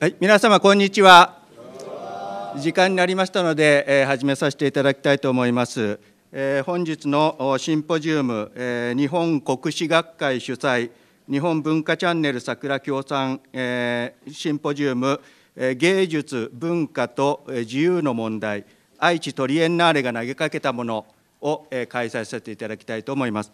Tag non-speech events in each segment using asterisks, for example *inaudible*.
はい、皆様こんにちは。時間になりましたので、えー、始めさせていただきたいと思います。えー、本日のシンポジウム、えー、日本国史学会主催日本文化チャンネル桜協賛、えー、シンポジウム、えー、芸術文化と自由の問題愛知トリエンナーレが投げかけたものを、えー、開催させていただきたいと思います。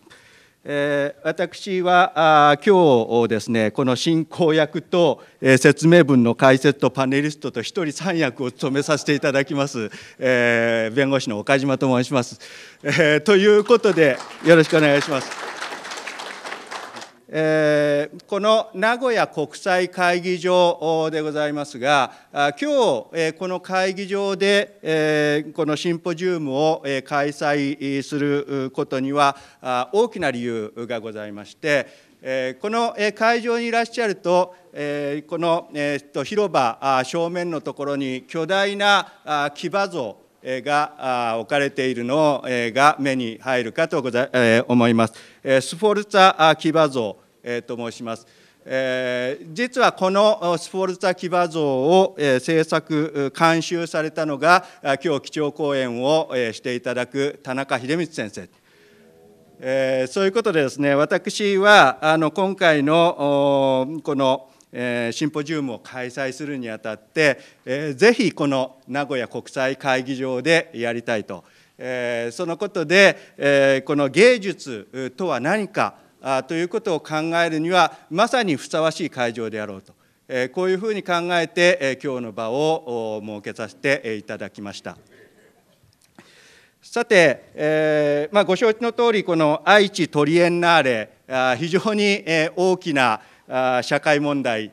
え私はあ今日ですねこの進行役と、え説明文の解説とパネリストと一人三役を務めさせていただきます、え弁護士の岡島と申します、えということでよろしくお願いします。えー、この名古屋国際会議場でございますが、今日、えこの会議場で、えこのシンポジウムを開催することには大きな理由がございまして、この会場にいらっしゃると、この広場正面のところに巨大な騎馬像が置かれているのが目に入るかと思います。スフォルツァ騎馬像えと申します。えー、実はこのスフォルツァ騎馬像を、えー、制作監修されたのが今日基調講演を、えー、していただく田中秀光先生。えー、そういうことでですね私はあの今回のこの、えー、シンポジウムを開催するにあたって、えー、ぜひこの名古屋国際会議場でやりたいと、えー、そのことで、えー、この芸術とは何かということを考えるにはまさにふさわしい会場であろうとこういうふうに考えて今日の場を設けさせていただきました。さて、えーまあ、ご承知の通りこの愛知トリエンナーレ非常に大きな社会問題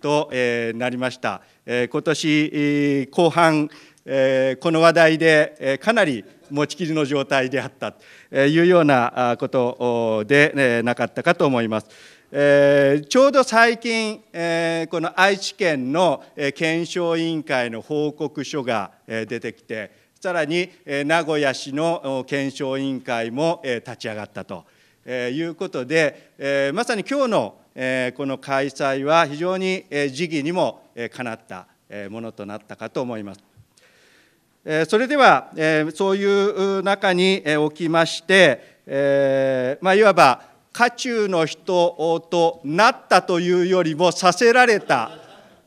となりました。今年後半この話題でかなり持ちきりの状態であったというようなことでなかったかと思います。えー、ちょうど最近、えー、この愛知県の検証委員会の報告書が出てきてさらに名古屋市の検証委員会も立ち上がったということで、えー、まさに今日のえこの開催は非常に時期にもかなったものとなったかと思います。それでは、そういう中におきまして、まあ、いわば渦中の人となったというよりもさせられた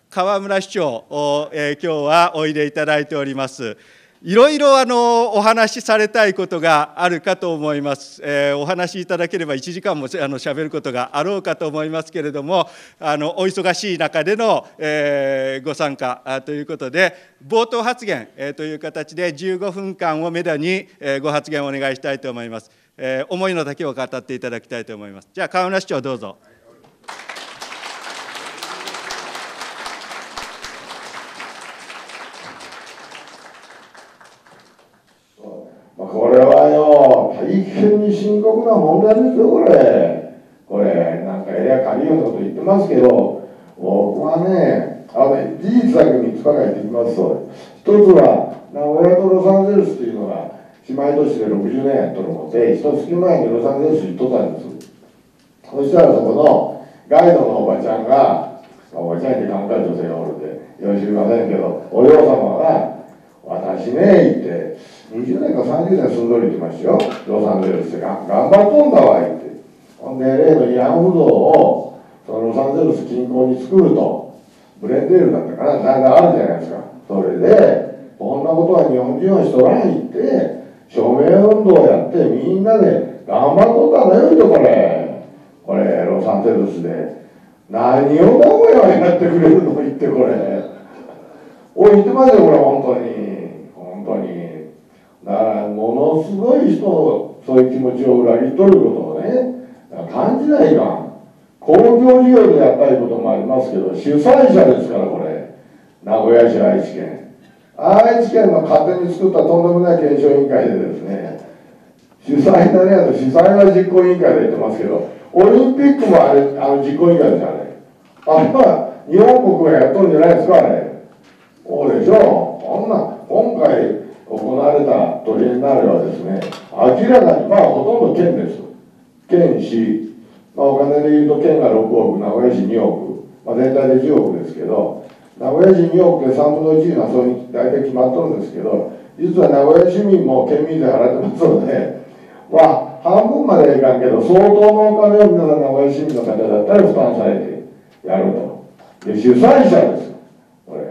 河村市長、今日はおいでいただいております。いろいろあのお話しされたいことがあるかと思います、えー、お話しいただければ1時間もあの喋ることがあろうかと思いますけれどもあのお忙しい中での、えー、ご参加ということで冒頭発言、えー、という形で15分間をめどに、えー、ご発言をお願いしたいと思います、えー、思いの丈を語っていただきたいと思いますじゃあ河村市長どうぞこれはよ、大変に深刻な問題ですよ、これ。これ、なんか、エリり借りよのこと言ってますけど、僕はね、あの、ね、事実だけ3つばかり言ってきますと、一つは、名古屋とロサンゼルスっていうのが、姉妹都市で60年やっとるので、一月前にロサンゼルス行っとったんです。そしたらそこのガイドのおばちゃんが、おばちゃんって考え女性がおるんで、よろしくませんけど、お嬢様が、私ね、言って、20年か30年住んどりきましたよ、ロサンゼルスが。頑張っとんだわいって。ほんで、例の慰安婦像を、そのロサンゼルス近郊に作ると、ブレンデールだったかな、なんかあるじゃないですか。それで、こんなことは日本人はしとらんいって、署名運動をやって、みんなで頑張っとっただよ、とこれ。これ、ロサンゼルスで。何を名古屋やってくれるの言ってこれ。おい、言ってますよ、これ、本当に。本当に。だからものすごい人をそういう気持ちを裏切っとることをね感じないか公共事業でやったいこともありますけど主催者ですからこれ名古屋市愛知県愛知県の勝手に作ったとんでもない検証委員会でですね主催なね主催は実行委員会で言ってますけどオリンピックもあれあの実行委員会ですよねあれは日本国がやっとるんじゃないですかあれそうでしょこんな今回行われたトリエンナーレはですね明らかにまあほとんど県です県市、まあ、お金でいうと県が6億名古屋市2億、まあ、全体で10億ですけど名古屋市2億で3分の1がそうに大体決まっとるんですけど実は名古屋市民も県民税払ってますので *laughs* まあ半分まではいかんけど相当のお金を皆さん名古屋市民の方だったら負担されてやるとで主催者ですこれ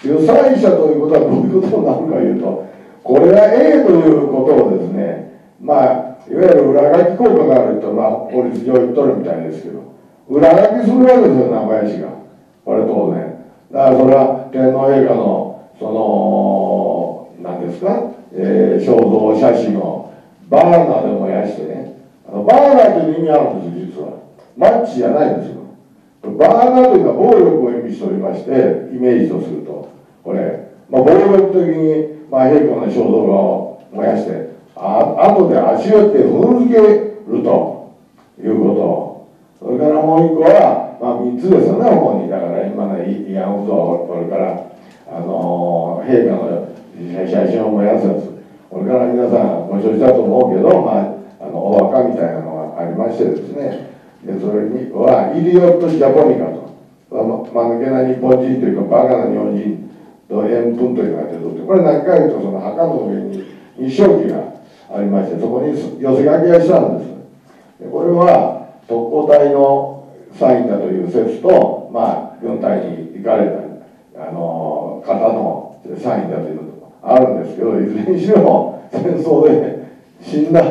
主催者ということはどういうことになるかというとこれが A ということをですね、まあ、いわゆる裏書き効果があると、まあ、法律上言っとるみたいですけど、裏書きするわけですよ、名古屋市が。これ当然。だからそれは天皇陛下の、その、何ですか、えー、肖像写真をバーナーで燃やしてね、あのバーナーという意味あるんですよ、実は。マッチじゃないんですよ。バーナーというのは暴力を意味しておりまして、イメージとすると、これ、まあ、暴力的にまあ、平君の肖像画を燃やしてあ後で足をって古付けるということそれからもう一個は、まあ、3つですよね主にだから今の慰安婦像これからあの陛下の写真を燃やすやつこれから皆さんご承知だと思うけど、まあ、あのお墓みたいなのがありましてですねでそれにはイリオット・ジャポニカと、ま、まぬけな日本人というかバカな日本人土円墳と言われてるこれ何回かとその墓の上に日照期がありましてそこに寄せ書きがしたんですでこれは特攻隊のサインだという説と、まあ、軍隊に行かれたあの方のサインだというのあるんですけどいずれにしても戦争で死んだ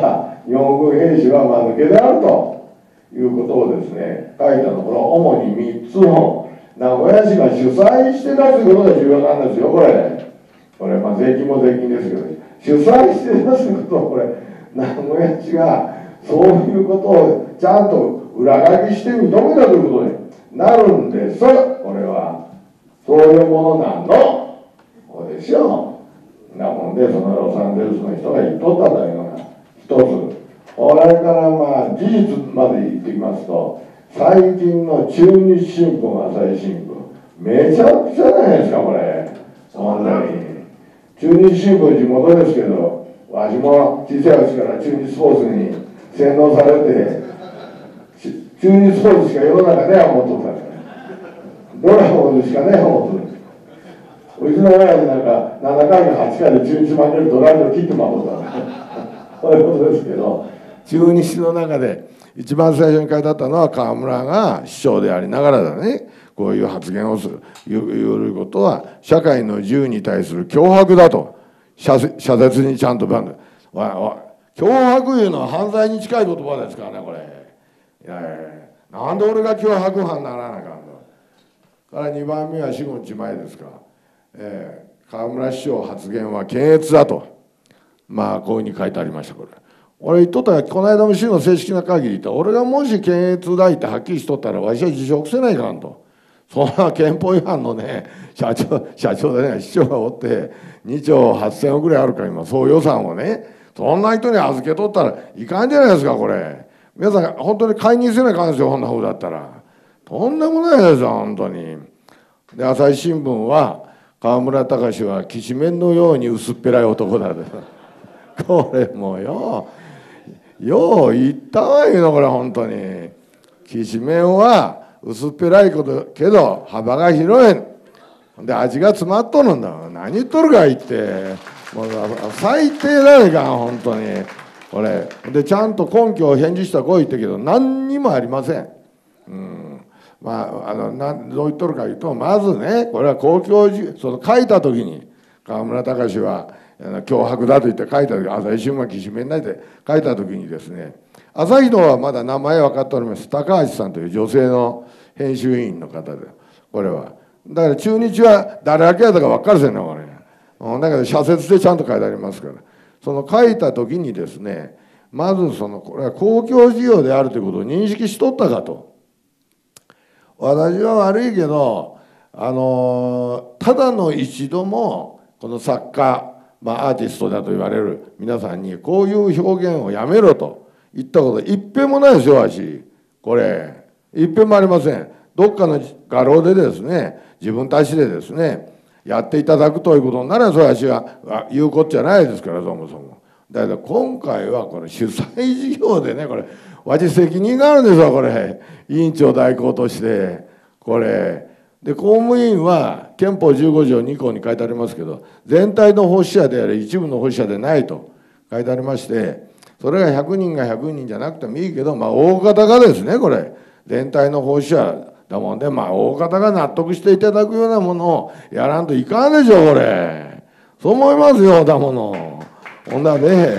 日本軍兵士は間抜けであるということをですね書いたところ主に3つのな親父が主催して出すことが重要なんですよこれこれまあ税金も税金ですけど、ね、主催して出すことをこれ名古屋市がそういうことをちゃんと裏書きして認めたということになるんですこれはそういうものなのこれでう。よなもんでそのロサンゼルスの人が言っとったというのが一つこれからまあ事実まで言ってきますと最近の中日新聞、朝日新聞、めちゃくちゃじゃないですか、これ、んなに。中日新聞、地元ですけど、わしも小さいちから中日スポーツに洗脳されて、中日スポーツしか世の中では思っとったから、ドラゴンズしかね、思っとった。うちの親父なんか、7回か8回で中日負けるドラジオ切ってまうことあそういうことですけど、中日の中で。一番最初に書いてあったのは河村が市長でありながらだねこういう発言をするいうことは社会の自由に対する脅迫だと社社説にちゃんとバンド脅迫いうのは犯罪に近い言葉ですからねこれいやいやなんで俺が脅迫犯にならなあかんのから2番目は四五日前ですか、えー、河村市長発言は検閲だとまあこういうふうに書いてありましたこれ。俺言っとったこの間も市の正式な会議で言った俺がもし検閲代ってはっきりしとったらわしは辞職せないかんとそんな憲法違反のね社長社長でね市長がおって2兆8000億ぐらいあるから今総予算をねそんな人に預けとったらいかんじゃないですかこれ皆さん本当に解任せないかんですよこんなふうだったらとんでもないですよ本当にで朝日新聞は河村隆はきしめんのように薄っぺらい男だ *laughs* これもよよう言ったわ言うのこれ本当にきしめんは薄っぺらいことけど幅が広いで味が詰まっとるんだ何言っとるか言ってもう最低だねか本当にこれでちゃんと根拠を返事したこいってけど何にもありませんうんまああのなどう言っとるか言うとまずねこれは公共その書いた時に河村隆は脅迫だと言って書いた時朝日新聞記きしめんないで書いた時にですね朝日のはまだ名前分かっております高橋さんという女性の編集委員の方でこれはだから中日は誰だけやったか分かるせんねこれだけど社説でちゃんと書いてありますからその書いた時にですねまずそのこれは公共事業であるということを認識しとったかと私は悪いけどあのただの一度もこの作家まあ、アーティストだと言われる皆さんにこういう表現をやめろと言ったこと一遍もないですよわしこれ一遍もありませんどっかの画廊でですね自分たちでですねやっていただくということにならそれは私は言うことじゃないですからそもそも。だけど今回はこれ主催事業でねこれ私責任があるんですわこれ委員長代行としてこれで公務員は憲法15条2項に書いてありますけど全体の保守者であり一部の保守者でないと書いてありましてそれが100人が100人じゃなくてもいいけどまあ大方がですねこれ全体の保守者だもんでまあ大方が納得していただくようなものをやらんといかんでしょこれそう思いますよだものほんなで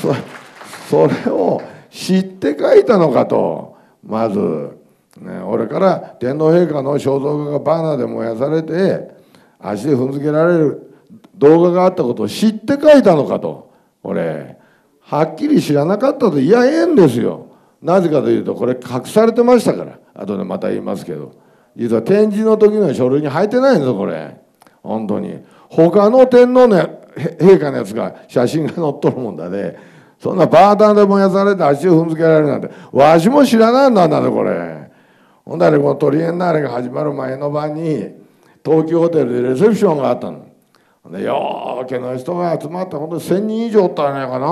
そそれを知って書いたのかとまず。ね、俺から天皇陛下の肖像画がバーナーで燃やされて足で踏んづけられる動画があったことを知って書いたのかと俺はっきり知らなかったといやええんですよなぜかというとこれ隠されてましたから後でまた言いますけど実は展示の時の書類に入ってないんですよこれ本当に他の天皇の陛下のやつが写真が載っとるもんだねそんなバーターで燃やされて足を踏んづけられるなんてわしも知らないんだんだこれ。ほんだらこのトリエンナーレが始まる前の晩に東京ホテルでレセプションがあったの。でよーけの人が集まってほんと1,000人以上おったんやかな。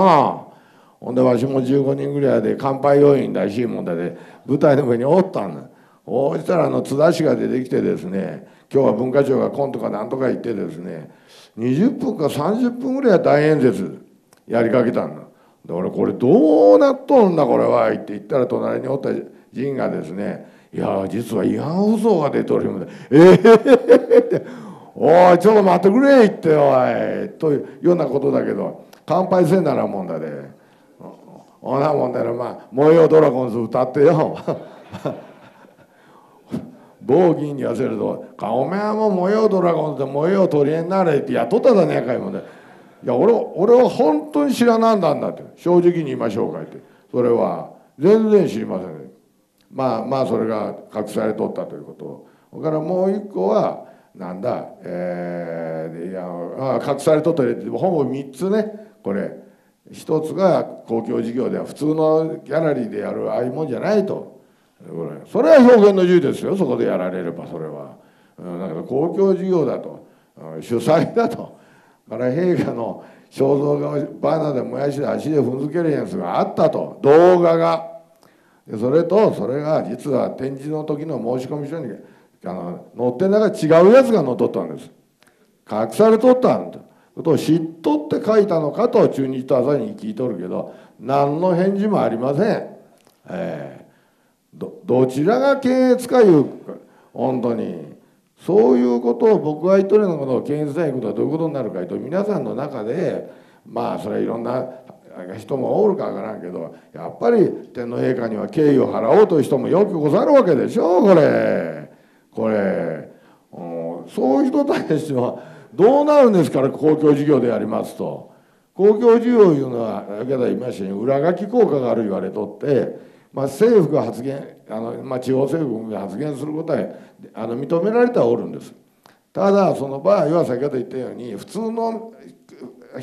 ほんでわしも15人ぐらいで乾杯要員らしいもんだで舞台の上におったんおそうしたらあの津田氏が出てきてですね今日は文化庁がコントかなんとか言ってですね20分か30分ぐらいは大演説やりかけたんだ。で俺これどうなっとるんだこれはって言ったら隣におった陣がですねいや実は違反放が出ておりますええー、っておいちょっと待ってくれっておいというようなことだけど乾杯せんならもんだでおなもんだらまあ「燃えよドラゴンズ」歌ってよ暴 *laughs* 銀に痩せると「おめえはもう燃えよドラゴンズで燃えよ取り柄になれ」ってやっとっただねえかいもんで、ね「いや俺俺は本当に知らなんだんだ」って正直に言いましょうかってそれは全然知りませんねまあまあそれが隠されとったということそれからもう一個はなんだ、えー、いや隠されとったりほぼ3つねこれ1つが公共事業では普通のギャラリーでやるああいうもんじゃないとそれは表現の自由ですよそこでやられればそれは。だけど公共事業だと主催だとから陛下の肖像画をバーナーで燃やして足で踏んづけるやつがあったと動画が。でそれとそれが実は展示の時の申込書にあの載ってなから違うやつが載っとったんです隠されとったんだことを知っとって書いたのかと中日と朝に聞いとるけど何の返事もありません、えー、どちらが検閲かいう本当にそういうことを僕は一人のことを検閲したいことはどういうことになるかといと皆さんの中でまあそれはいろんな人もおるかわからんけどやっぱり天皇陛下には敬意を払おうという人もよくござるわけでしょこれこれ、うん、そういう人たちはどうなるんですから公共事業でやりますと公共事業いうのは先ほど言いましたように裏書き効果がある言われとって、まあ、政府が発言あの、まあ、地方政府が発言することはあの認められてはおるんです。ただその場合は先ほど言ったように普通の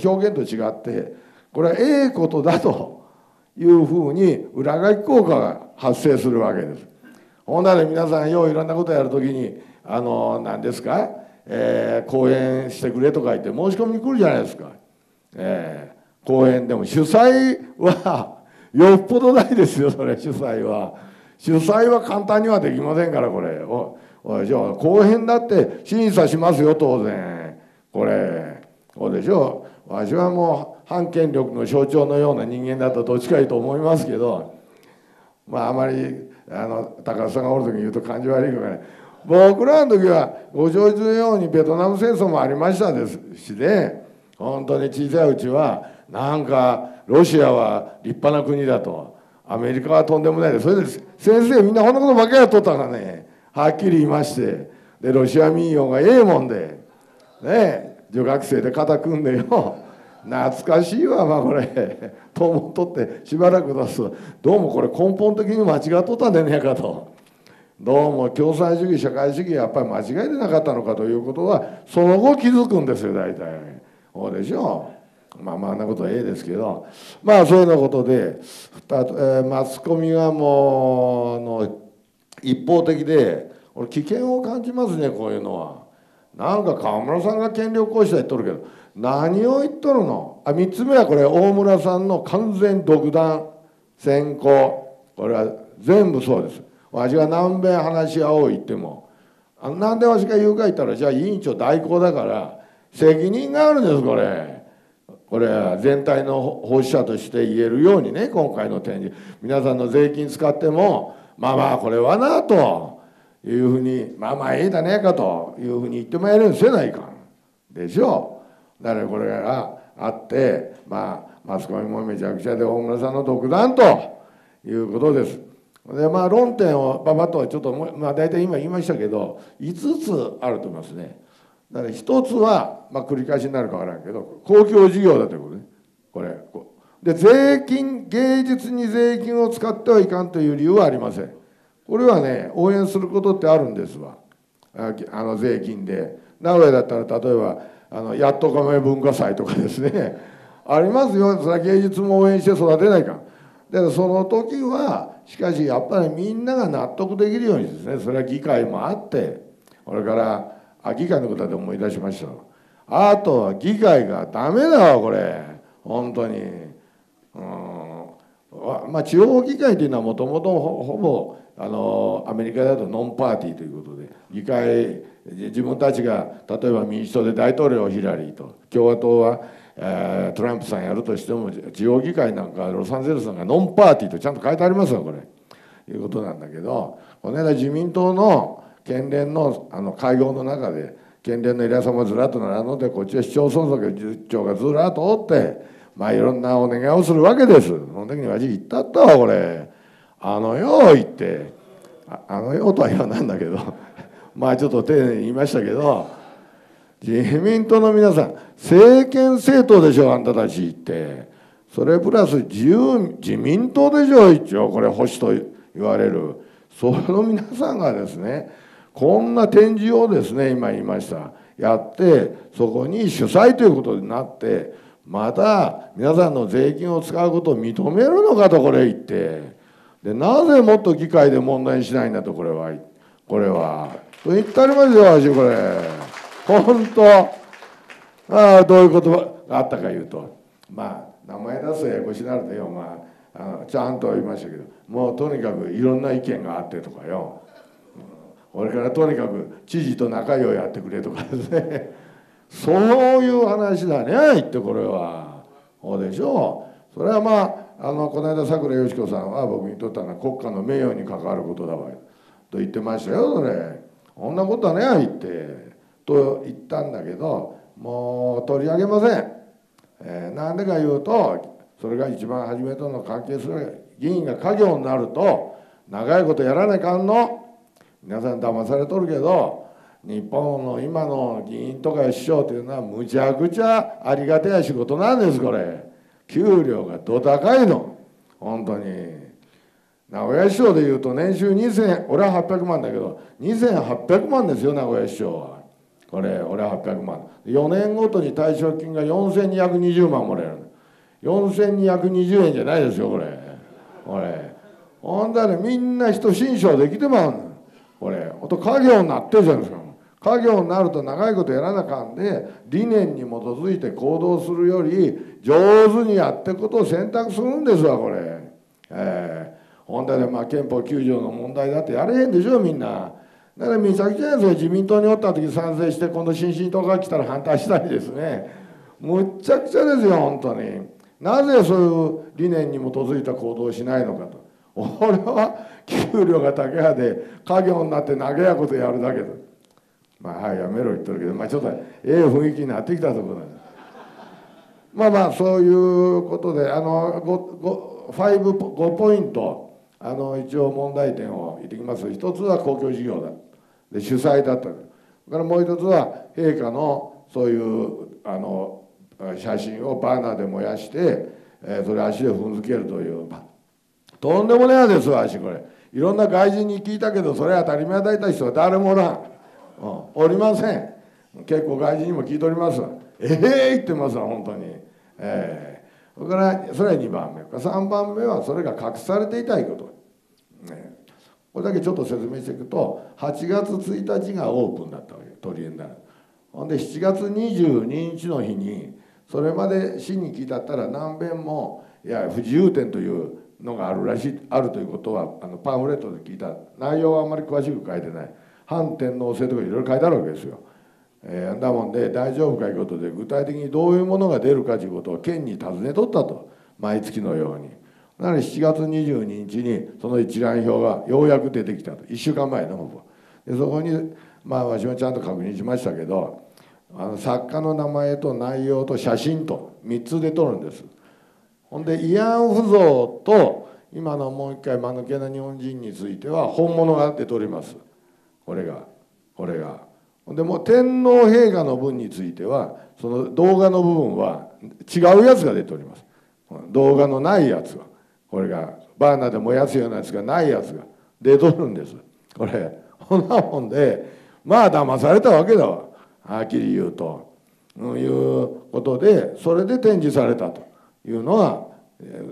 表現と違ってこれはええことだというふうに裏書き効果が発生するわけです。ほんなら皆さんよういろんなことやるときに「あの何ですか、えー、講演してくれ」とか言って申し込みに来るじゃないですか。えー、講演でも主催はよっぽどないですよそれ主催は。主催は簡単にはできませんからこれ。おおいじゃあ後編だって審査しますよ当然これそうでしょわしはもう反権力の象徴のような人間だったと近いと思いますけどまああまりあの高田さんがおる時に言うと感じ悪いから、ね、僕らの時はご承知のようにベトナム戦争もありましたですしね本当に小さいうちはなんかロシアは立派な国だとアメリカはとんでもないでそれで先生みんなこんなことばっかりやっとったらねはっきり言いましてでロシア民謡がええもんでね女学生で肩組んでよ懐かしいわまあこれ *laughs* と思っとってしばらく出すどうもこれ根本的に間違っとったんでねえかとどうも共産主義社会主義やっぱり間違えてなかったのかということはその後気づくんですよ大体そうでしょうまあまああんなことはええですけどまあそういうようなことで、えー、マスコミがもうの一方的で俺危険を感じますねこういうのは。なんか河村さんが権力行使だ言っとるけど何を言っとるのあ3つ目はこれ大村さんの完全独断先行これは全部そうですわしが何べん話し合おう言ってもなんでわしが言うか言ったらじゃあ委員長代行だから責任があるんですこれこれは全体の奉仕者として言えるようにね今回の展示皆さんの税金使ってもまあまあこれはなというふうにまあまあええだねかというふうに言ってもらえるんせないかんでしょうだからこれがあって、まあ、マスコミもめちゃくちゃで大村さんの独断ということです。でまあ論点をばばっとちょっとまあ、大体今言いましたけど5つあると思いますね。だから1つは、まあ、繰り返しになるか分からんけど公共事業だということねこれ。で税金芸術に税金を使ってはいかんという理由はありません。これはね応援することってあるんですわあの税金で。名古屋だったら例えばあのやっとかめ文化祭とかですね *laughs* ありますよそれは芸術も応援して育てないかだからその時はしかしやっぱりみんなが納得できるようにですねそれは議会もあってこれからあ議会のことで思い出しましたあとは議会がダメだわこれ本当にうんまあ地方議会というのはもともとほぼあのアメリカだとノンパーティーということで議会自分たちが例えば民主党で大統領をヒラリーと共和党は、えー、トランプさんやるとしても地方議会なんかロサンゼルスなんかノンパーティーとちゃんと書いてありますよこれいうことなんだけどこの間自民党の県連のあの会合の中で県連のイラスもずらっと並んでこっちは市町村長が0長がずらっとおってまあいろんなお願いをするわけですその時にわし言ったったわこれあのよう言ってあのようとは言わないんだけど。まあちょっと丁寧に言いましたけど、自民党の皆さん、政権政党でしょ、あんたたちって。それプラス自由、自民党でしょ、一応、これ、保守と言われる。その皆さんがですね、こんな展示をですね、今言いました。やって、そこに主催ということになって、また皆さんの税金を使うことを認めるのかと、これ言って。で、なぜもっと議会で問題にしないんだと、これは。これは。ぴったりま私これ本当ああどういう言葉があったかいうとまあ名前出すややこしになるでよまああのちゃんと言いましたけどもうとにかくいろんな意見があってとかよ、うん、俺からとにかく知事と仲良いやってくれとかですねそういう話だね言ってこれはそうでしょうそれはまああのこの間さくらよしこさんは僕にとったのは国家の名誉に関わることだわと言ってましたよそれそんなことはね、言って、と言ったんだけど、もう取り上げません。えー、なんでか言うと、それが一番初めとの関係する議員が家業になると、長いことやらなきゃあんの。皆さん騙されとるけど、日本の今の議員とか首っというのはむちゃくちゃありがたい仕事なんですこれ給料がど高いの本当に名古屋市長でいうと年収2000俺は800万だけど2800万ですよ名古屋市長はこれ俺は800万4年ごとに退職金が4220万もらえる4220円じゃないですよこれこれほんだねみんな人心証できてまうのこれほんと家業になってるじゃないですか家業になると長いことやらなかんで理念に基づいて行動するより上手にやっていくことを選択するんですわこれ、え本題でまあ憲法9条の問題だってやれへんでしょみんな。だから美咲先生、自民党におった時賛成して今度新進党が来たら反対したりですねむっちゃくちゃですよ本当になぜそういう理念に基づいた行動をしないのかと俺は給料が高やで家業になって長やことやるだけだまあ、はい、やめろ言ってるけどまあちょっとええ雰囲気になってきたところだまあまあそういうことであの 5, 5, 5ポイントあの一応問題点を言ってきます一つは公共事業だで主催だったそれからもう一つは陛下のそういうあの写真をバーナーで燃やして、えー、それ足で踏んづけるというとんでもねえですわしこれいろんな外人に聞いたけどそれ当たり前だいた人は誰もおらん、うん、おりません結構外人にも聞いておりますわええー、言ってますわ本当にええー、それからそれは2番目3番目はそれが隠されていたいことこれだけちょっと説明していくと8月1日がオープンだったわけえ園ならほんで7月22日の日にそれまで市に聞いたったら何べんもいや不自由展というのがあるらしいあるということはあのパンフレットで聞いた内容はあんまり詳しく書いてない反天皇制とかいろいろ書いてあるわけですよ。えー、だもんで大丈夫かいうことで具体的にどういうものが出るかということを県に尋ねとったと毎月のように。なので7月22日にその一覧表がようやく出てきたと1週間前のほぼでそこにまあ私もちゃんと確認しましたけどあの作家の名前と内容と写真と3つで撮るんですほんで慰安婦像と今のもう一回間抜けな日本人については本物がって撮りますこれがこれがほんでもう天皇陛下の文についてはその動画の部分は違うやつが出ております動画のないやつはこれがバーナーで燃やすようなやつがないやつが出とるんですこれこんなもんでまあ騙されたわけだわはっきり言うと、うん、いうことでそれで展示されたというのは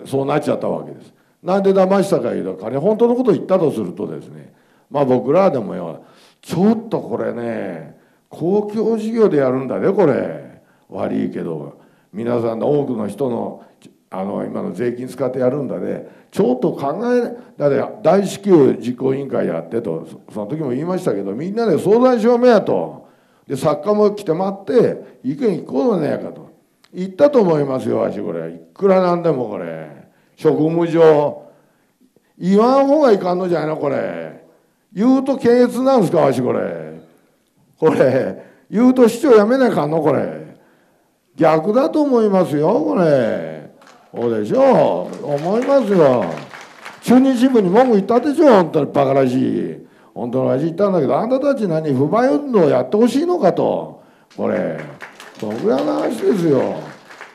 そうなっちゃったわけです。なんで騙したか言うと金本当のこと言ったとするとですねまあ僕らでもよちょっとこれね公共事業でやるんだねこれ悪いけど皆さんの多くの人のあの今の税金使ってやるんだで、ね、ちょっと考えだって大至急実行委員会やってとその時も言いましたけどみんなで相談しようめやとで作家も来て待って意見聞こうのねやかと言ったと思いますよわしこれいくらなんでもこれ職務上言わん方がいかんのじゃないのこれ言うと検閲なんですかわしこれこれ言うと市長やめなあかんのこれ逆だと思いますよこれ。そうでしょう思いますよ中日新聞に文句言ったでしょ本当にバカらしい本当の話言ったんだけどあんたたち何不買運動やってほしいのかとこれ僕らの話ですよ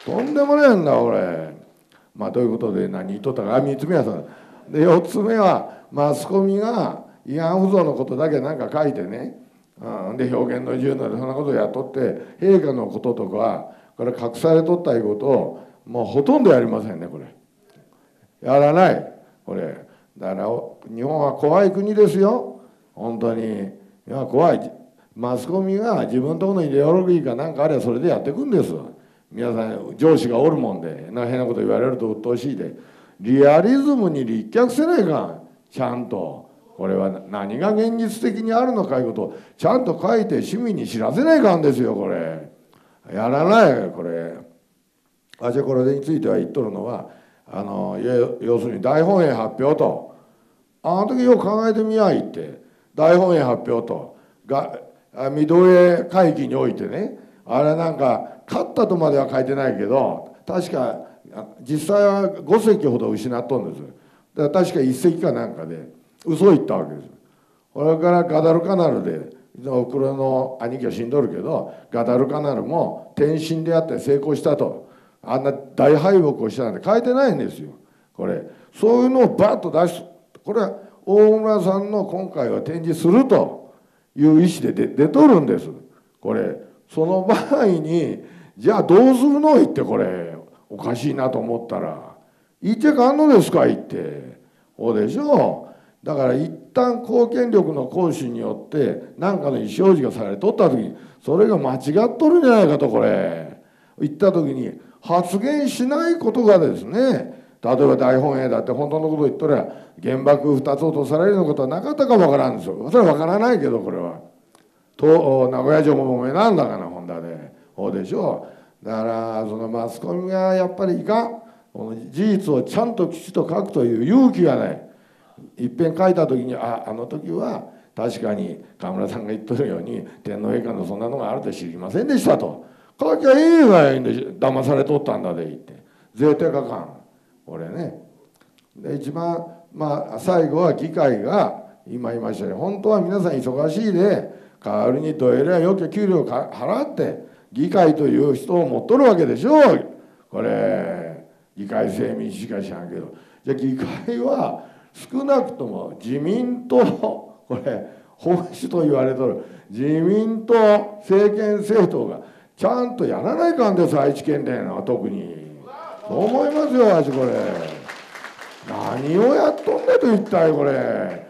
とんでもないんだこれまあということで何言っとったか3つ目はさで4つ目はマスコミが慰安婦像のことだけなんか書いてね、うん、で表現の自由なでそんなことをやっとって陛下のこととかこれ隠されとったいうことをもうほとんどやりませんねこれやらないこれだから日本は怖い国ですよ本当にいや怖いマスコミが自分とこのイデオロギーかなんかあればそれでやっていくんです皆さん上司がおるもんで変なこと言われると鬱陶しいでリアリズムに立脚せないかんちゃんとこれは何が現実的にあるのかいうことをちゃんと書いて市民に知らせないかんですよこれやらないこれあちゃこれについては言っとるのはあの要するに大本営発表とあの時よく考えてみやいって大本営発表とがミド会議においてねあれなんか勝ったとまでは書いてないけど確か実際は5隻ほど失っとんですだから確か1隻かなんかで嘘を言ったわけですそれからガダルカナルでおふくろの兄貴は死んどるけどガダルカナルも転身であって成功したとあんな大敗北をしたなんて書いてないんですよこれそういうのをバッと出すこれは大村さんの今回は展示するという意思で出とるんですこれその場合にじゃあどうするのってこれおかしいなと思ったら言ってかんのですかいってそうでしょだから一旦貢献力の行使によって何かの意思表示がされとった時にそれが間違っとるんじゃないかとこれ言った時に発言しないことがですね例えば大本営だって本当のことを言ったら原爆2つ落とされるようなことはなかったかもわからんですよそれはわからないけどこれはと名古屋城ももめなんだから本田でそうでしょうだからそのマスコミがやっぱりいかん事実をちゃんときちっと書くという勇気がないいっぺん書いた時にああの時は確かに河村さんが言っとるように天皇陛下のそんなのがあると知りませんでしたと。書きゃいいがいいんで騙されとったんだで言って税定かかん俺ねで一番まあ最後は議会が今言いましたよ、ね、本当は皆さん忙しいで代わりにどえりゃよく給料か払って議会という人を持っとるわけでしょうこれ議会政民主化しらんけどじゃあ議会は少なくとも自民党これ保守と言われとる自民党政権政党がちゃんとやらないかんです愛知県連は特にそう思いますよ私これ何をやっとんねと一体これ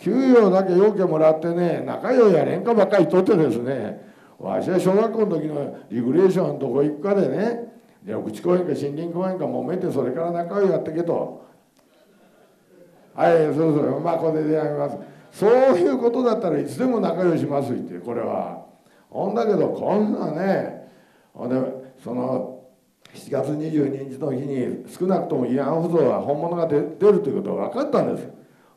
給与だけ要件もらってね仲良いや廉価ばっかりとってですねわしは小学校の時のリグレーションどこ行くかでね緑地公園か森林公園か揉めてそれから仲良いやってけとはいそうそうまあこれでやめますそういうことだったらいつでも仲良いしますってこれは。ほんだけどこんなねほでその7月22日の日に少なくとも慰安婦像は本物が出るということが分かったんです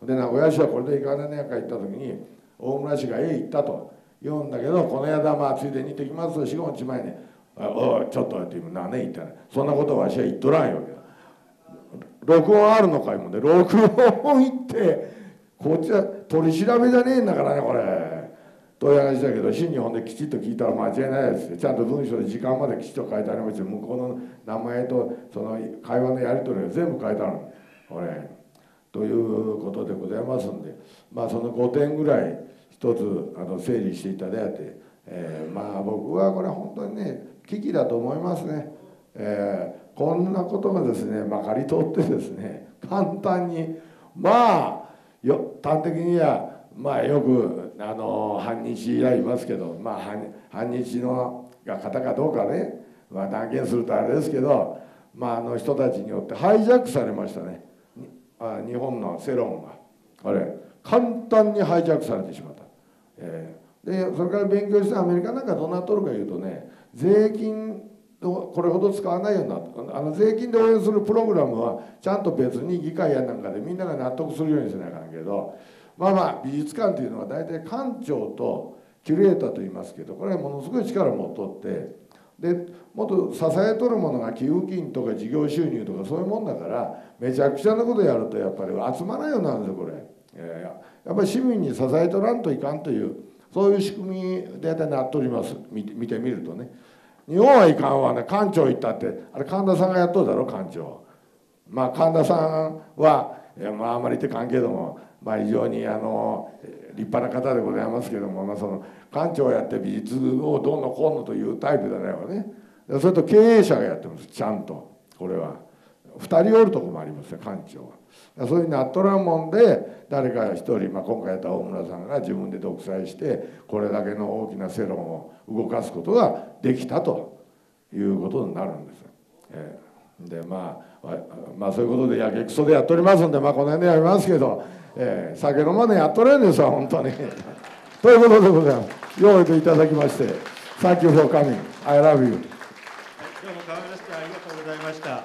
で名古屋市はこれで行かねえか行った時に大村市が A 行ったと言うんだけどこの間まあついでに行ってきますと45日前に「おいちょっと」って今何言ったらそんなことわしは言っとらんよ録音あるのかいもんで、ね、録音行ってこっちは取り調べじゃねえんだからねこれ。遠い話だけど新日本できちっと聞いたら間違いないですちゃんと文章で時間まできちっと書いてありまして向こうの名前とその会話のやり取りが全部書いてあるこれということでございますんでまあその5点ぐらい一つあの整理していただいて、えー、まあ僕はこれ本当にね危機だと思いますね、えー、こんなことがですねまかり通ってですね簡単にまあよ端的にはまあよくあの反日以来いますけど、まあ、反日のが方かどうかね、まあ、断言するとあれですけど、まあ、あの人たちによってハイジャックされましたねあ日本の世論があれ簡単にハイジャックされてしまった、えー、でそれから勉強してアメリカなんかどうなっとるかいうとね税金をこれほど使わないようになったあの税金で応援するプログラムはちゃんと別に議会やなんかでみんなが納得するようにしなあかんけどまあまあ美術館というのは大体館長とキュレーターと言いますけどこれはものすごい力を持っとってでもっと支えとるものが寄付金とか事業収入とかそういうもんだからめちゃくちゃなことやるとやっぱり集まらんようになるんですよこれ。やっぱり市民に支えとらんといかんというそういう仕組み大体なっております見て見てみるとね。日本はいかんわね館長行ったってあれ神田さんがやっとるだろ館長。まあ神田さんは、いやまああまり言って関係どもまあ、非常にあの立派な方でございますけども、まあ、その館長をやって美術をどうのこうのというタイプじゃないわねそれと経営者がやってますちゃんとこれは2人おるとこもありますよ館長はそういうナっとらんもんで誰か一人、まあ、今回やった大村さんが自分で独裁してこれだけの大きな世論を動かすことができたということになるんです。えーでまあまあそういうことでやけくそでやっておりますんでまあこの辺でやりますけど、えー、酒飲まねやっとれんですわ本当に *laughs* ということでございます用意といただきまして「Thank you for coming I love you」どうも川村市長ありがとうございました。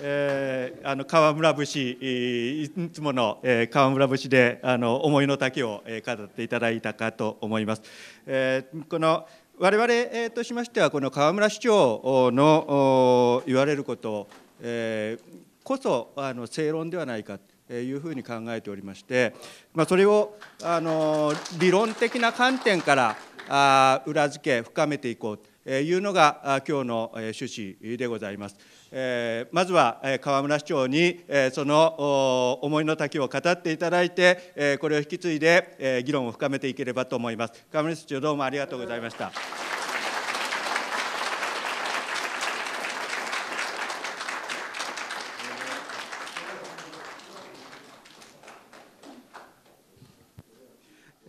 えー、あの川村節いつもの、えー、川村節であの思いの丈を、えー、語っていただいたかと思います。えー、この我々としましては、この河村市長の言われることこそあの正論ではないかというふうに考えておりまして、まあ、それをあの理論的な観点から裏付け、深めていこうというのが今日の趣旨でございます。えまずは河村市長にえその思いの滝を語っていただいてえこれを引き継いでえ議論を深めていければと思います河村市長どうもありがとうございました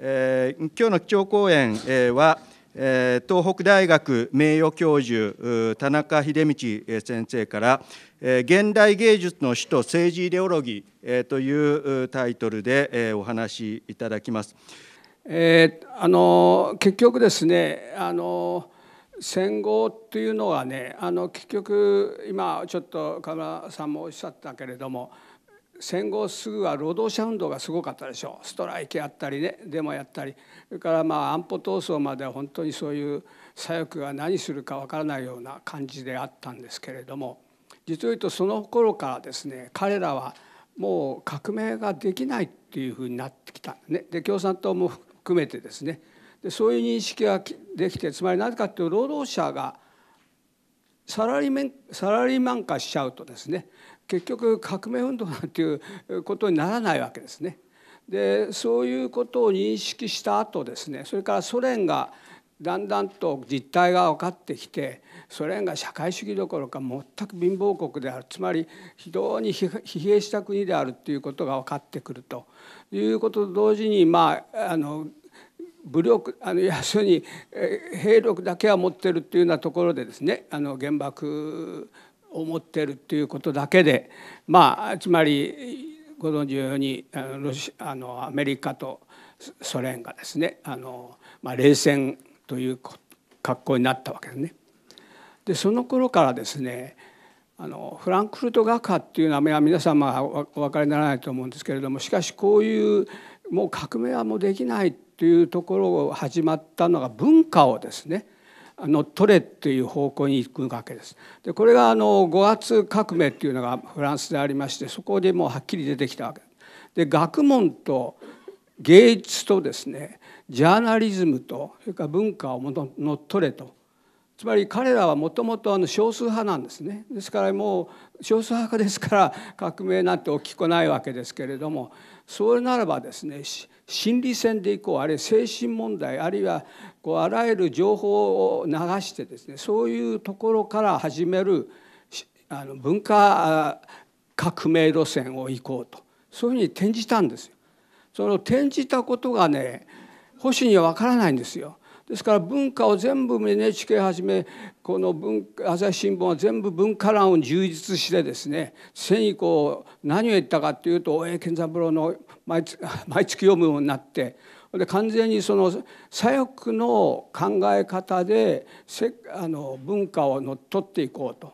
えー、今日の基調講演は東北大学名誉教授田中秀道先生から現代芸術の死と政治イデオロギーというタイトルでお話しいただきます。えー、あの結局ですねあの戦後というのはねあの結局今ちょっと河村さんもおっしゃったけれども戦後すぐは労働者運動がすごかったでしょうストライキやったりねデモやったりそれからまあ安保闘争までは本当にそういう左翼が何するかわからないような感じであったんですけれども実を言うとその頃からですね彼らはもう革命ができないっていうふうになってきたねで共産党も含めてですねでそういう認識ができてつまりなぜかっていうと労働者がサラリーメンサラリーマン化しちゃうとですね結局革命運動なんていうことにならないわけですね。でそういうことを認識した後ですねそれからソ連がだんだんと実態が分かってきてソ連が社会主義どころか全く貧乏国であるつまり非常に疲弊した国であるということが分かってくるということと同時にまああの武力あの要するに兵力だけは持ってるっていうようなところでですねあの原爆思ってるっていうことだけでまあつまりご存知のようにロシあのアメリカとソ連がですねあの、まあ、冷戦という格好になったわけですね。でその頃からですねあのフランクフルト学派っていうのは皆様はお分かりにならないと思うんですけれどもしかしこういうもう革命はもうできないというところを始まったのが文化をですねあの取れという方向に行くわけです。でこれがあの5月革命っていうのがフランスでありましてそこでもうはっきり出てきたわけで学問と芸術とですねジャーナリズムとそれから文化を乗っ取れとつまり彼らはもともと少数派なんですねですからもう少数派ですから革命なんて大きくないわけですけれどもそれならばですね心理戦でいこうあるいは精神問題あるいはこうあらゆる情報を流してですねそういうところから始めるあの文化革命路線を行こうとそういうふうに転じたんですよ。その転じたことがね保守には分からないんですよ。ですから文化を全部 NHK はじめこの文朝日新聞は全部文化欄を充実してですね先こう何を言ったかっていうと大江健三郎の毎月読むようになってで完全にその左翼の考え方でせあの文化を乗っ取っていこうと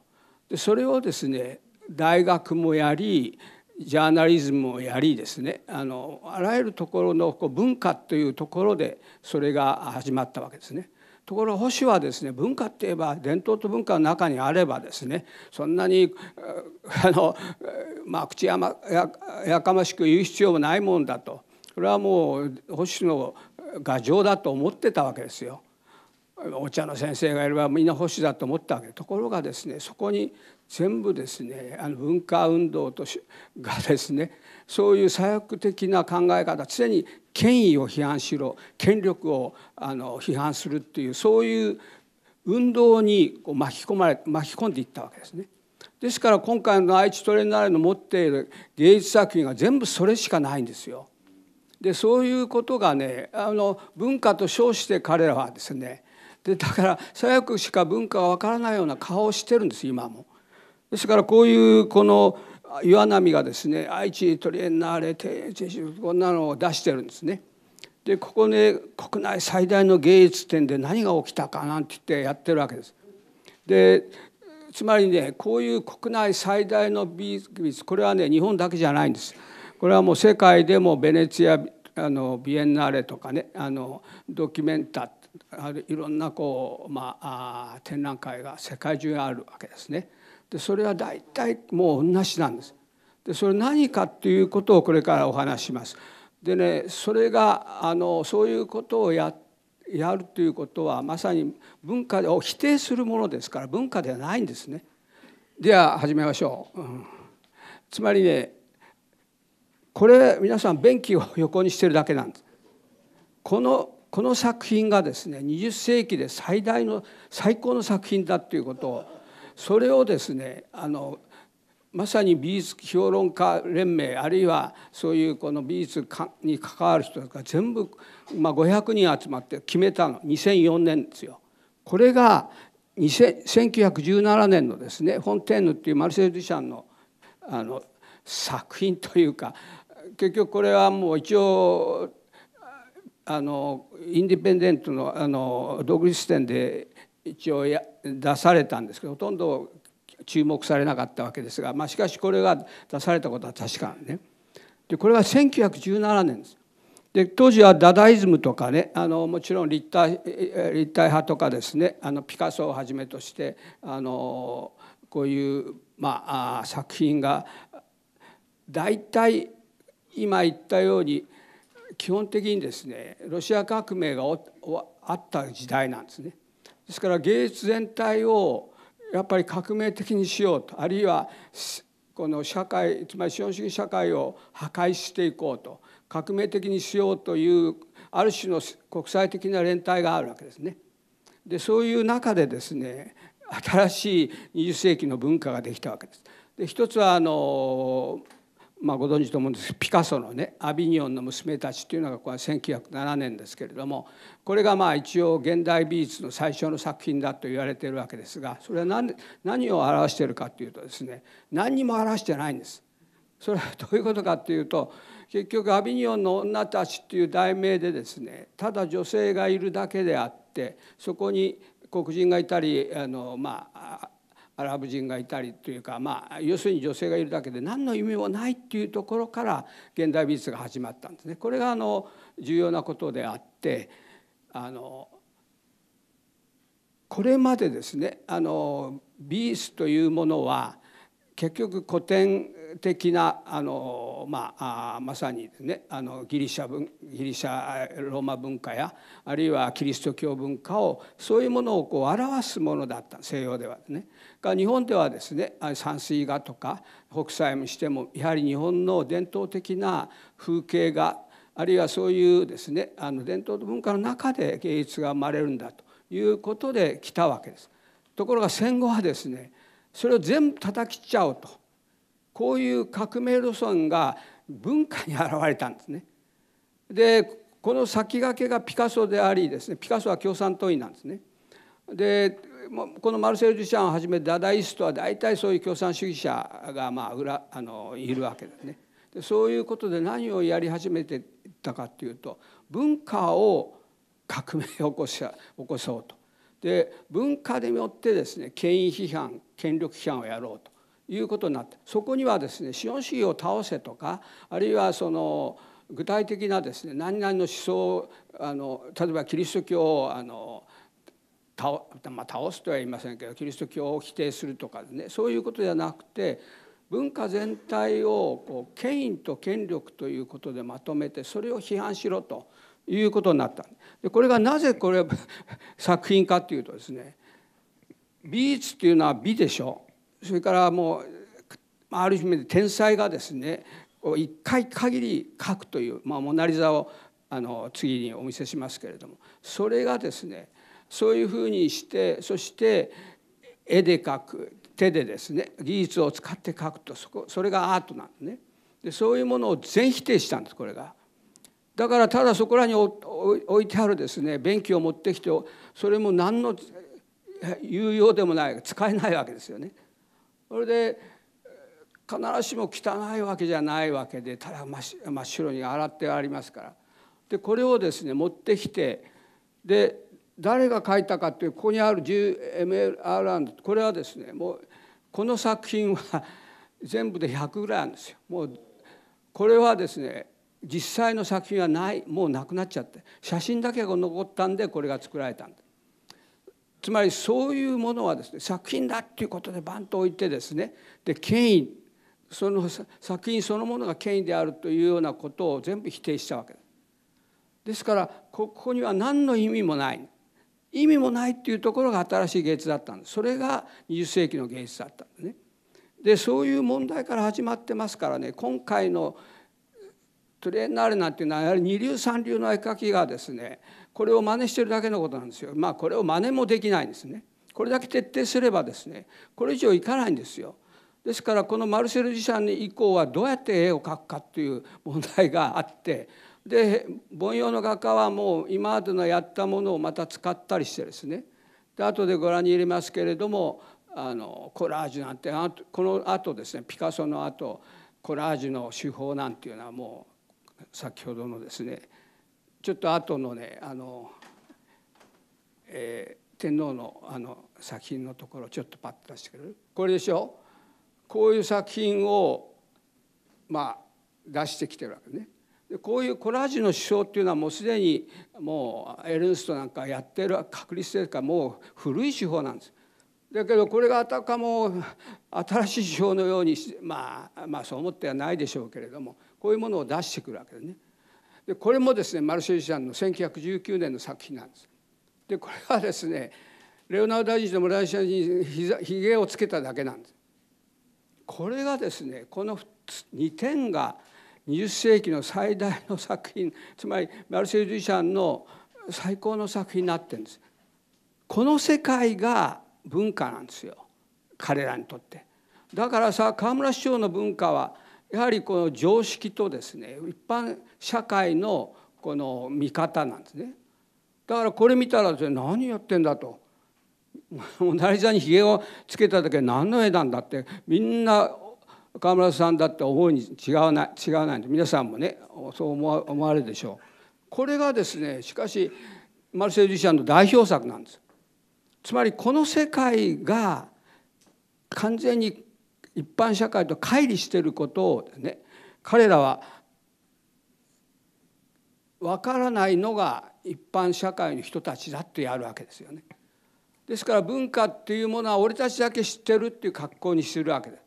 でそれをですね大学もやりジャーナリズムをやりですねあのあらゆるところのこう文化というところでそれが始まったわけですね。ところ保守はですね文化っていえば伝統と文化の中にあればですねそんなにあの、まあ、口や,、ま、ややかましく言う必要もないもんだとそれはもう保守の牙だと思ってたわけですよ。お茶の先生がいればみんな保守だと思ったわけところがですねそこに全部ですねあの文化運動としがですねそういう左翼的な考え方常に権威を批判しろ権力をあの批判するっていうそういう運動にこう巻き込まれ巻き込んでいったわけですね。ですから今回の愛知トレーナーの持っている芸術作品が全部それしかないんですよ。でそういうことがねあの文化と称して彼らはですねでだから左翼しか文化がわからないような顔をしてるんです今も。ですからこういうこの岩波がですね愛知なリエンナーレテこんなのを出してるんですね。でここね国内最大の芸術展で何が起きたかなんて言ってやってるわけです。でつまりねこういう国内最大の美術これはね日本だけじゃないんです。これはもう世界でもベネチアあのビエンナーレとかねあのドキュメンタあるいろんなこう、まあ、あ展覧会が世界中にあるわけですね。でそれは大体もう同じなんです。でそれ何かということをこれからお話します。でねそれがあのそういうことをややるということはまさに文化を否定するものですから文化ではないんですね。では始めましょう。うん、つまりねこれ皆さん便器を横にしてるだけなんですこのこの作品がですね20世紀で最大の最高の作品だっていうことをそれをですねあのまさに美術評論家連盟あるいはそういうこの美術に関わる人が全部、まあ、500人集まって決めたの2004年ですよ。これが1917年のですねフォンテーヌっていうマルセル・デュシャンのあの作品というか結局これはもう一応あのインディペンデントのあの独立視点で一応や出されたんですけどほとんど注目されなかったわけですが、まあ、しかしこれが出されたことは確かね。でこれは1917年です。で当時はダダイズムとかねあのもちろん立体立体派とかですねあのピカソをはじめとしてあのこういう、まあ、作品が大体今言ったように基本的にですねロシア革命があった時代なんですね。ですから芸術全体をやっぱり革命的にしようとあるいはこの社会つまり資本主義社会を破壊していこうと革命的にしようというある種の国際的な連帯があるわけですね。でそういう中でですね新しい20世紀の文化ができたわけです。で一つはあのまあ、ご存知と思うんですピカソのね「アビニオンの娘たち」というのがこれは1907年ですけれどもこれがまあ一応現代美術の最初の作品だと言われているわけですがそれは何何を表しているかというとですね何にも表してないんです。それはどういうことかというと結局アビニオンの女たちっていう題名でですねただ女性がいるだけであってそこに黒人がいたりあのまあアラブ人がいたりというか、まあ、要するに女性がいるだけで何の意味もないっていうところから現代美術が始まったんですね。これがあの重要なことであってあのこれまでですねあの美術というものは結局古典的なあの、まあ、まさにですねあのギリシャ文ギリシャローマ文化やあるいはキリスト教文化をそういうものをこう表すものだった西洋ではね。日本ではですね山水画とか北斎にしてもやはり日本の伝統的な風景画あるいはそういうですねあの伝統と文化の中で芸術が生まれるんだということで来たわけです。ところが戦後はですねそれを全部叩きちゃおうとこういう革命路線が文化に現れたんですね。でこの先駆けがピカソでありですねピカソは共産党員なんですね。でこのマルセル・デュシャンをはじめダダイストは大体そういう共産主義者がまあ裏あのいるわけですね。でそういうことで何をやり始めてたかっていうと文化を革命を起こし起こそうと。で文化によってですね権威批判権力批判をやろうということになってそこにはですね資本主義を倒せとかあるいはその具体的なですね何々の思想あの例えばキリスト教をあの倒,、まあ、倒すとは言いませんけどキリスト教を否定するとかねそういうことじゃなくて文化全体をこう権威と権力ということでまとめてそれを批判しろということになったでこれがなぜこれ *laughs* 作品かというとですね美術っていうのは美でしょそれからもうある意味で天才がですね一回限り描くという、まあ、モナ・リザをあの次にお見せしますけれどもそれがですねそういうふうにしてそして絵で描く手でですね技術を使って描くとそこそれがアートなんですねでそういうものを全否定したんですこれが。だからただそこらに置いてあるですね便器を持ってきてそれも何の有用でもない使えないわけですよね。それで必ずしも汚いわけじゃないわけでただ真っ白に洗ってありますからでこれをですね持ってきてで誰が書いたかっていうここにある 10MLR これはですねもうこの作品は *laughs* 全部で100ぐらいあるんですよ。もうこれはですね実際の作品はないもうなくなっちゃって写真だけが残ったんでこれが作られたんだつまりそういうものはですね作品だっていうことでバンと置いてですねで権威その作品そのものが権威であるというようなことを全部否定したわけです。ですからここには何の意味もない意味もないっていうところが新しい芸術だったんですそれが20世紀の芸術だったんですね。でそういう問題から始まってますからね今回のトレーナーレなんていうのはやはり二流三流の絵描きがですねこれを真似してるだけのことなんですよ。まあこれを真似もできないんですね。これだけ徹底すればですねこれ以上いかないんですよ。ですからこのマルセル・デュシャン以降はどうやって絵を描くかっていう問題があってで凡庸の画家はもう今までのやったものをまた使ったりしてですねで後でご覧に入れますけれどもあのコラージュなんてこのあとですねピカソのあとコラージュの手法なんていうのはもう先ほどのですねちょっと後のねあの、えー、天皇のあの作品のところちょっとパッと出してくれるこれでしょこういう作品をまあ出してきてるわけね。こういうコラージュの手法っていうのはもうすでにもうエルンストなんかやってる確率とかもう古い手法なんです。だけどこれがあたかも新しい手法のようにまあまあそう思ってはないでしょうけれどもこういうものを出してくるわけですね。でこれもですねマルシェルシャンの1919年の作品なんです。でこれはですねレオナルド・ダ・ヴィンチの村井社にひげをつけただけなんです。これがですねこの2点が20世紀の最大の作品 *laughs* つまりマルセイ・デュシャンの最高の作品になってるんです。この世界が文化なんですよ彼らにとって。だからさ河村市長の文化はやはりこの常識とですね一般社会のこの見方なんですね。だからこれ見たら何やってんだと。モナ・リザにひげをつけただけ何の絵なんだってみんな河村さんだって思うに違わない違わない皆さんもねそう思われるでしょう。これがですねしかしマルセイ・デュシャンの代表作なんです。つまりこの世界が完全に一般社会と乖離していることをね彼らは分からないのが一般社会の人たちだってやるわけですよね。ですから文化っていうものは俺たちだけ知ってるっていう格好にするわけです。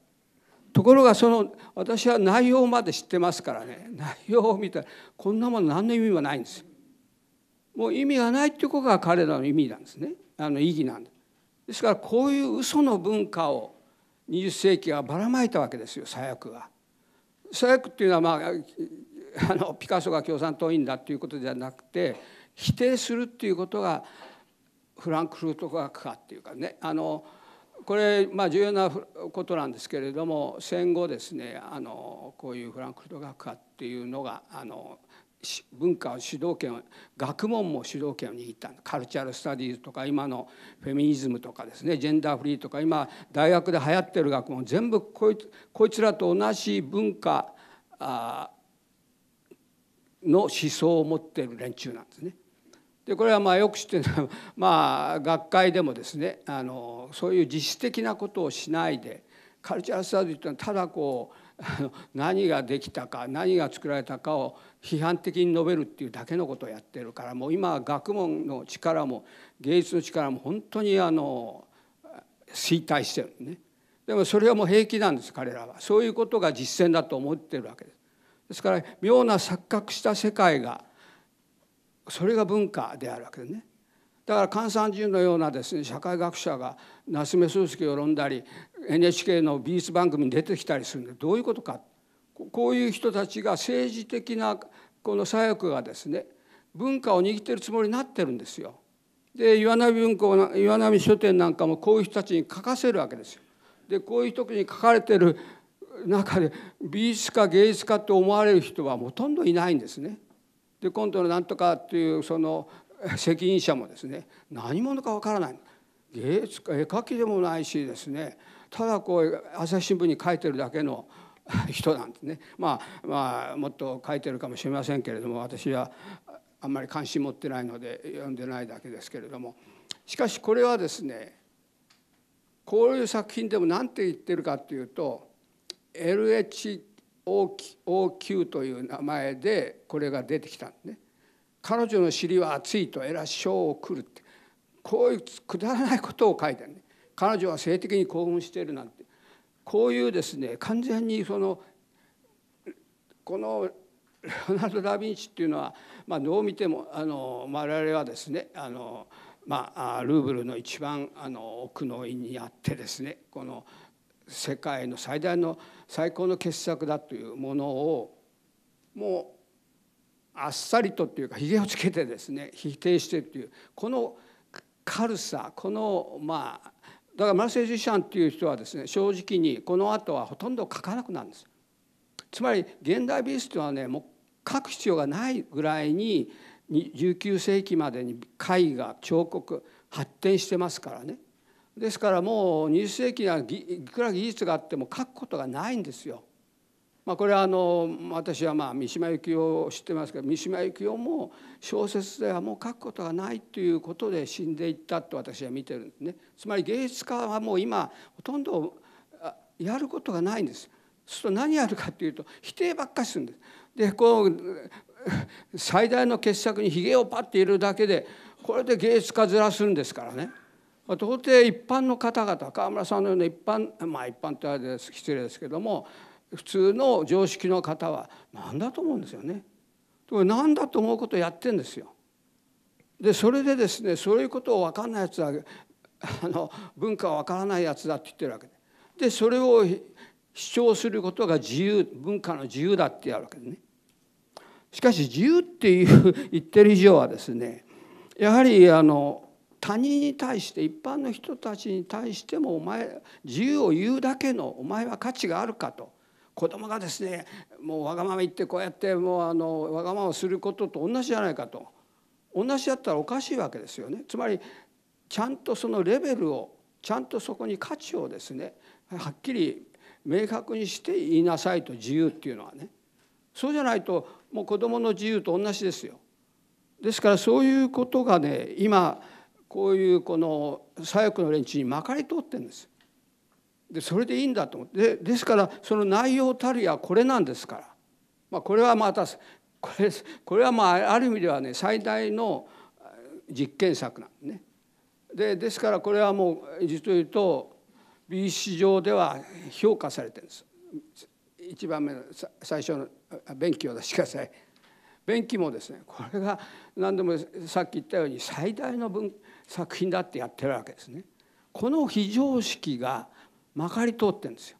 ところがその私は内容まで知ってますからね内容を見たらこんなもの何の意味もないんですもう意味がないっていうことが彼らの意味なんですねあの意義なんですですからこういう嘘の文化を20世紀はばらまいたわけですよ左翼が。左翼っていうのは、まあ、あのピカソが共産党員だっていうことじゃなくて否定するっていうことがフランクフルト学派っていうかねあのこれ、まあ、重要なことなんですけれども戦後ですねあのこういうフランクフルト学科っていうのがあの文化を主導権を学問も主導権を握ったカルチャル・スタディーズとか今のフェミニズムとかですねジェンダーフリーとか今大学で流行ってる学問全部こいこいつらと同じ文化の思想を持ってる連中なんですね。でこれはまあよく知ってるのは、*laughs* まあ、学会でもですねあのそういう実質的なことをしないでカルチャースタディというのはただこうあの何ができたか何が作られたかを批判的に述べるっていうだけのことをやってるからもう今は学問の力も芸術の力も本当にあの衰退してるね。でもそれはもう平気なんです彼らはそういうことが実践だと思ってるわけです。ですから妙な錯覚した世界がそれが文化であるわけですね。だから菅さん人のようなですね社会学者が夏目漱石を論んだり NHK の美術番組に出てきたりするんでどういうことかこういう人たちが政治的なこの左翼がですね文化を握ってるつもりになってるんですよ。で岩波文庫岩波書店なんかもこういう人たちに書かせるわけですよ。でこういう時に書かれてる中で美術家芸術家って思われる人はほとんどいないんですね。で今度のなんとかっていうその *laughs* 責任者もですね何者かわからない芸絵描きでもないしですねただこう朝日新聞に書いてるだけの *laughs* 人なんですね、まあ、まあもっと書いてるかもしれませんけれども私はあんまり関心持ってないので読んでないだけですけれどもしかしこれはですねこういう作品でも何て言ってるかっていうと LH 王宮という名前でこれが出てきたんでね彼女の尻は熱いと偉ら賞をくるってこういうくだらないことを書いてるね彼女は性的に興奮しているなんてこういうですね完全にそのこのレオナルド・ダ・ヴィンチっていうのは、まあ、どう見てもあの我々はですねあの、まあ、ルーブルの一番あの奥の院にあってですねこの世界の最大の最高の傑作だというものをもうあっさりとっていうかひげをつけてですね否定してっていうこの軽さこのまあだからマルセージシャンっていう人はですね正直にこの後はほとんど書かなくなるんですつまり現代美術というのはねもう書く必要がないぐらいに19世紀までに絵画彫刻発展してますからねですからもう20世紀にはいくら技術があっても書くことがないんですよ。まあ、これはあの私はまあ三島由紀夫を知ってますけど三島由紀夫も小説ではもう書くことがないということで死んでいったと私は見てるんですね。つまり芸術家はもう今ほとんどやることがないんです。そうすると何やるかっていうと否定ばっかりするんです。でこう最大の傑作にひげをパッて入れるだけでこれで芸術家ずらするんですからね。到底一般の方々川村さんのような一般まあ一般ってあれです失礼ですけども普通の常識の方は何だと思うんですよね。何だと思うことをやってんですよ。でそれでですねそういうことを分かんないやつはあの文化は分からないやつだって言ってるわけででそれを主張することが自由文化の自由だってやるわけでね。しかし自由っていう *laughs* 言ってる以上はですねやはりあの他人に対して一般の人たちに対してもお前自由を言うだけのお前は価値があるかと子供がですねもうわがまま言ってこうやってもうあのわがままをすることと同じじゃないかと同じだったらおかしいわけですよね。つまりちゃんとそのレベルをちゃんとそこに価値をですねはっきり明確にして言いなさいと自由っていうのはねそうじゃないともう子供の自由と同じですよ。ですからそういうことがね今こういうこの左翼の連中にまかり通ってんですでそれでいいんだと思ってでですからその内容たるやこれなんですから、まあ、これはまたこれこれはまあある意味ではね最大の実験策なんでねでですからこれはもう実を言うと美術上では評価されてるんです一番目の最初の便器を出してください便器もですねこれが何でもさっき言ったように最大の文作品だってやってるわけですね。この非常識がまかり通ってんですよ。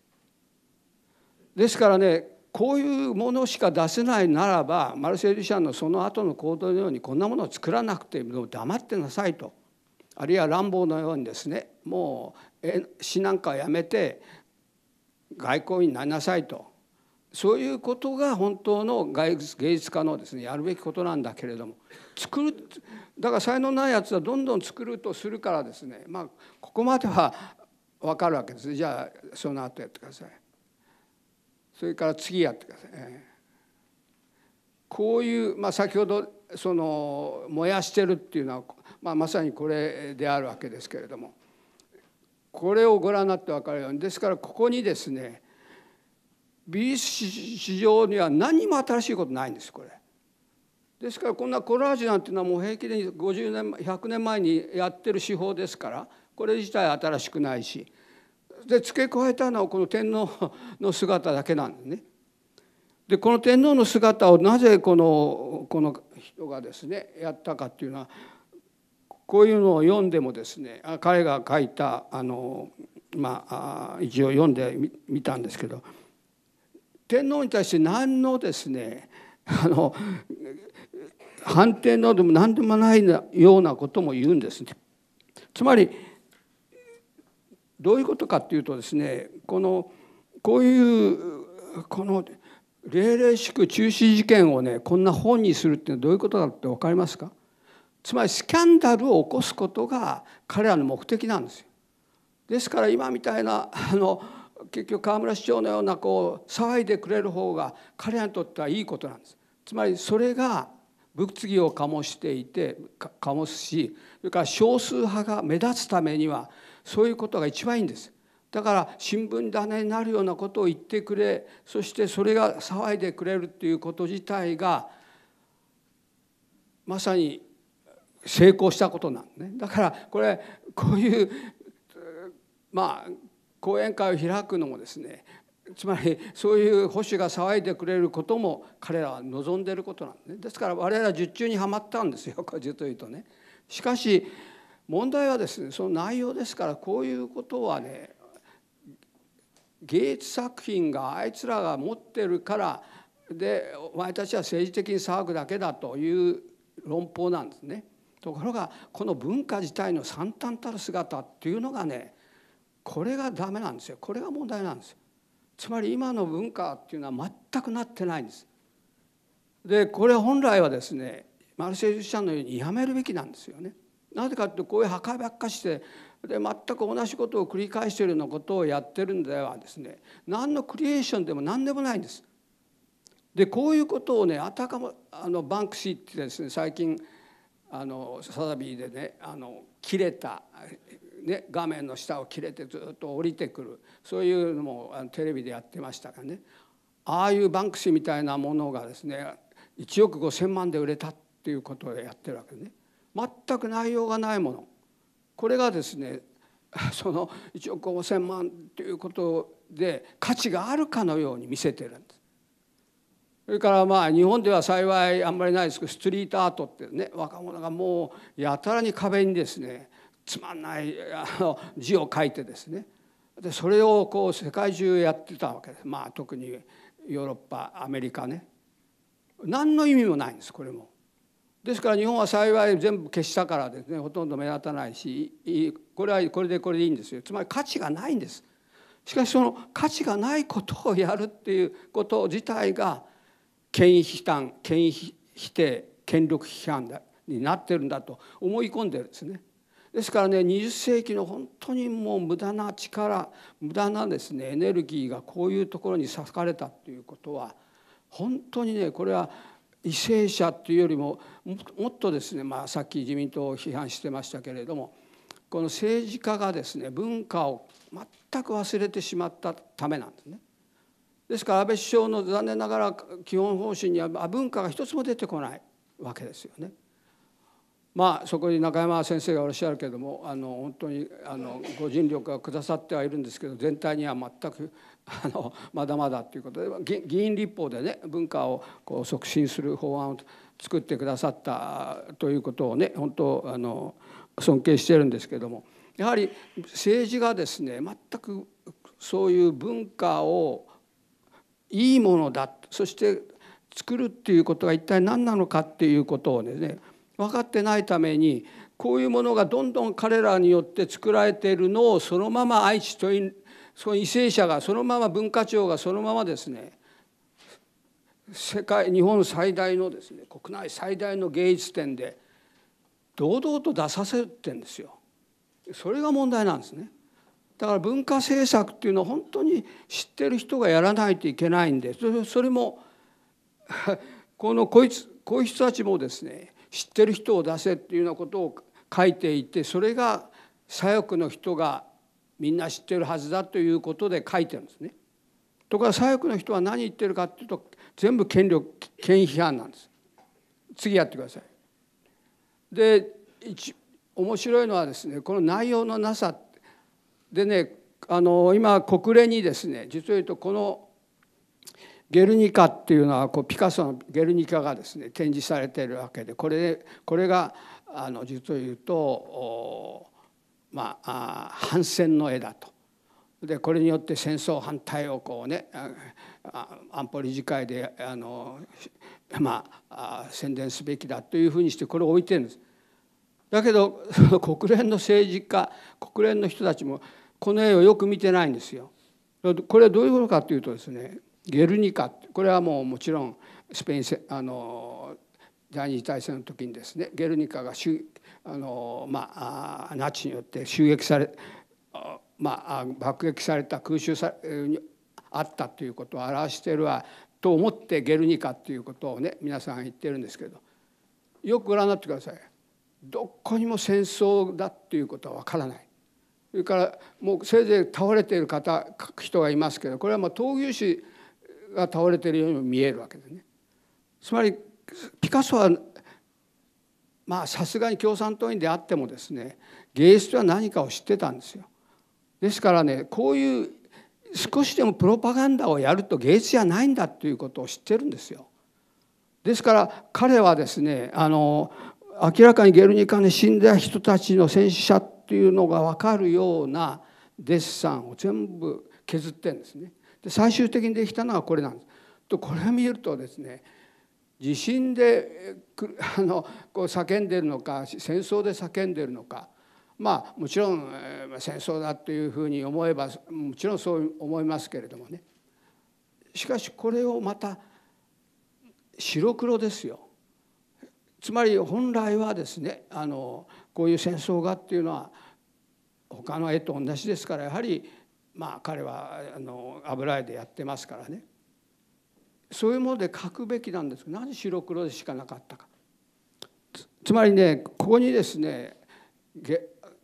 ですからねこういうものしか出せないならばマルセイ・デュシャンのその後の行動のようにこんなものを作らなくても黙ってなさいとあるいは乱暴のようにですねもう詩なんかやめて外交員になりなさいとそういうことが本当の芸術家のですねやるべきことなんだけれども作るだから才能ないやつはどんどん作るとするからですねまあここまでは分かるわけですじゃあその後やってくださいそれから次やってください、こういう、まあ、先ほどその燃やしてるっていうのは、まあ、まさにこれであるわけですけれどもこれをご覧になって分かるようにですからここにですね美術史上には何も新しいことないんですこれ。ですからこんなコラージュなんていうのはもう平気で50年100年前にやってる手法ですからこれ自体新しくないしで付け加えたのはこの天皇 *laughs* の姿だけなんですね。でこの天皇の姿をなぜこのこの人がですねやったかっていうのはこういうのを読んでもですね彼が書いたあのまあ一応読んでみたんですけど天皇に対して何のですねあの判定なども何でもないようなことも言うんですね。つまりどういうことかっていうとですねこのこういうこの霊霊しく中止事件をねこんな本にするっていうのはどういうことだって分かりますかつまりスキャンダルを起こすことが彼らの目的なんですよ。ですから今みたいなあの結局河村市長のようなこう騒いでくれる方が彼らにとってはいいことなんです。つまりそれが物議を醸していて醸すしそれから少数派が目立つためにはそういうことが一番いいんです。だから新聞種になるようなことを言ってくれそしてそれが騒いでくれるっていうこと自体がまさに成功したことなんねだからこれこういうまあ講演会を開くのもですねつまりそういう保守が騒いでくれることも彼らは望んでいることなんですねですから我々は術中にはまったんですよ実というとね。しかし問題はですねその内容ですからこういうことはね芸術作品があいつらが持ってるからでお前たちは政治的に騒ぐだけだという論法なんですね。ところがこの文化自体の惨憺たる姿っていうのがねこれがダメなんですよこれが問題なんですよ。つまり今の文化っていうのは全くなってないんです。でこれ本来はですねマルセイユ主者のようにやめるべきなんですよね。なぜかってこういう破壊ばっかしてで全く同じことを繰り返しているようなことをやってるんではですね何のクリエーションでも何でもないんです。でこういうことをねあたかもあのバンクシーってですね最近あのサザビーでねあの切れたね、画面の下を切れてずっと降りてくるそういうのもあのテレビでやってましたがねああいうバンクシーみたいなものがですね1億5,000万で売れたっていうことをやってるわけね全く内容がないものこれがですね *laughs* その1億5,000万ということで価値があるかのように見せてるんです。それからまあ日本では幸いあんまりないですけどストリートアートってね若者がもうやたらに壁にですねつまんないあの字を書いてですねでそれをこう世界中やってたわけです、まあ、特にヨーロッパアメリカね何の意味もないんですこれも。ですから日本は幸い全部消したからですねほとんど目立たないしこれはこれでこれでいいんですよつまり価値がないんです。しかしその価値がないことをやるっていうこと自体が権威批判権威否定権力批判になってるんだと思い込んでるんですね。ですからね20世紀の本当にもう無駄な力無駄なですねエネルギーがこういうところに割かれたということは本当にねこれは為政者というよりももっとですね、まあ、さっき自民党を批判してましたけれどもこの政治家がですね文化を全く忘れてしまったためなんですね。ですから安倍首相の残念ながら基本方針には文化が一つも出てこないわけですよね。まあ、そこに中山先生がおっしゃるけれどもあの本当にあのご尽力がくださってはいるんですけど全体には全くあのまだまだということで議員立法でね文化をこう促進する法案を作ってくださったということをね本当あの尊敬してるんですけどもやはり政治がですね全くそういう文化をいいものだそして作るっていうことが一体何なのかっていうことをね分かってないためにこういうものがどんどん彼らによって作られているのをそのまま愛知というその為政者がそのまま文化庁がそのままですね世界日本最大のですね国内最大の芸術展で堂々と出させてんですよ。それが問題なんですね。だから文化政策っていうのは本当に知ってる人がやらないといけないんでそれも *laughs* このこいつこういう人たちもですね知ってる人を出せっていうようなことを書いていてそれが左翼の人がみんな知ってるはずだということで書いてるんですね。ところが左翼の人は何言ってるかっていうと全部権力権威批判なんです。次やってください。で一面白いのはですねこの内容のなさでねあの今国連にですね実を言うとこのゲルニカっていうのはこうピカソのゲルニカがですね展示されているわけでこれこれがあの実を言うとまあ反戦の絵だと。でこれによって戦争反対をこうね安保理事会であの、まあ、宣伝すべきだというふうにしてこれを置いてるんです。だけど *laughs* 国連の政治家国連の人たちもこの絵をよく見てないんですよ。これはどういうことかというとですねゲルニカこれはもうもちろんスペインあの第二次大戦の時にですねゲルニカがあの、まあ、ナチによって襲撃され、まあ、爆撃された空襲さにあったということを表しているわと思ってゲルニカということをね皆さん言ってるんですけどよくなってください。どこにも戦争だということはわからない。それからもうせいぜい倒れている方人がいますけどこれはもう闘牛士が倒れているようにも見えるわけですね。つまりピカソはまあさすがに共産党員であってもですね芸術は何かを知ってたんですよ。ですからねこういう少しでもプロパガンダをやると芸術じゃないんだということを知ってるんですよ。ですから彼はですねあの明らかにゲルニカに死んだ人たちの戦死者っていうのが分かるようなデッサンを全部削ってんですね。で最終的にできたのはこれなんです。とこれを見るとですね地震で *laughs* あのこう叫んでるのか戦争で叫んでるのかまあもちろん戦争だというふうに思えばもちろんそう思いますけれどもねしかしこれをまた白黒ですよつまり本来はですねあのこういう戦争がっていうのは他の絵と同じですからやはりまあ彼はあの油絵でやってますからねそういうもので書くべきなんですなぜ白黒でしかなかったかつまりねここにですね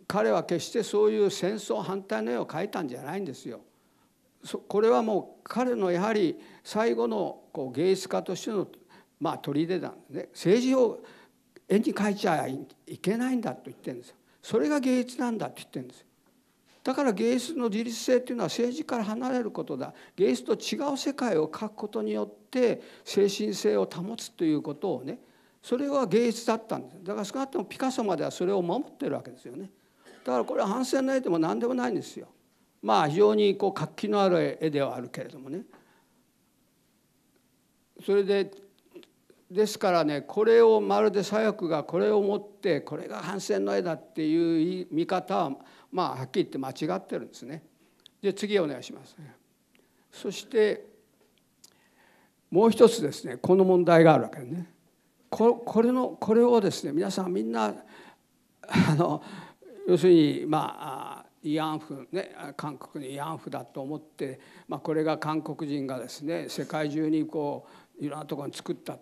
彼は決してそういう戦争反対の絵を描いたんじゃないんですよ。これはもう彼のやはり最後のこう芸術家としてのまあ取り入れなんですね政治を絵に描いちゃいけないんだと言ってるんですよそれが芸術なんだと言ってるんですよだから芸術の自立性というのは政治から離れることだ芸術と違う世界を描くことによって精神性を保つということをねそれは芸術だったんですだから少なくともピカソまではそれを守ってるわけですよねだからこれは反省の絵でも何でもないんですよまあ非常にこう活気のある絵ではあるけれどもねそれでですからねこれをまるで左翼がこれを持ってこれが反戦の絵だっていう見方はまあはっきり言って間違ってるんですね。で次お願いします。そしてもう一つですねこの問題があるわけね。ここれのこれをですね皆さんみんなあの要するにまあ慰安婦ね韓国に慰安婦だと思って、まあ、これが韓国人がですね世界中にこういろんなところに作った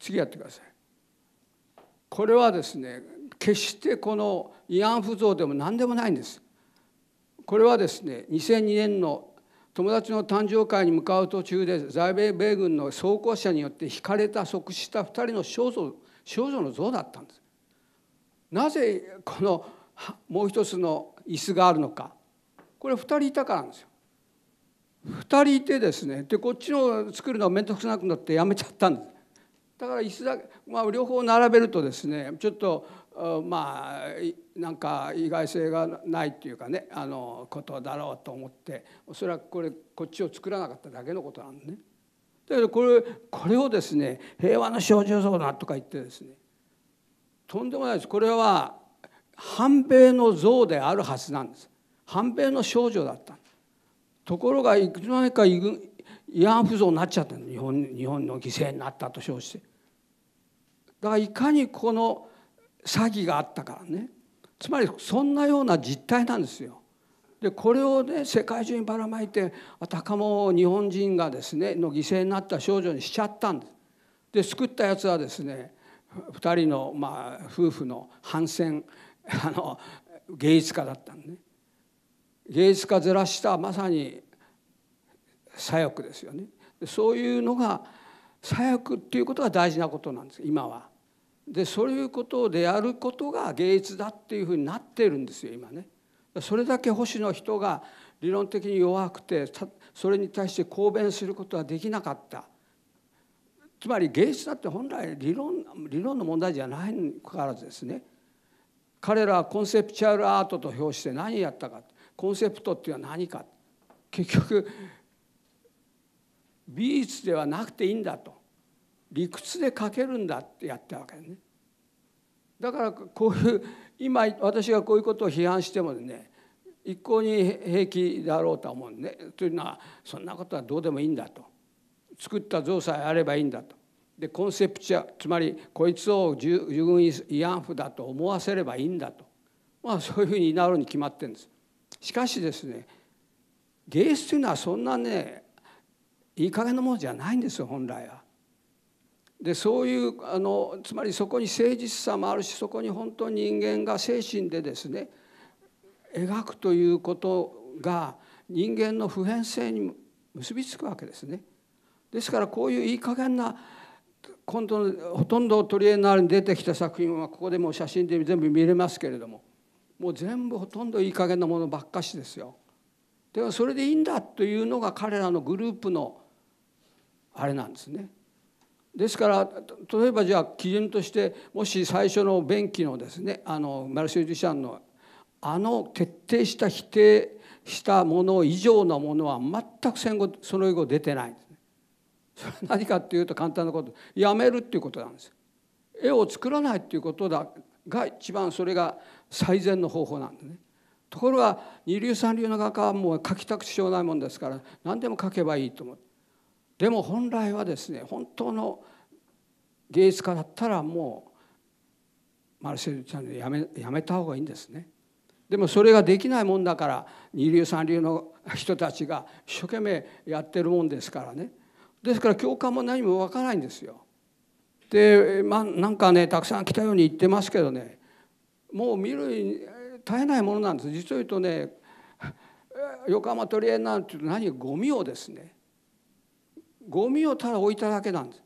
次やってください。これはですね決してこの慰安婦像でも何でもないんです。これはですね2002年の友達の誕生会に向かう途中で在米米軍の装甲車によって引かれた即死した2人の少女少女の像だったんです。なぜこのもう一つの椅子があるのかこれ2人いたからなんですよ。2人いてですねでこっちの作るの面倒くさくなってやめちゃったんです。だから椅子だけ、まあ、両方並べるとですねちょっとまあなんか意外性がないっていうかねあのことだろうと思っておそらくこれこっちを作らなかっただけのことなんでね。だけどこれこれをですね平和の象徴像だとか言ってですねとんでもないですこれは反米の像であるはずなんです反米の少女だったところがいくつの間にか慰安婦像になっちゃった日本日本の犠牲になったと称してだからいかにこの詐欺があったからねつまりそんなような実態なんですよ。でこれをね世界中にばらまいてあたかも日本人がですねの犠牲になった少女にしちゃったんです。で救ったやつはですね2人の、まあ、夫婦の反戦 *laughs* あの芸術家だったんね芸術家ずらしたまさに左翼ですよねそういうのが左翼っていうことが大事なことなんです今は。でそういうことでやることが芸術だっていうふうになってるんですよ今ね。それだけ保守の人が理論的に弱くてそれに対して抗弁することはできなかったつまり芸術だって本来理論理論の問題じゃないからですね彼らはコンセプチュアルアートと評して何やったかコンセプトっていうのは何か結局美術ではなくていいんだと理屈で書けるんだってやったわけねだからこういう今私がこういうことを批判してもね一向に平気だろうと思うねというのはそんなことはどうでもいいんだと作った像さえあればいいんだとでコンセプチャつまりこいつを従軍慰安婦だと思わせればいいんだとまあそういうふうになるに決まってるんです。しかしですね芸術というのはそんなねいい加減なものじゃないんですよ本来は。でそういうあのつまりそこに誠実さもあるしそこに本当に人間が精神でですね描くということが人間の普遍性に結びつくわけですね。ですからこういういい加減な今度ほとんどトリエンナーレに出てきた作品はここでもう写真で全部見れますけれどももう全部ほとんどいい加減なものばっかしですよ。ではそれでいいんだというのが彼らのグループのあれなんですね。ですから例えばじゃあ基準としてもし最初の便器のですねあのマルシュ・デュシャンのあの徹底した否定したもの以上のものは全く戦後その以後出てないそれは何かっていうと簡単なことやめるっていうことなんです。絵を作らないっていうことだが一番それが最善の方法なんでね。ところが二流三流の画家はもう描きたくてしょうがないもんですから何でも描けばいいと思って。でも本来はですね本当の芸術家だったらもうマルセル・ちゃんでやめやめた方がいいんですね。でもそれができないもんだから二流三流の人たちが一生懸命やってるもんですからねですから共感も何もわからないんですよ。でまあなんかねたくさん来たように言ってますけどねもう見るに絶えないものなんです実を言うとね横浜トリエンなんていうと何ゴミをですねゴミをただ置いただけなんです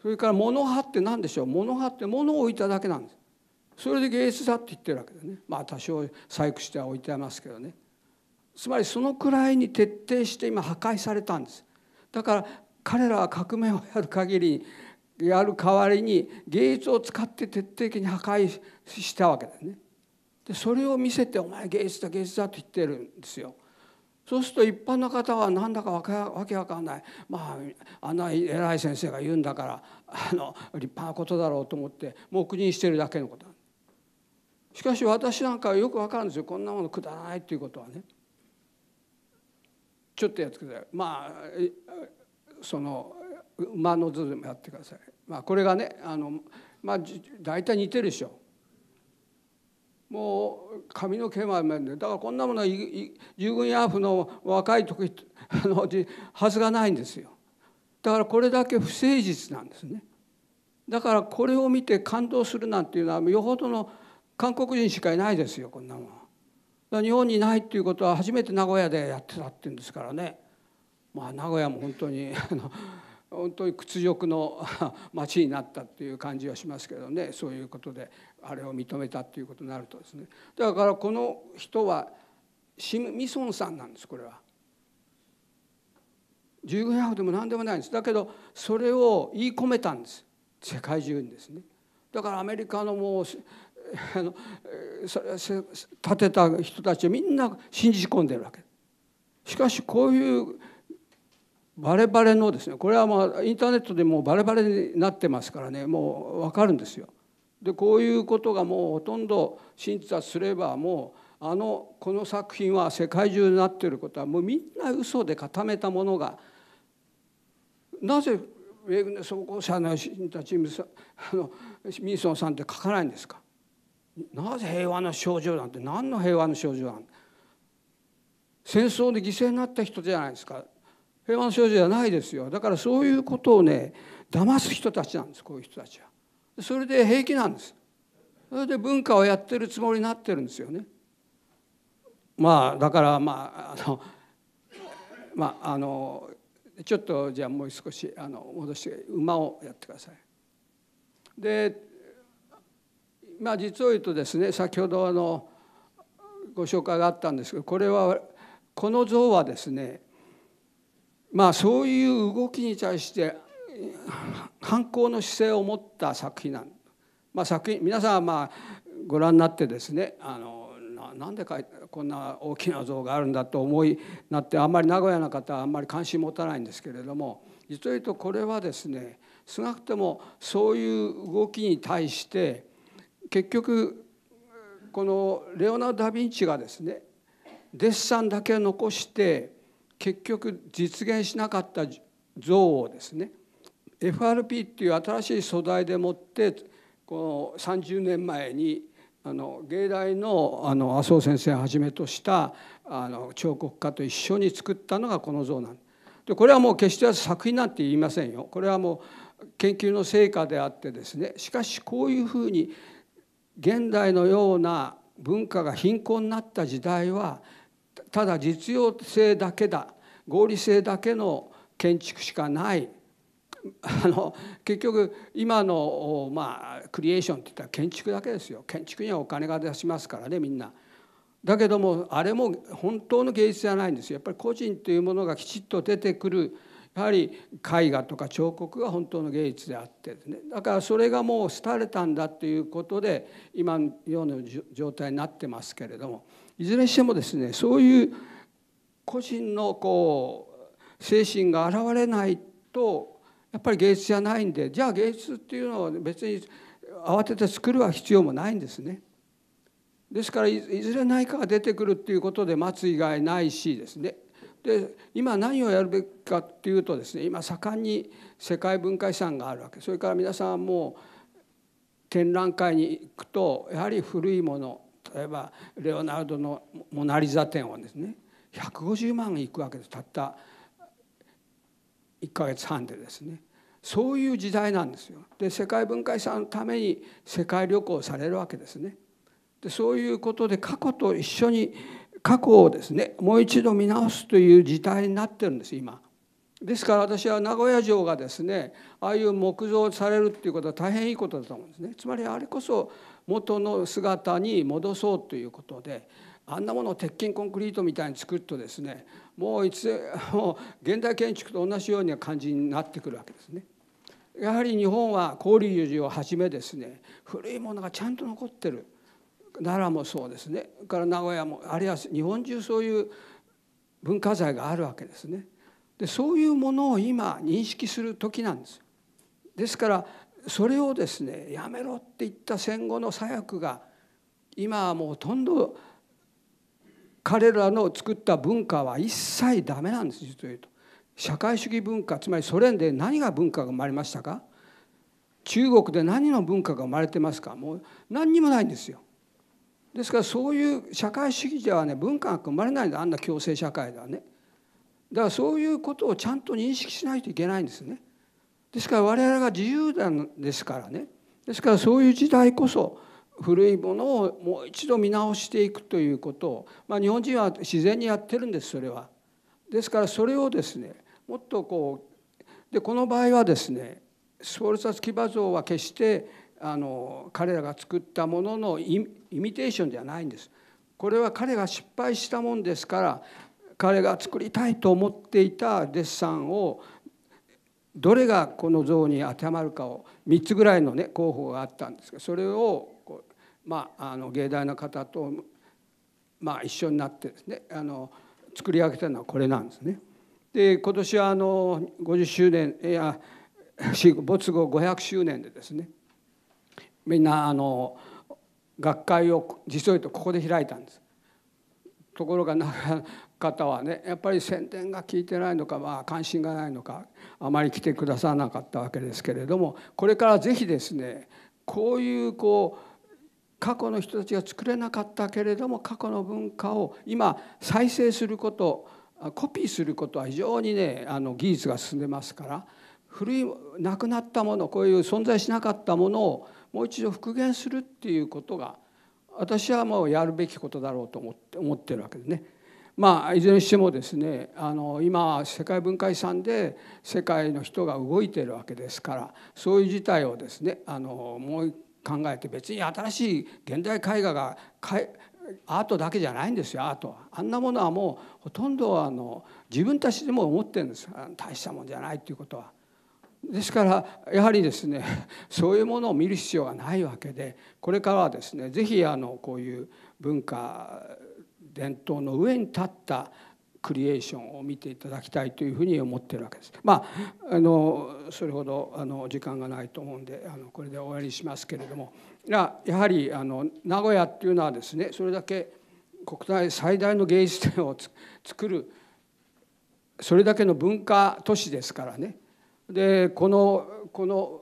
それから物派って何でしょう物派って物を置いただけなんですそれで芸術だって言ってるわけだねまあ多少細工しては置いてますけどねつまりそのくらいに徹底して今破壊されたんですだから彼らは革命をやる限りやる代わりに芸術を使って徹底的に破壊したわけだよねでそれを見せて「お前芸術だ芸術だ」と言ってるんですよそうすると一般の方はなんだかわけわかんないまああんな偉い先生が言うんだからあの立派なことだろうと思って黙認してるだけのことしかし私なんかはよくわかるんですよこんなものくだらないっていうことはね。ちょっとやってくださいまあその馬の図でもやってください。まあ、これがねあの、まあ、大体似てるでしょうもう髪の毛までだからこんなものは従軍ヤーフの若い時あのはずがないんですよだからこれだけ不誠実なんですねだからこれを見て感動するなんていうのはよほどの韓国人しかいないですよこんなもん日本にないっていうことは初めて名古屋でやってたっていうんですからねまあ名古屋も本当にあの本当に屈辱の街 *laughs* になったっていう感じはしますけどねそういうことであれを認めたということになるとですねだからこの人はシム・ミソンさんなんですこれは。十軍ヤフでも何でもないんですだけどそれを言い込めたんです世界中にですね。だからアメリカのもう *laughs* あの立てた人たちみんな信じ込んでるわけしかしこういうバレバレのですねこれはまあインターネットでもバレバレになってますからねもう分かるんですよ。でこういうことがもうほとんど真実はすればもうあのこの作品は世界中になっていることはもうみんな嘘で固めたものがなぜ米軍の装甲車の死んチームあのミンソンさんって書かないんですかなぜ平和の症状なんて何の平和の症状なんて戦争で犠牲になった人じゃないですか平和の症状じゃないですよだからそういうことをね騙す人たちなんですこういう人たちは。それで平気なんですそれで文化をやってるつもりになってるんですよねまあだからまああのまああのちょっとじゃあもう少しあの戻して馬をやってください。でまあ実を言うとですね先ほどあのご紹介があったんですけどこれはこの像はですねまあそういう動きに対して反抗の姿勢を持った作品なんまあ、作品皆さんまあご覧になってですねあのなんでかこんな大きな像があるんだと思いなってあんまり名古屋の方はあんまり関心持たないんですけれども実を言うとこれはですね少なくともそういう動きに対して結局このレオナルド・ダ・ヴィンチがですねデッサンだけ残して結局実現しなかった像をですね FRP っていう新しい素材でもってこの30年前にあの芸大のあの麻生先生をはじめとしたあの彫刻家と一緒に作ったのがこの像なんでこれはもう決して作品なんて言いませんよこれはもう研究の成果であってですねしかしこういうふうに現代のような文化が貧困になった時代はただ実用性だけだ合理性だけの建築しかない *laughs* あの結局今の、まあ、クリエーションっていったら建築だけですよ建築にはお金が出しますからねみんな。だけどもあれも本当の芸術じゃないんですよやっぱり個人というものがきちっと出てくるやはり絵画とか彫刻が本当の芸術であってですねだからそれがもう廃れたんだということで今のような状態になってますけれどもいずれにしてもですねそういう個人のこう精神が現れないとやっぱり芸術じゃないんでじゃあ芸術っていうのは別に慌てて作るは必要もないんですね。ですからいずれ何かが出てくるっていうことで待つ以外ないしですねで今何をやるべきかっていうとですね今盛んに世界文化遺産があるわけそれから皆さんもう展覧会に行くとやはり古いもの例えばレオナルドの「モナ・リザ」展はですね150万いくわけですたった1ヶ月半でですねそういう時代なんですよ。で世界文化遺産のために世界旅行されるわけですね。でそういうことで過去と一緒に過去をですねもう一度見直すという時代になってるんです今。ですから私は名古屋城がですねああいう木造されるっていうことは大変いいことだと思うんですね。つまりあれこそ元の姿に戻そうということであんなものを鉄筋コンクリートみたいに作るとですねもういつ *laughs* もう現代建築と同じような感じになってくるわけですね。やはり日本は法隆寺をはじめですね古いものがちゃんと残ってる奈良もそうですねから名古屋もあるいは日本中そういう文化財があるわけですね。でそういうものを今認識する時なんです。ですからそれをですねやめろって言った戦後の左翼が今はもうほとんど彼らの作った文化は一切ダメなんですうと社会主義文化つまりソ連で何が文化が生まれましたか中国で何の文化が生まれてますかもう何にもないんですよですからそういう社会主義ではね文化が生まれないんだあんな共生社会ではねだからそういうことをちゃんと認識しないといけないんですねですから我々が自由なんですからねですからそういう時代こそ古いものをもう一度見直していくということを、まあ、日本人は自然にやってるんですそれは。ですからそれをですねもっとこうでこの場合はですねスウォルサス騎馬像は決してあの彼らが作ったもののイミテーションではないんです。これは彼が失敗したもんですから彼が作りたいと思っていたデッサンをどれがこの像に当てはまるかを3つぐらいのね候補があったんですがそれをまあ、あの芸大の方と、まあ、一緒になってですねあの作り上げたのはこれなんですね。で今年はあの50周年いや *laughs* 没後500周年でですねみんなあの学会を実を言うとここで開いたんです。ところが方はねやっぱり宣伝が効いてないのか、まあ、関心がないのかあまり来てくださらなかったわけですけれどもこれから是非ですねこういうこう過去の人たちが作れなかったけれども過去の文化を今再生することコピーすることは非常にねあの技術が進んでますから古いなくなったものこういう存在しなかったものをもう一度復元するっていうことが私はもうやるべきことだろうと思って思ってるわけですね。まあ、いずれにしてもですねあの今世界文化遺産で世界の人が動いてるわけですからそういう事態をですねあのもう一考えて別に新しい現代絵画がアートだけじゃないんですよアートはあんなものはもうほとんどあの自分たちでも思ってるんです大したもんじゃないっていうことは。ですからやはりですね *laughs* そういうものを見る必要がないわけでこれからはですね是非こういう文化伝統の上に立ったクリエーションを見ていただきたいというふうに思ってるわけです。まあ、あのそれほどあの時間がないと思うんであのこれで終わりにしますけれどもやはりあの名古屋っていうのはですねそれだけ国内最大の芸術展を作るそれだけの文化都市ですからねでこのこの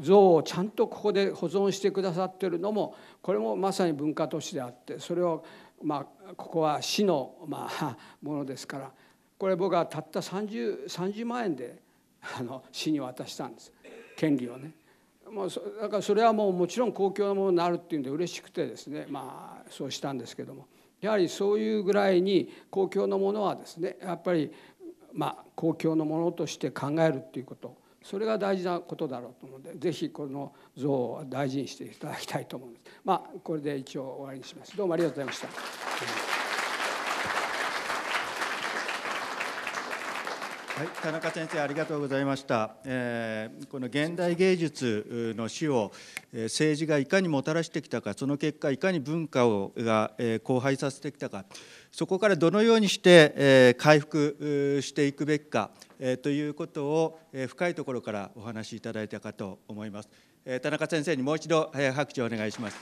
像をちゃんとここで保存してくださってるのもこれもまさに文化都市であってそれをまあ、ここは市の、まあ、ものですからこれ僕はたった 30, 30万円であの市に渡したんです権利をね。もうだからそれはもうもちろん公共のものになるっていうんで嬉しくてですねまあそうしたんですけどもやはりそういうぐらいに公共のものはですねやっぱりまあ公共のものとして考えるっていうことそれが大事なことだろうと思うのでぜひこの像を大事にしていただきたいと思います。まあ、これで一応終わりにしますどうもありがとうございました。はい、田中先生ありがとうございました、えー、この現代芸術の死を政治がいかにもたらしてきたかその結果いかに文化をが、えー、荒廃させてきたかそこからどのようにして回復していくべきかということを深いところからお話しいただいたかと思います。田中先生にもう一度拍手をお願いします。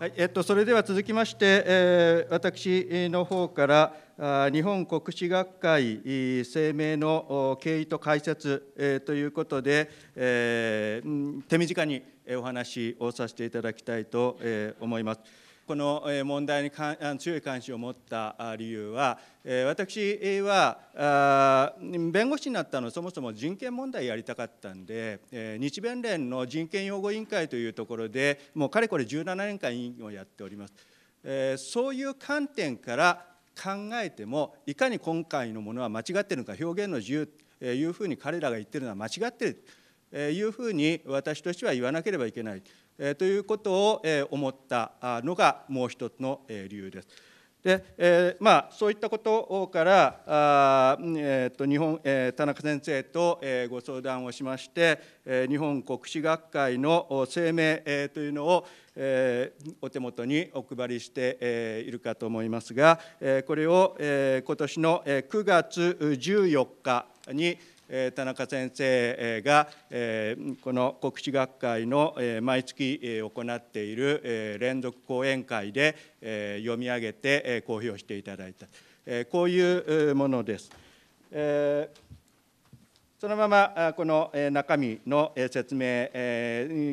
はいえっと、それでは続きまして、えー、私の方から、日本国史学会声明の経緯と解説ということで、手短にお話をさせていただきたいと思います。この問題に強い関心を持った理由は私は弁護士になったのはそもそも人権問題やりたかったんで日弁連の人権擁護委員会というところでもうかれこれ17年間委員をやっております。そういう観点から考えてもいかに今回のものは間違ってるのか表現の自由というふうに彼らが言ってるのは間違ってるというふうに私としては言わなければいけないということを思ったのがもう一つの理由です。で、えー、まあ、そういったことからあ、えーと、日本、えー、田中先生と、えー、ご相談をしまして、えー、日本国史学会の声明、えー、というのを、えー、お手元にお配りして、えー、いるかと思いますが、えー、これを、えー、今年の9月14日に、田中先生がこの国士学会の毎月行っている連続講演会で読み上げて公表していただいたこういうものです。そのままこの中身の説明、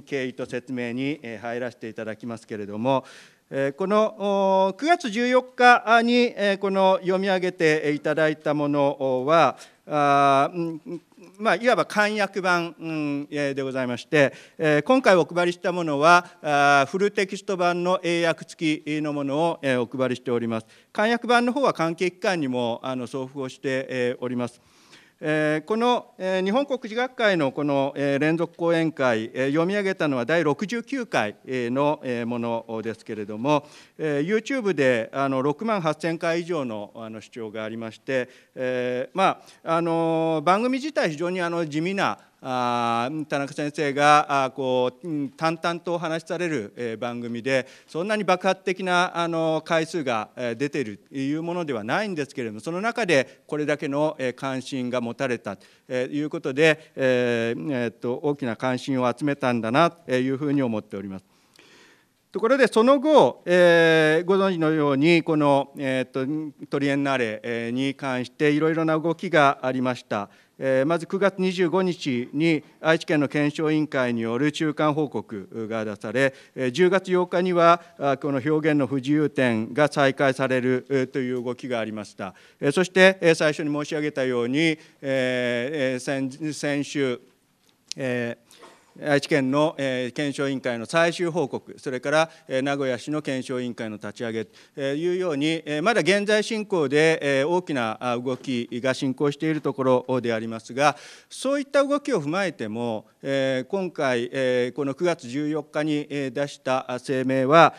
経緯と説明に入らせていただきますけれども、この9月14日にこの読み上げていただいたものは、あまあ、いわば簡約版、えでございまして、え今回お配りしたものはあフルテキスト版の英訳付きのものを、えお配りしております。簡約版の方は関係機関にもあの送付をして、えおります。えー、この、えー、日本国事学会のこの、えー、連続講演会、えー、読み上げたのは第69回の、えー、ものですけれども、えー、YouTube であの6万8000回以上のあの視聴がありまして、えーまあ、あの番組自体非常にあの地味なあ田中先生があこう淡々とお話しされる、え番組でそんなに爆発的なあの回数が、え出ているというものではないんですけれどもその中でこれだけの、え関心が持たれたと、えいうことで、えー、えー、と大きな関心を集めたんだなというふうに思っております。ところでその後、えー、ご存知のようにこの、えーと、とトリエンナーレに関していろいろな動きがありました。えまず9月25日に愛知県の検証委員会による中間報告が出され、10月8日にはこの表現の不自由点が再開されるという動きがありました。そして最初に申し上げたように、え先週、え愛知県の、検証委員会の最終報告それから、名古屋市の検証委員会の立ち上げと、いうように、まだ現在進行で、大きな動きが進行しているところでありますがそういった動きを踏まえても、今回、この9月14日に出した声明は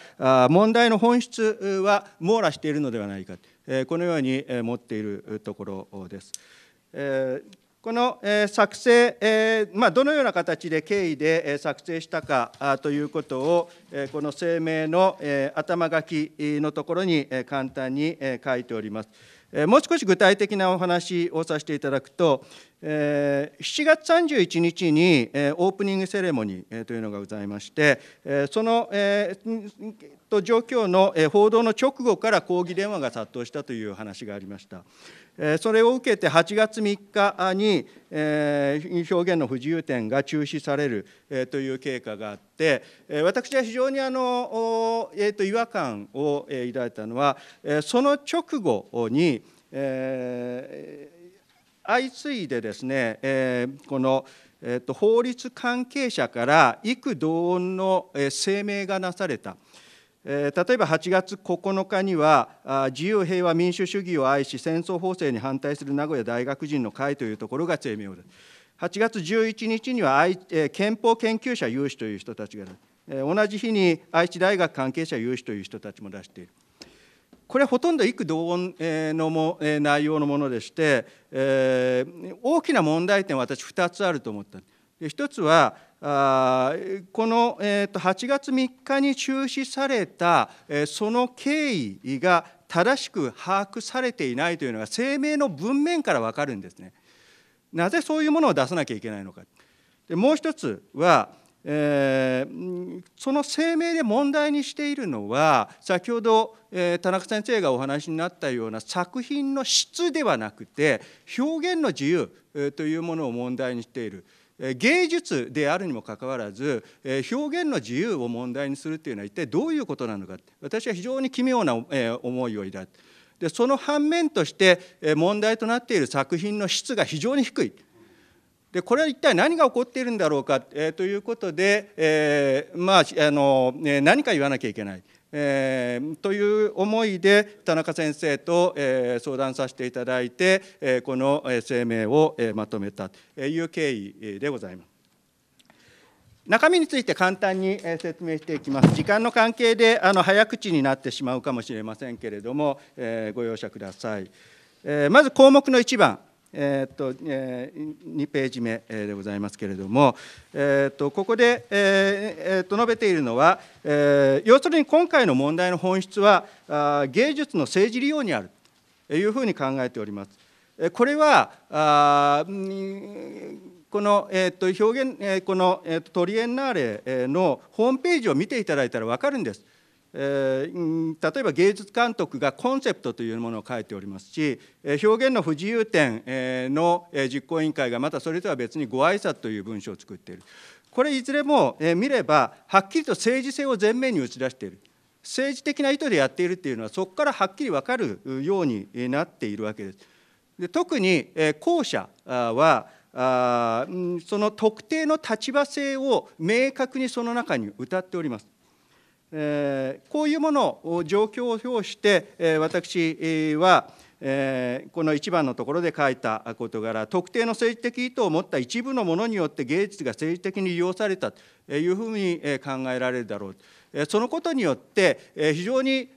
問題の本質は網羅しているのではないか、このように持っているところです。この作成、まどのような形で経緯で作成したかということを、この声明の頭書きのところに簡単に書いております。もう少し具体的なお話をさせていただくと、えー、7月31日に、えー、オープニングセレモニー、というのがございまして、えー、その、えー、と状況の、えー、報道の直後から抗議電話が殺到したという話がありました。えー、それを受けて8月3日に、えー、表現の不自由展が中止される、えー、という経過があって、えー、私は非常にあの、えー、と違和感を、抱いたのは、えー、その直後に、えー相次いでですね、えー、この、えーと、法律関係者から幾同音の、声明がなされた。例えば8月9日には自由平和民主主義を愛し戦争法制に反対する名古屋大学人の会というところが声明を出す8月11日には憲法研究者有志という人たちが同じ日に愛知大学関係者有志という人たちも出しているこれはほとんど幾同音のも内容のものでして、えー、大きな問題点は私2つあると思った。1つはあこの、えーと、8月3日に中止された、えー、その経緯が正しく把握されていないというのが声明の文面から分かるんですね。なぜそういうものを出さなきゃいけないのか。でもう1つはえー、その声明で問題にしているのは先ほど、えー、田中先生がお話になったような作品の質ではなくて表現の自由、えー、というものを問題にしている。芸術であるにもかかわらず表現の自由を問題にするというのは一体どういうことなのか私は非常に奇妙な思いを抱いてその反面として問題となっている作品の質が非常に低い。でこれは一体何が起こっているんだろうか、えー、ということで、えー、まああの、ね、何か言わなきゃいけない。えー、という思いで田中先生と、えー、相談させていただいて、えー、この声明を、えー、まとめたという経緯でございます。中身について簡単に説明していきます。時間の関係であの早口になってしまうかもしれませんけれども、えー、ご容赦ください。えー、まず項目の1番。えー、っとえー、2ページ目でございますけれども、えー、っとここで、えー、っと述べているのは、えー、要するに今回の問題の本質はあ芸術の政治利用にあるというふうに考えております。これはあこの、えー、と表現、えこの、えー、とトリエンナーレのホームページを見ていただいたら分かるんです。えー、例えば芸術監督がコンセプトというものを書いておりますし表現の不自由点の実行委員会がまたそれとは別にご挨拶という文章を作っているこれいずれも見ればはっきりと政治性を前面に打ち出している政治的な意図でやっているというのはそこからはっきり分かるようになっているわけです。で特に後者はあその特定の立場性を明確にその中に歌っております。こういうものを状況を表して私はこの1番のところで書いた事柄特定の政治的意図を持った一部のものによって芸術が政治的に利用されたというふうに考えられるだろうそのことによって非常に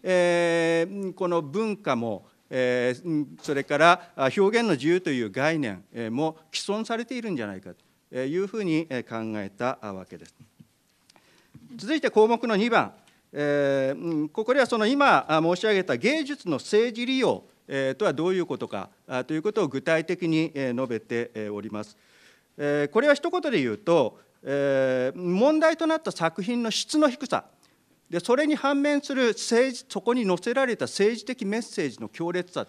この文化もそれから表現の自由という概念も既存されているんじゃないかというふうに考えたわけです。続いて項目の2番えー、ここではその今申し上げた芸術の政治利用、えー、とはどういうことかということを具体的に述べております。えー、これは一言で言うと、えー、問題となった作品の質の低さでそれに反面する政治そこに載せられた政治的メッセージの強烈さ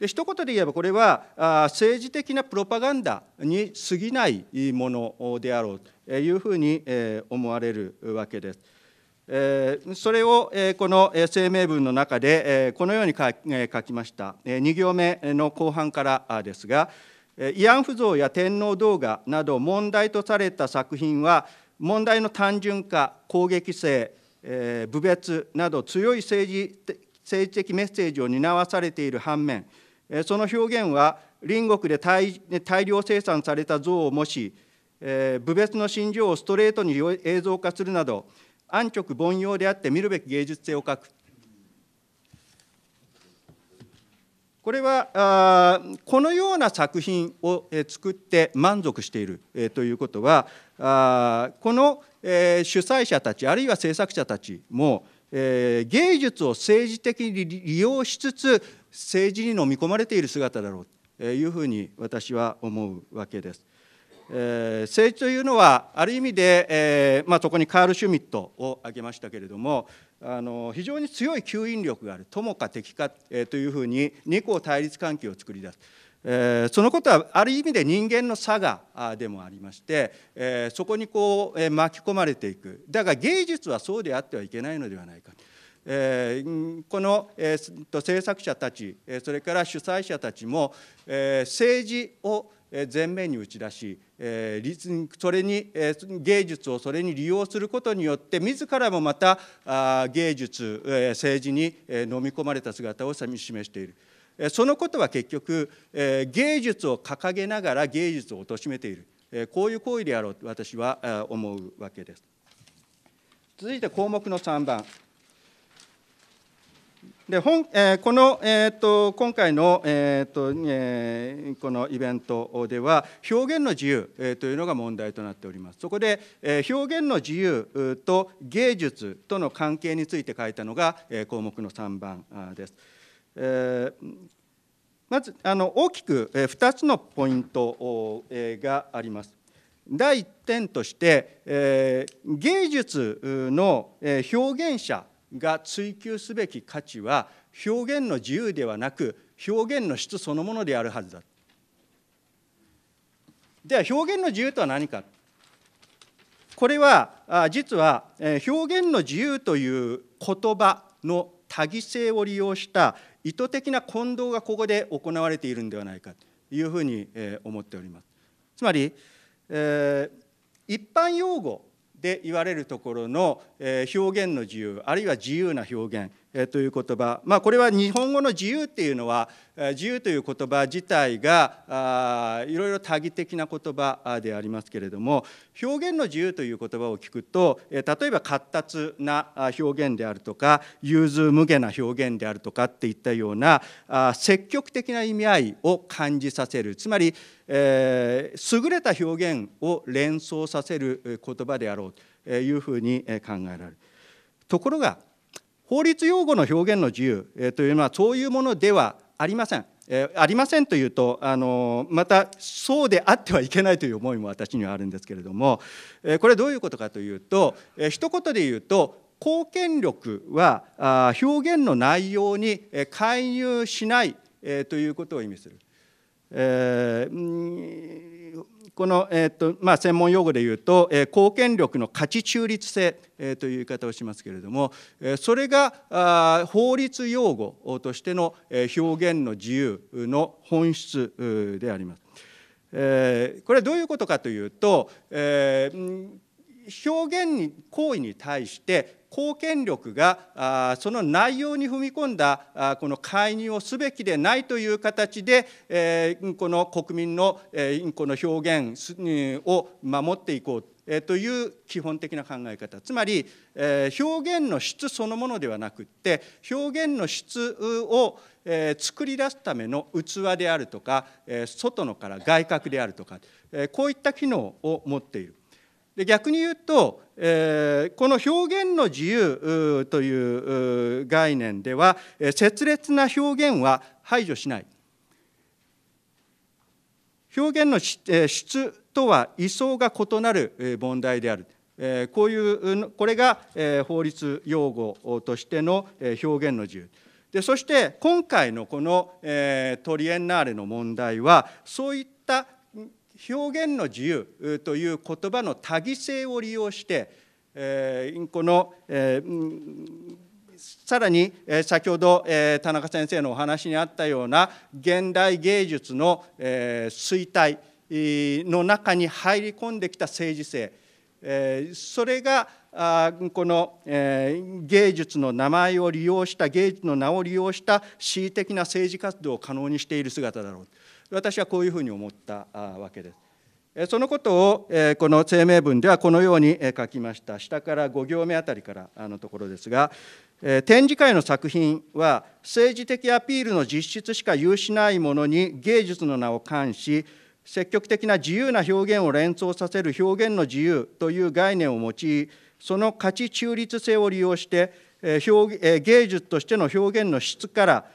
で一言で言えばこれは政治的なプロパガンダに過ぎないものであろうというふうに思われるわけです。それをこの声明文の中でこのように書きました2行目の後半からですが慰安婦像や天皇動画など問題とされた作品は問題の単純化攻撃性部別など強い政治政治的メッセージを担わされている反面その表現は隣国で大量生産された像を模し部別の心情をストレートに映像化するなど安直凡庸であって見るべき芸術性を欠くこれはあこのような作品を作って満足しているということはあこの主催者たちあるいは制作者たちも芸術を政治的に利用しつつ政治に飲み込まれている姿だろうというふうに私は思うわけです。えー、政治というのはある意味で、えーまあ、そこにカール・シュミットを挙げましたけれどもあの非常に強い吸引力がある友か敵か、えー、というふうに二項対立関係を作り出す。えー、そのことはある意味で人間の差がでもありまして、えー、そこにこう、えー、巻き込まれていくだが芸術はそうであってはいけないのではないか。えー、この、えー、制作者たちそれから主催者たちも、えー、政治を前面に打ち出しそれに芸術をそれに利用することによって自らもまた芸術政治に飲み込まれた姿を示している。そのことは結局芸術を掲げながら芸術を貶めているこういう行為であろうと私は思うわけです。続いて項目の3番で本えー、この、えーと、今回の,、えーとえー、このイベントでは表現の自由、えー、というのが問題となっておりますそこで、えー、表現の自由と芸術との関係について書いたのが、えー、項目の3番です、えー、まずあの大きくえ2つのポイントえがあります第1点として、えー、芸術のえ表現者が追求すべき価値は表現の自由ではなく表現の質そのものであるはずだ。では表現の自由とは何かこれは実は表現の自由という言葉の多義性を利用した意図的な混同がここで行われているんではないかというふうに思っております。つまり、えー、一般用語で言われるところの表現の自由あるいは自由な表現という言葉、まあ、これは日本語の自由っていうのは自由という言葉自体がいろいろ多義的な言葉でありますけれども表現の自由という言葉を聞くと例えば活達な表現であるとか融通無下な表現であるとかっていったような積極的な意味合いを感じさせるつまり、えー、優れた表現を連想させる言葉であろうというふうに考えられる。ところが法律用語の表現の自由、というのはそういうものではありません。ありませんというとあのまたそうであってはいけないという思いも私にはあるんですけれども、これどういうことかというと、一言で言うと公権力は表現の内容に介入しない、ということを意味する。えーこの、えーとまあ、専門用語で言うと、えー、貢献力の価値中立性、えー、という言い方をしますけれども、えー、それがあ法律用語としての、えー、表現の自由の本質であります。えー、これはどういうことかというと、えー、表現に行為に対して公権力がその内容に踏み込んだこの介入をすべきでないという形でこの国民のこの表現を守っていこうという基本的な考え方つまり表現の質そのものではなくって表現の質を作り出すための器であるとか外のから外角であるとかこういった機能を持っている。で逆に言うと、えー、この表現の自由という概念では切烈な表現は排除しない表現の質とは位相が異なる問題である。こういうこれが法律用語としての表現の自由でそして今回のこのトリエンナーレの問題はそういった表現の自由という言葉の多義性を利用して、えこの、えさらに先ほど田中先生のお話にあったような現代芸術の衰退の中に入り込んできた政治性それがこの芸術の名前を利用した芸術の名を利用した恣意的な政治活動を可能にしている姿だろう私はこういうふうに思ったわけです。そのことをこの声明文ではこのように書きました下から5行目あたりからのところですが展示会の作品は政治的アピールの実質しか有しないものに芸術の名を冠し積極的な自由な表現を連想させる表現の自由という概念を用いその価値中立性を利用して表芸術としての表現の質から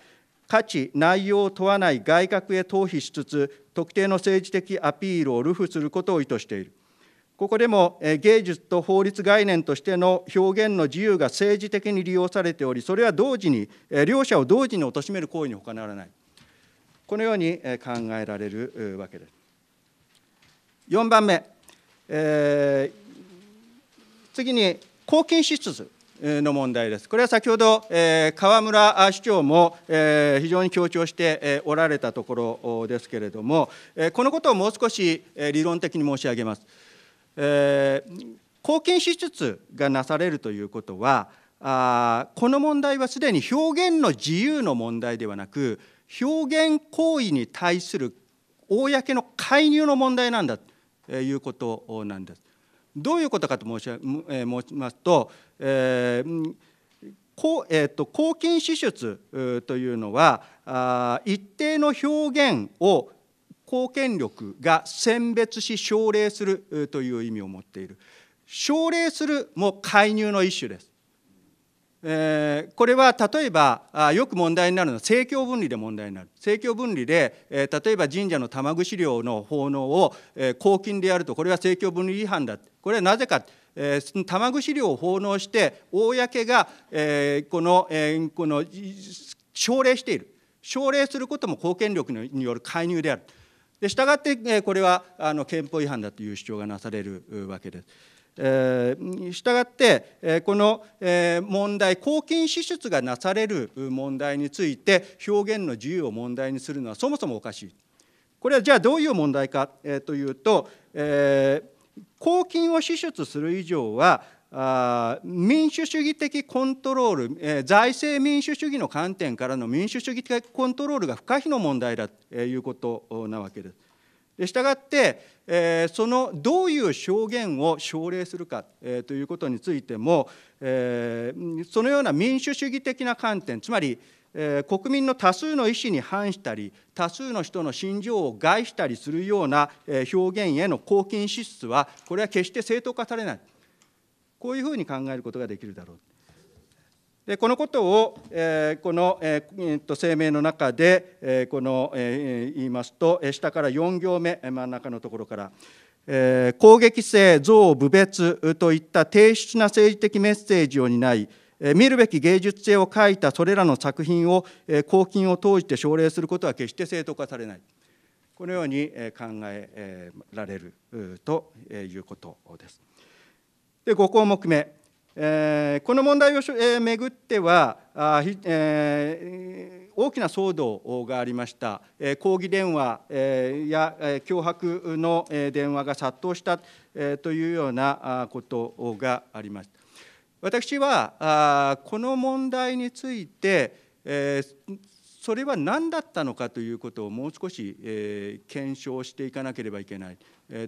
価値、内容を問わない外閣へ逃避しつつ、特定の政治的アピールを流布することを意図している。ここでも芸術と法律概念としての表現の自由が政治的に利用されており、それは同時に、両者を同時に貶める行為に他ならない。このように考えられるわけです。4番目、えー、次に、公金支出。の問題です。これは先ほど、え河村市長も、え非常に強調しておられたところですけれども、えこのことをもう少し理論的に申し上げます。え公金支出がなされるということは、あこの問題はすでに表現の自由の問題ではなく、表現行為に対する公の介入の問題なんだということなんです。どういうことかと申し,、えー、申しますと、えーこえーと、と公金支出というのはあ一定の表現を公権力が選別し奨励するという意味を持っている奨励するも介入の一種ですえー、これは例えばよく問題になるのは政教分離で問題になる政教分離で、えー、例えば神社の玉串料の奉納を、えー、公金でやるとこれは政教分離違反だこれはなぜか、えー、玉串料を奉納して公が、えー、この、えー、この奨励している奨励することも公権力による介入であるでしたがって、えー、これはあの憲法違反だという主張がなされるわけです。したがってこの問題公金支出がなされる問題について表現の自由を問題にするのはそもそもおかしい。これはじゃあどういう問題かというと、え公金を支出する以上はあ民主主義的コントロール、え財政民主主義の観点からの民主主義的コントロールが不可避の問題だということなわけです。したがって、えー、そのどういう証言を奨励するか、えー、ということについても、えー、そのような民主主義的な観点つまり、えー、国民の多数の意思に反したり多数の人の心情を害したりするような、えー、表現への公金支出はこれは決して正当化されないこういうふうに考えることができるだろう。でこのことを、えー、この、えー、声明の中で、えー、この、えー、言いますと下から4行目真ん中のところから。えー、攻撃性、憎悪、侮蔑といった低質な政治的メッセージを担い、え見るべき芸術性を書いたそれらの作品を、え公金を投じて奨励することは決して正当化されない。このように考えられるということです。で5項目目えー、この問題を、えー、めぐってはあ、えー、大きな騒動がありました、え抗議電話、えや脅迫の電話が殺到した、えというようなことがありました。私はあこの問題について、えそれは何だったのかということをもう少し、え検証していかなければいけない。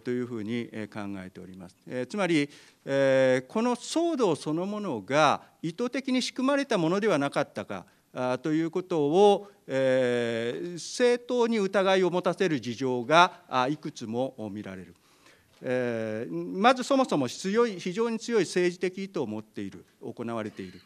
というふうに考えております。つまり、この騒動そのものが意図的に仕組まれたものではなかったかということを正当に疑いを持たせる事情がいくつも見られる。まずそもそも非常に強い政治的意図を持っている行われている。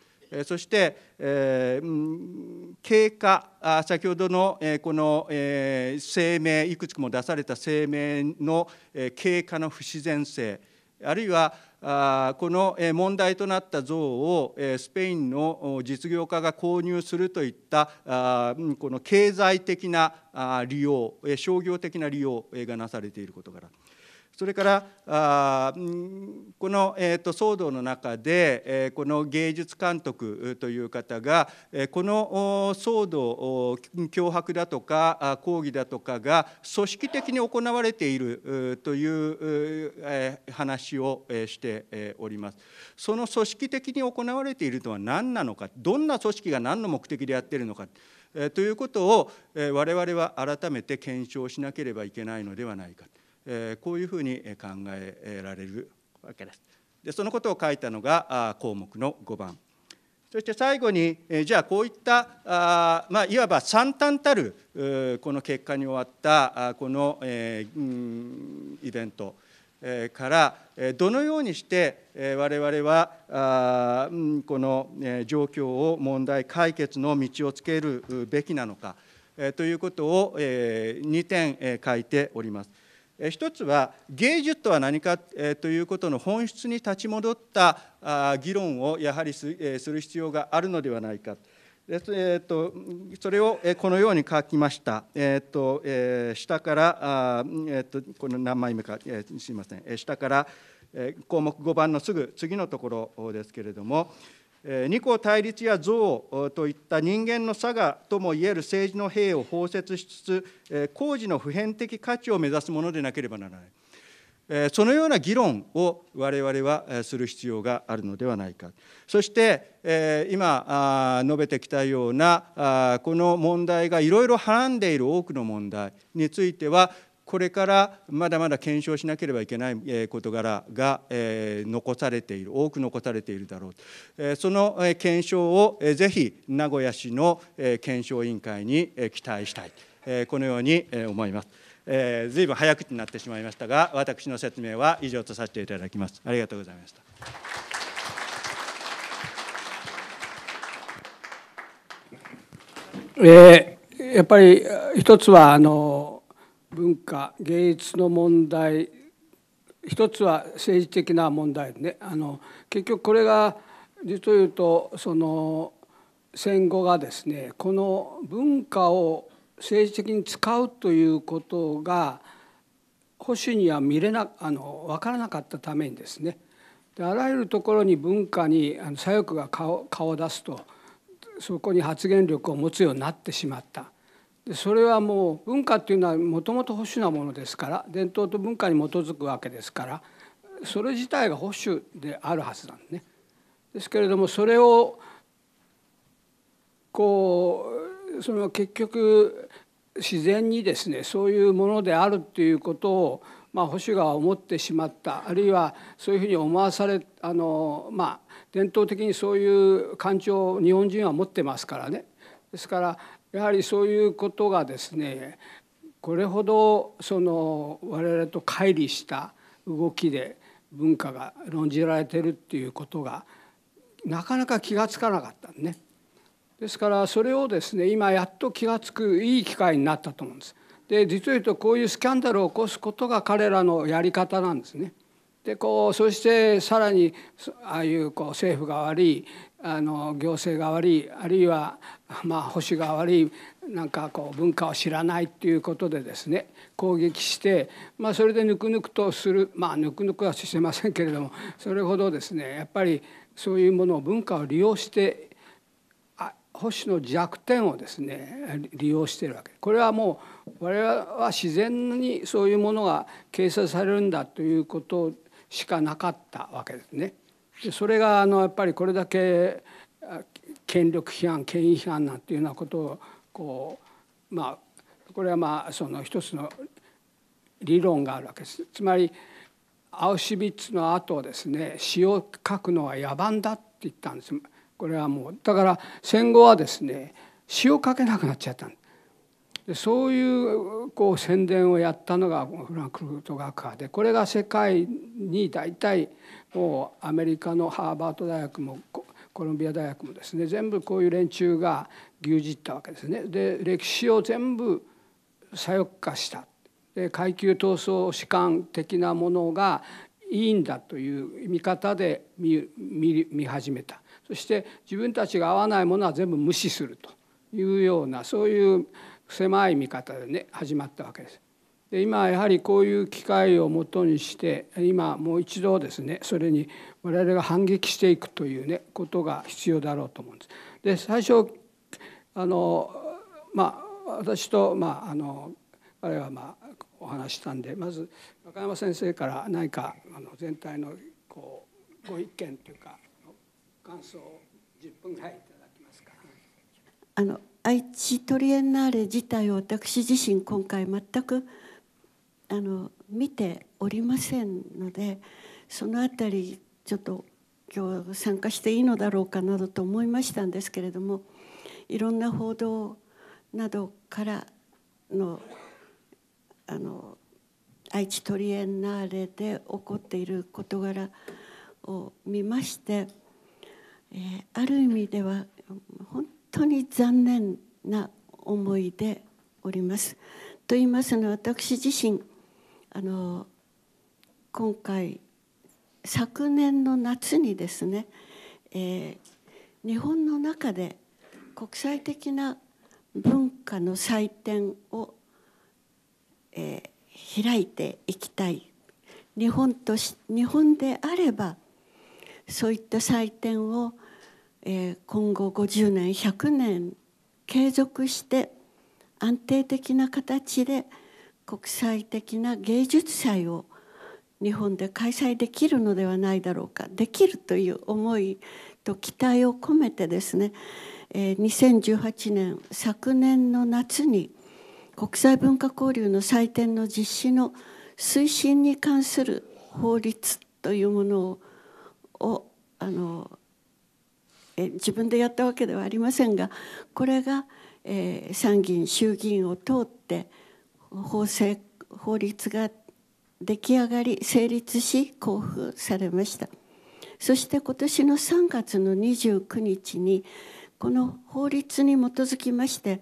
そして、えー、経過先ほどの、えー、この、えー、声明いくつも出された声明の、え経過の不自然性あるいはあこの問題となった像をスペインの実業家が購入するといったあこの経済的な利用商業的な利用がなされていることから。それからあこの、えーと、騒動の中で、えー、この芸術監督という方が、えー、この騒動脅迫だとか抗議だとかが組織的に行われているという、えー、話をしております。その組織的に行われているとは何なのかどんな組織が何の目的でやっているのか。ということを我々は改めて検証しなければいけないのではないか。えこういうふうに考えられるわけです。でそのことを書いたのが項目の5番。そして最後に、じゃあこういったあ、まあ、いわば惨憺たるこの結果に終わったこの、えー、イベントからどのようにして我々はこの状況を問題解決の道をつけるべきなのかということを2点書いております。一つは芸術とは何かということの本質に立ち戻った議論をやはりする必要があるのではないか。えとそれをこのように書きました、えとえ下から、えと、この何枚目か、えすいません下から、え項目5番のすぐ次のところですけれども、二項対立や憎悪といった人間の差がともいえる政治の兵を包摂しつつ、工事の普遍的価値を目指すものでなければならない、そのような議論を我々はする必要があるのではないか、そして今述べてきたようなこの問題がいろいろはらんでいる多くの問題については、これからまだまだ検証しなければいけない事柄が残されている多く残されているだろうその検証をぜひ名古屋市の検証委員会に期待したいこのように思います。えずいぶん早口になってしまいましたが私の説明は以上とさせていただきますありがとうございましたえー、やっぱり一つはあの文化芸術の問題一つは政治的な問題ねあの結局これが実を言うとその戦後がですねこの文化を政治的に使うということが保守には見れなあの分からなかったためにですねであらゆるところに文化に左翼が顔顔を出すとそこに発言力を持つようになってしまったそれはもう文化っていうのはもともと保守なものですから伝統と文化に基づくわけですからそれ自体が保守であるはずなんですね。ですけれどもそれをこうその結局自然にですねそういうものであるっていうことを、まあ、保守側思ってしまったあるいはそういうふうに思わされあの、まあ、伝統的にそういう感情を日本人は持ってますからね。ですからやはりそういうことがですねこれほどその我々と乖離した動きで文化が論じられてるっていうことがなかなか気が付かなかったんね。ですからそれをですね今やっと気が付くいい機会になったと思うんです。で実を言うとこういうスキャンダルを起こすことが彼らのやり方なんですね。でこうそしてさらにああいうこう政府が悪いあの行政が悪いあるいはまあ保守が悪いなんかこう文化を知らないっていうことでですね攻撃して、まあ、それでぬくぬくとするまあぬくぬくはしてませんけれどもそれほどですねやっぱりそういうものを文化を利用して保守の弱点をですね利用しているわけこれはもう我々は自然にそういうものが形成されるんだということしかなかったわけですね。それがあのやっぱりこれだけ権力批判権威批判なんていうようなことをこうまあこれはまあその一つの理論があるわけです。つまりアウシュビッツの後ですね詩を書くのは野蛮だって言ったんですこれはもうだから戦後はですね詩を書けなくなっちゃったでそういうこう宣伝をやったのがフランクフルト学派でこれが世界に大体うアメリカのハーバード大学もコロンビア大学もですね全部こういう連中が牛耳ったわけですね。で歴史を全部左翼化したで階級闘争士官的なものがいいんだという見方で見始めたそして自分たちが合わないものは全部無視するというようなそういう狭い見方でね始まったわけです。で今やはりこういう機会をもとにして今もう一度ですねそれに我々が反撃していくというねことが必要だろうと思うんです。で最初あのまあ私とまああのあれはまあお話したんでまず中山先生から何かあの全体のこうご意見というか感想を10分ぐらいいただきますか。あの愛知トリエンナーレ自体を私自身今回全くあの見ておりませんのでその辺りちょっと今日参加していいのだろうかなどと思いましたんですけれどもいろんな報道などからのあの愛知トリエンナーレで起こっている事柄を見まして、えー、ある意味では本当に残念な思いでおります。と言いますのは私自身あの今回昨年の夏にですね、えー、日本の中で国際的な文化の祭典を、えー、開いていきたい日本とし日本であればそういった祭典を、えー、今後50年100年継続して安定的な形で国際的な芸術祭を日本で開催できるのではないだろうかできるという思いと期待を込めてですね2018年昨年の夏に国際文化交流の祭典の実施の推進に関する法律というものをあのえ自分でやったわけではありませんがこれが、えー、参議院衆議院を通って、法制法律が出来上がり成立し交付されましたそして今年の3月の29日にこの法律に基づきまして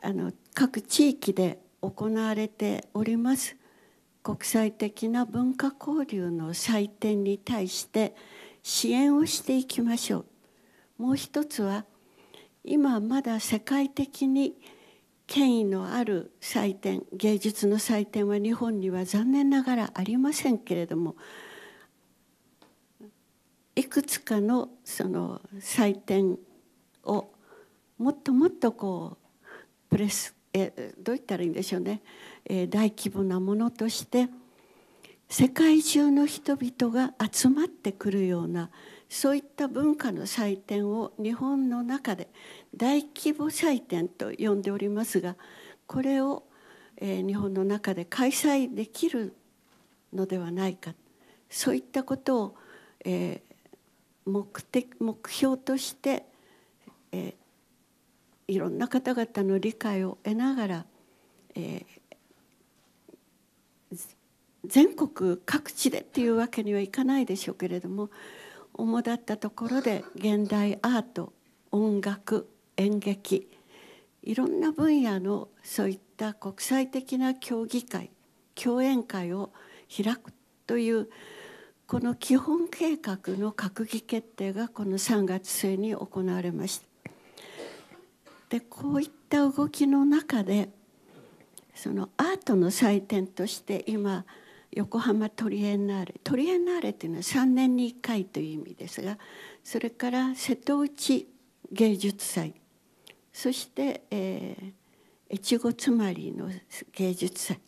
あの各地域で行われております国際的な文化交流の祭典に対して支援をしていきましょうもう一つは今まだ世界的に権威のある祭典芸術の祭典は日本には残念ながらありませんけれどもいくつかのその祭典をもっともっとこうプレスえどう言ったらいいんでしょうね、え大規模なものとして世界中の人々が集まってくるようなそういった文化の祭典を日本の中で大規模祭典と呼んでおりますがこれを、えー、日本の中で開催できるのではないかそういったことを、えー、目的目標として、えー、いろんな方々の理解を得ながら、えー、全国各地でっていうわけにはいかないでしょうけれども主だったところで現代アート音楽演劇いろんな分野のそういった国際的な協議会共演会を開くというこの基本計画の閣議決定がこの3月末に行われました。でこういった動きの中でそのアートの祭典として今横浜トリエンナーレトリエンナーレというのは3年に1回という意味ですがそれから瀬戸内芸術祭そして越後つまりの芸術祭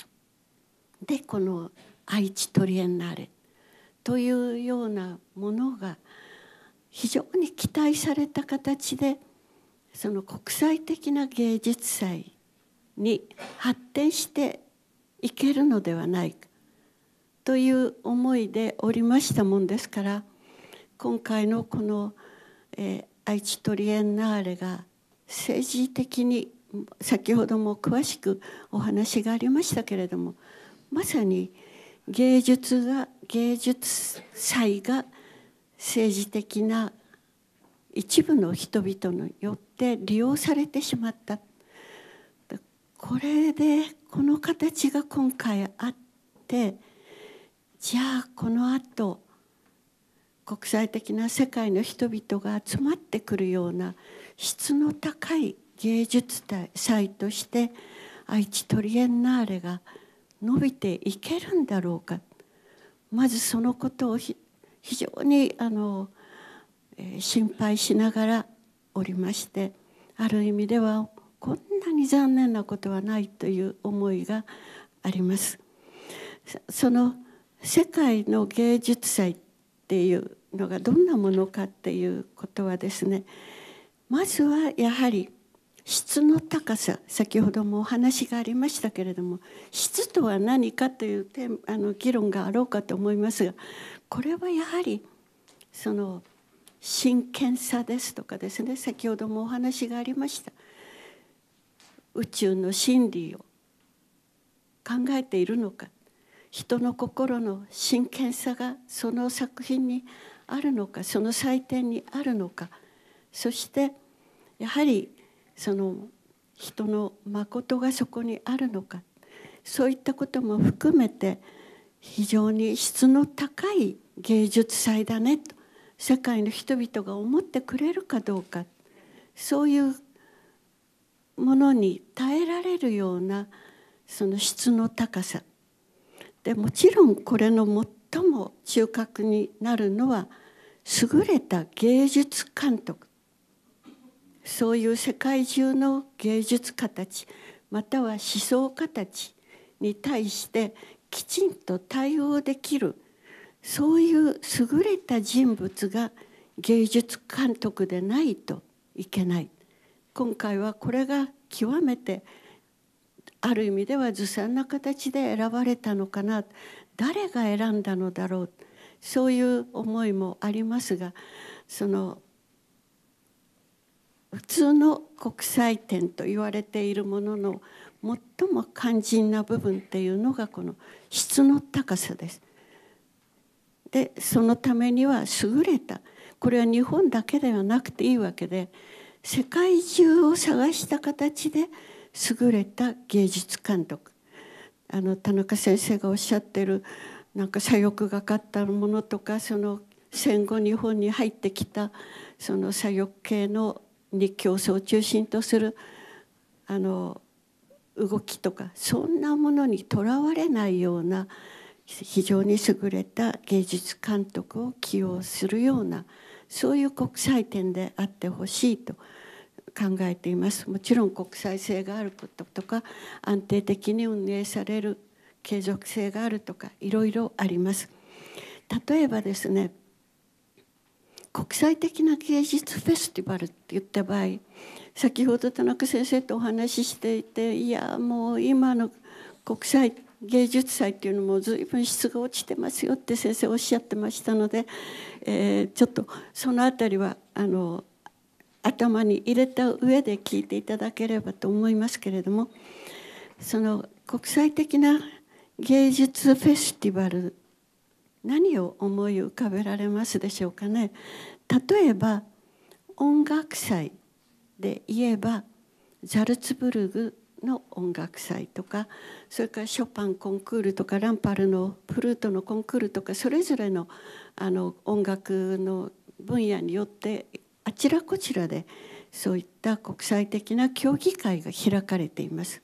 でこの愛知トリエンナーレというようなものが非常に期待された形でその国際的な芸術祭に発展していけるのではないかという思いでおりましたもんですから今回のこの、えー、愛知トリエンナーレが政治的に先ほども詳しくお話がありましたけれどもまさに芸術が芸術祭が政治的な一部の人々によって利用されてしまったこれでこの形が今回あってじゃあこのあと国際的な世界の人々が集まってくるような質の高い芸術祭として愛知トリエンナーレが伸びていけるんだろうかまずそのことを非常にあの心配しながらおりましてある意味ではこんなに残念なことはないという思いがあります。その世界の芸術祭っていうのがどんなものかっていうことはですねまずはやはり質の高さ先ほどもお話がありましたけれども質とは何かという点あの議論があろうかと思いますがこれはやはりその真剣さですとかですね先ほどもお話がありました宇宙の真理を考えているのか人の心の真剣さがその作品にあるのかその祭典にあるのかそして「やはりその人の誠がそこにあるのかそういったことも含めて非常に質の高い芸術祭だねと世界の人々が思ってくれるかどうかそういうものに耐えられるようなその質の高さでもちろんこれの最も中核になるのは優れた芸術監督そういう世界中の芸術家たちまたは思想家たちに対してきちんと対応できるそういう優れた人物が芸術監督でないといけない今回はこれが極めてある意味ではずさんな形で選ばれたのかな誰が選んだのだろうそういう思いもありますがその普通の国際展と言われているものの最も肝心な部分っていうのがこの質の高さです。でそのためには優れたこれは日本だけではなくていいわけで世界中を探した形で優れた芸術監督あの田中先生がおっしゃってるなんか左翼がかったものとかその戦後日本に入ってきたその左翼系の日教祖を中心とするあの動きとかそんなものにとらわれないような非常に優れた芸術監督を起用するようなそういう国際展であってほしいと考えていますもちろん国際性があることとか安定的に運営される継続性があるとかいろいろあります例えばですね国際的な芸術フェスティバルって言った場合先ほど田中先生とお話ししていていやもう今の国際芸術祭っていうのも随分質が落ちてますよって先生おっしゃってましたので、えー、ちょっとその辺りはあの頭に入れた上で聞いていただければと思いますけれどもその国際的な芸術フェスティバル何を思い浮かべられますでしょうかね例えば音楽祭で言えばザルツブルグの音楽祭とかそれからショパンコンクールとかランパルのプルートのコンクールとかそれぞれのあの音楽の分野によってあちらこちらでそういった国際的な協議会が開かれています。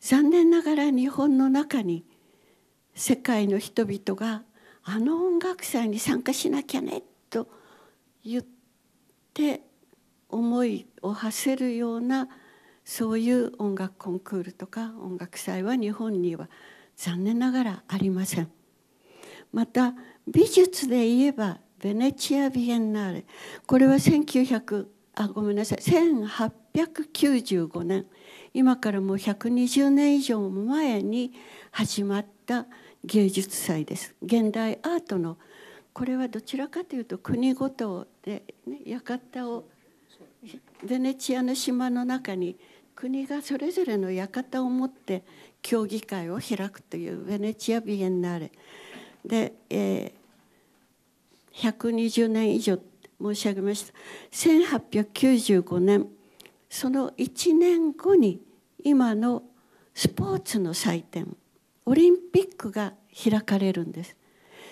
残念ながら日本の中に世界の人々があの音楽祭に参加しなきゃねと言って思いを馳せるようなそういう音楽コンクールとか音楽祭は日本には残念ながらありません。また美術で言えばベネチア・ビエンナーレこれは1900あごめんなさい1895年今からもう120年以上も前に始まった芸術祭です現代アートのこれはどちらかというと国ごとで、ね、館をベネチアの島の中に国がそれぞれの館を持って協議会を開くというベネチア・ビエンナーレで、えー、120年以上申し上げました1895年その1年後に今のスポーツの祭典オリンピックが開かれるんです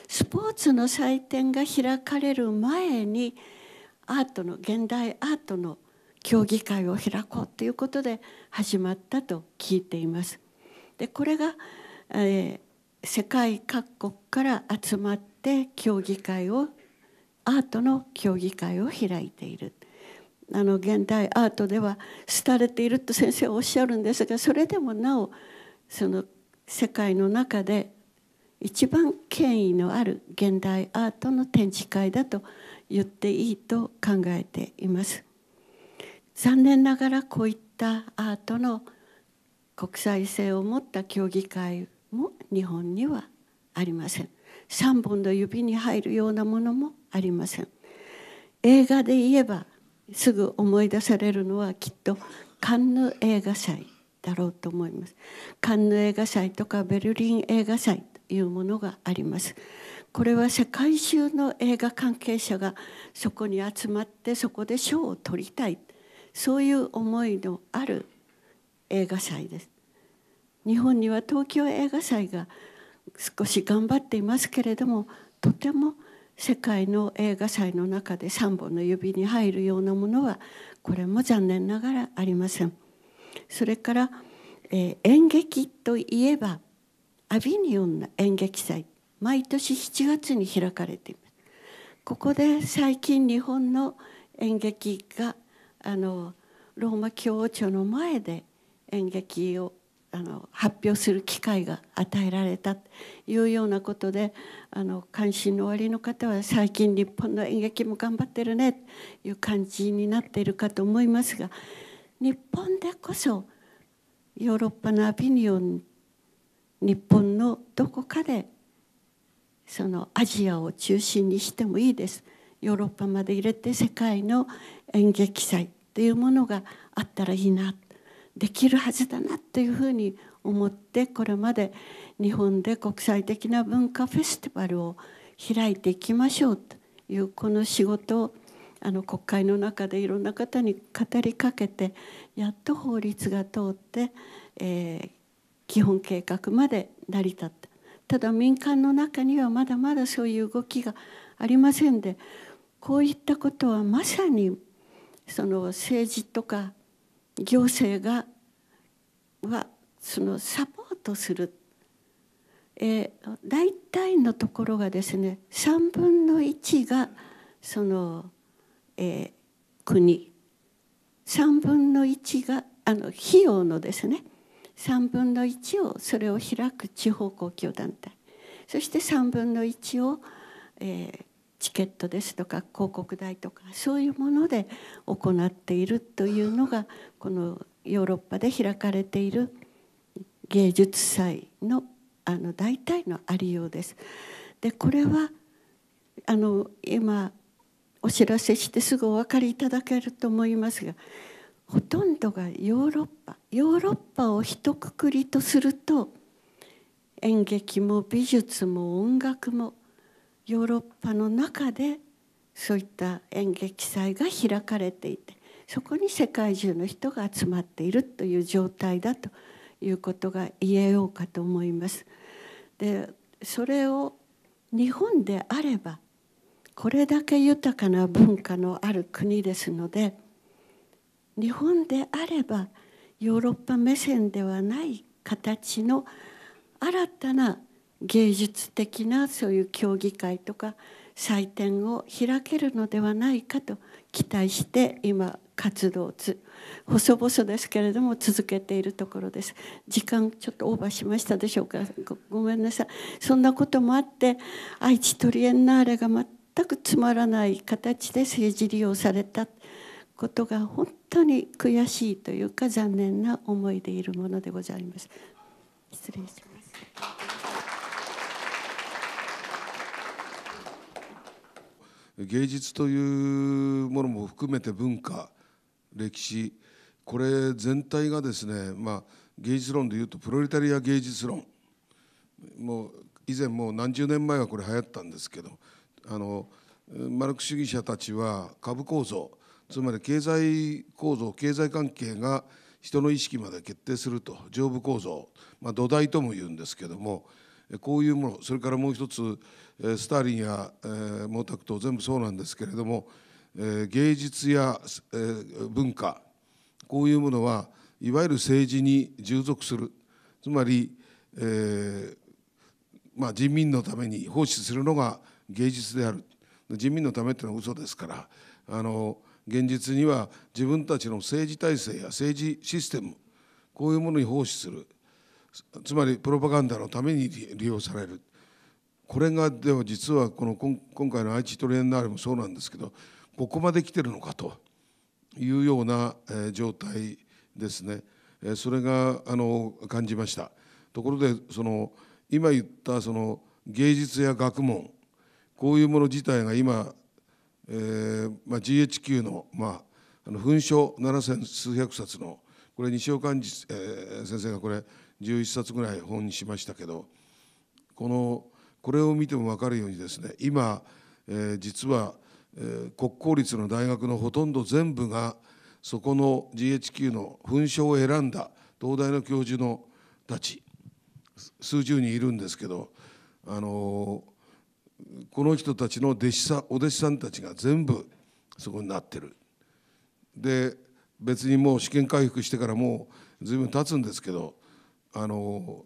スポーツの祭典が開かれる前にアートの現代アートの競技会を開こうということで始まったと聞いています。でこれが、えー、世界各国から集まって競技会をアートの競技会を開いている。あの現代アートでは廃れていると先生はおっしゃるんですがそれでもなおその世界の中で一番権威のある現代アートの展示会だと言っていいと考えています残念ながらこういったアートの国際性を持った協議会も日本にはありません3本の指に入るようなものもありません映画で言えばすぐ思い出されるのはきっとカンヌ映画祭だろうと思いますカンヌ映画祭とかベルリン映画祭というものがありますこれは世界中の映画関係者がそこに集まってそこで賞を取りたいそういう思いのある映画祭です日本には東京映画祭が少し頑張っていますけれどもとても世界の映画祭の中で3本の指に入るようなものはこれも残念ながらありません。それから、えー、演劇といえばアビニオンの演劇祭毎年7月に開かれていますここで最近日本の演劇があのローマ教皇庁の前で演劇をあの発表する機会が与えられたというようなことであの関心のおありの方は最近日本の演劇も頑張ってるねという感じになっているかと思いますが日本でこそヨーロッパのアビニオン日本のどこかでそのアジアを中心にしてもいいですヨーロッパまで入れて世界の演劇祭というものがあったらいいなできるはずだなというふうに思ってこれまで日本で国際的な文化フェスティバルを開いていきましょうというこの仕事をあの国会の中でいろんな方に語りかけてやっと法律が通って、えー、基本計画まで成り立ったただ民間の中にはまだまだそういう動きがありませんでこういったことはまさにその政治とか行政がはそのサポートする、えー、大体のところがですね3分の1がそのえー、国3分の1があの費用のですね3分の1をそれを開く地方公共団体そして3分の1を、えー、チケットですとか広告代とかそういうもので行っているというのがこのヨーロッパで開かれている芸術祭のあの大体のありようです。でこれはあの今お知らせしてすぐお分かりいただけると思いますがほとんどがヨーロッパヨーロッパを一括りとすると演劇も美術も音楽もヨーロッパの中でそういった演劇祭が開かれていてそこに世界中の人が集まっているという状態だということが言えようかと思います。でそれを日本であればこれだけ豊かな文化のある国ですので日本であればヨーロッパ目線ではない形の新たな芸術的なそういう競技会とか祭典を開けるのではないかと期待して今活動をつ細々ですけれども続けているところです時間ちょっとオーバーしましたでしょうかごめんなさいそんなこともあって愛知トリエンナーレが全全くつまらない形で政治利用されたことが本当に悔しいというか残念な思いでいるものでございます。失礼します。芸術というものも含めて文化歴史これ全体がですね、まあ、芸術論でいうとプロレタリア芸術論もう以前もう何十年前はこれ流行ったんですけどあのマルク主義者たちは株構造つまり経済構造経済関係が人の意識まで決定すると上部構造、まあ、土台とも言うんですけどもこういうものそれからもう一つスターリンや毛沢東全部そうなんですけれども芸術や文化こういうものはいわゆる政治に従属するつまり、えーまあ、人民のために奉仕するのが芸術である人民のためってのは嘘ですからあの現実には自分たちの政治体制や政治システムこういうものに奉仕するつまりプロパガンダのために利用されるこれがでは実はこの今回の愛知トレーナーレもそうなんですけどここまで来てるのかというような状態ですねそれがあの感じましたところでその今言ったその芸術や学問こういうもの自体が今、えーまあ、GHQ の,、まあ、あの紛書七千数百冊のこれ西尾幹事、えー、先生がこれ11冊ぐらい本にしましたけどこのこれを見ても分かるようにですね今、えー、実は、えー、国公立の大学のほとんど全部がそこの GHQ の紛書を選んだ東大の教授のたち数十人いるんですけどあのーこの人たちの弟子さんお弟子さんたちが全部そこになってるで別にもう試験回復してからもう随分経つんですけどあの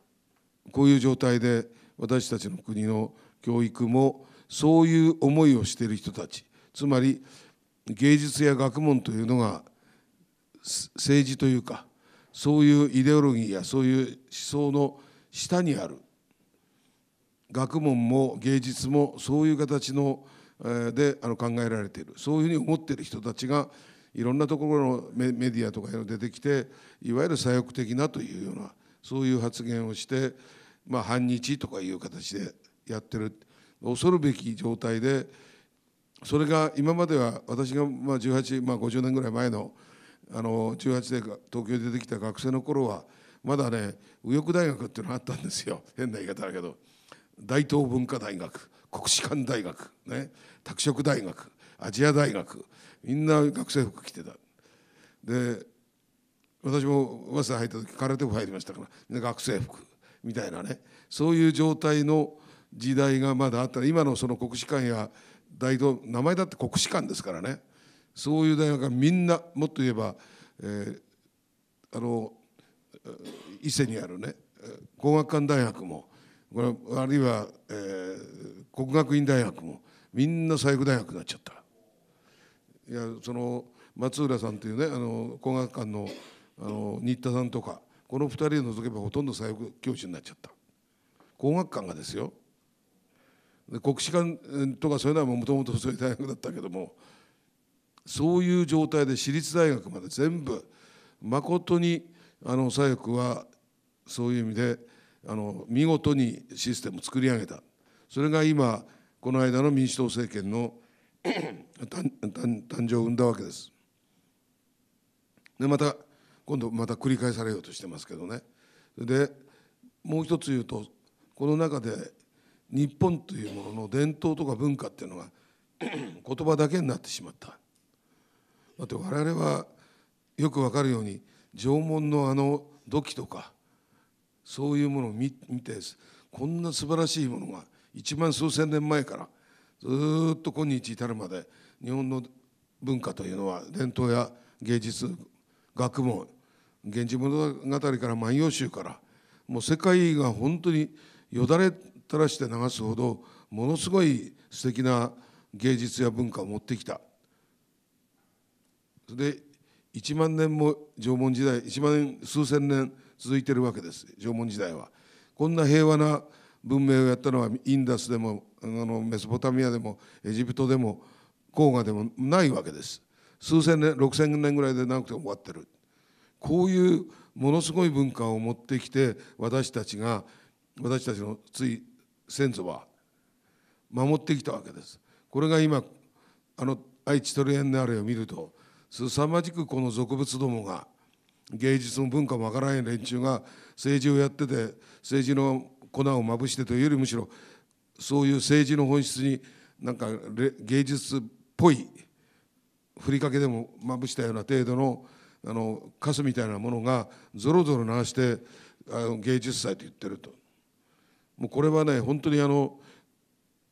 こういう状態で私たちの国の教育もそういう思いをしている人たちつまり芸術や学問というのが政治というかそういうイデオロギーやそういう思想の下にある学問も芸術もそういう形のであの考えられているそういうふうに思っている人たちがいろんなところのメディアとかに出てきていわゆる左翼的なというようなそういう発言をして、まあ、反日とかいう形でやってる恐るべき状態でそれが今までは私がまあ18、まあ、50年ぐらい前のあの18で東京に出てきた学生の頃はまだね右翼大学っていうのがあったんですよ変な言い方だけど。大東文化大学国士舘大学、ね、拓殖大学アジア大学みんな学生服着てたで私も早稲田入った時空手部入りましたからみんな学生服みたいなねそういう状態の時代がまだあった今のその国士舘や大東名前だって国士舘ですからねそういう大学がみんなもっと言えば、えー、あの伊勢にあるね工学館大学もあるいは、えー、国学院大学もみんな細工大学になっちゃったいやその松浦さんというねあの工学館のあの新田さんとかこの2人を除けばほとんど左翼教師になっちゃった工学館がですよで国士舘とかそういうのはもともとそういう大学だったけどもそういう状態で私立大学まで全部まことにあの左翼はそういう意味であの見事にシステムを作り上げたそれが今この間の民主党政権の *clears throat* 誕生を生んだわけです。でまた今度また繰り返されようとしてますけどねでもう一つ言うとこの中で日本というものの伝統とか文化っていうのが *clears throat* 言葉だけになってしまっただって我々はよくわかるように縄文のあの土器とかそういうものを見てこんな素晴らしいものが1万数千年前からずっと今日至るまで日本の文化というのは伝統や芸術学問「源氏物語」から「万葉集」からもう世界が本当によだれ垂らして流すほどものすごい素敵な芸術や文化を持ってきた。で1万年も縄文時代1万数千年続いてるわけです縄文時代は。こんな平和な文明をやったのはインダスでもあのメソポタミアでもエジプトでも黄河でもないわけです数千年6千年ぐらいでなくて終わってるこういうものすごい文化を持ってきて私たちが私たちのつい先祖は守ってきたわけですこれが今あの愛知トリエンナーレを見ると凄まじくこの俗物どもが芸術も文化もわからない連中が政治をやってて政治の粉をまぶしてというよりむしろそういう政治の本質になんか芸術っぽいふりかけでもまぶしたような程度のあのカスみたいなものがぞろぞろ流してあの芸術祭と言ってるともうこれはね本当にあの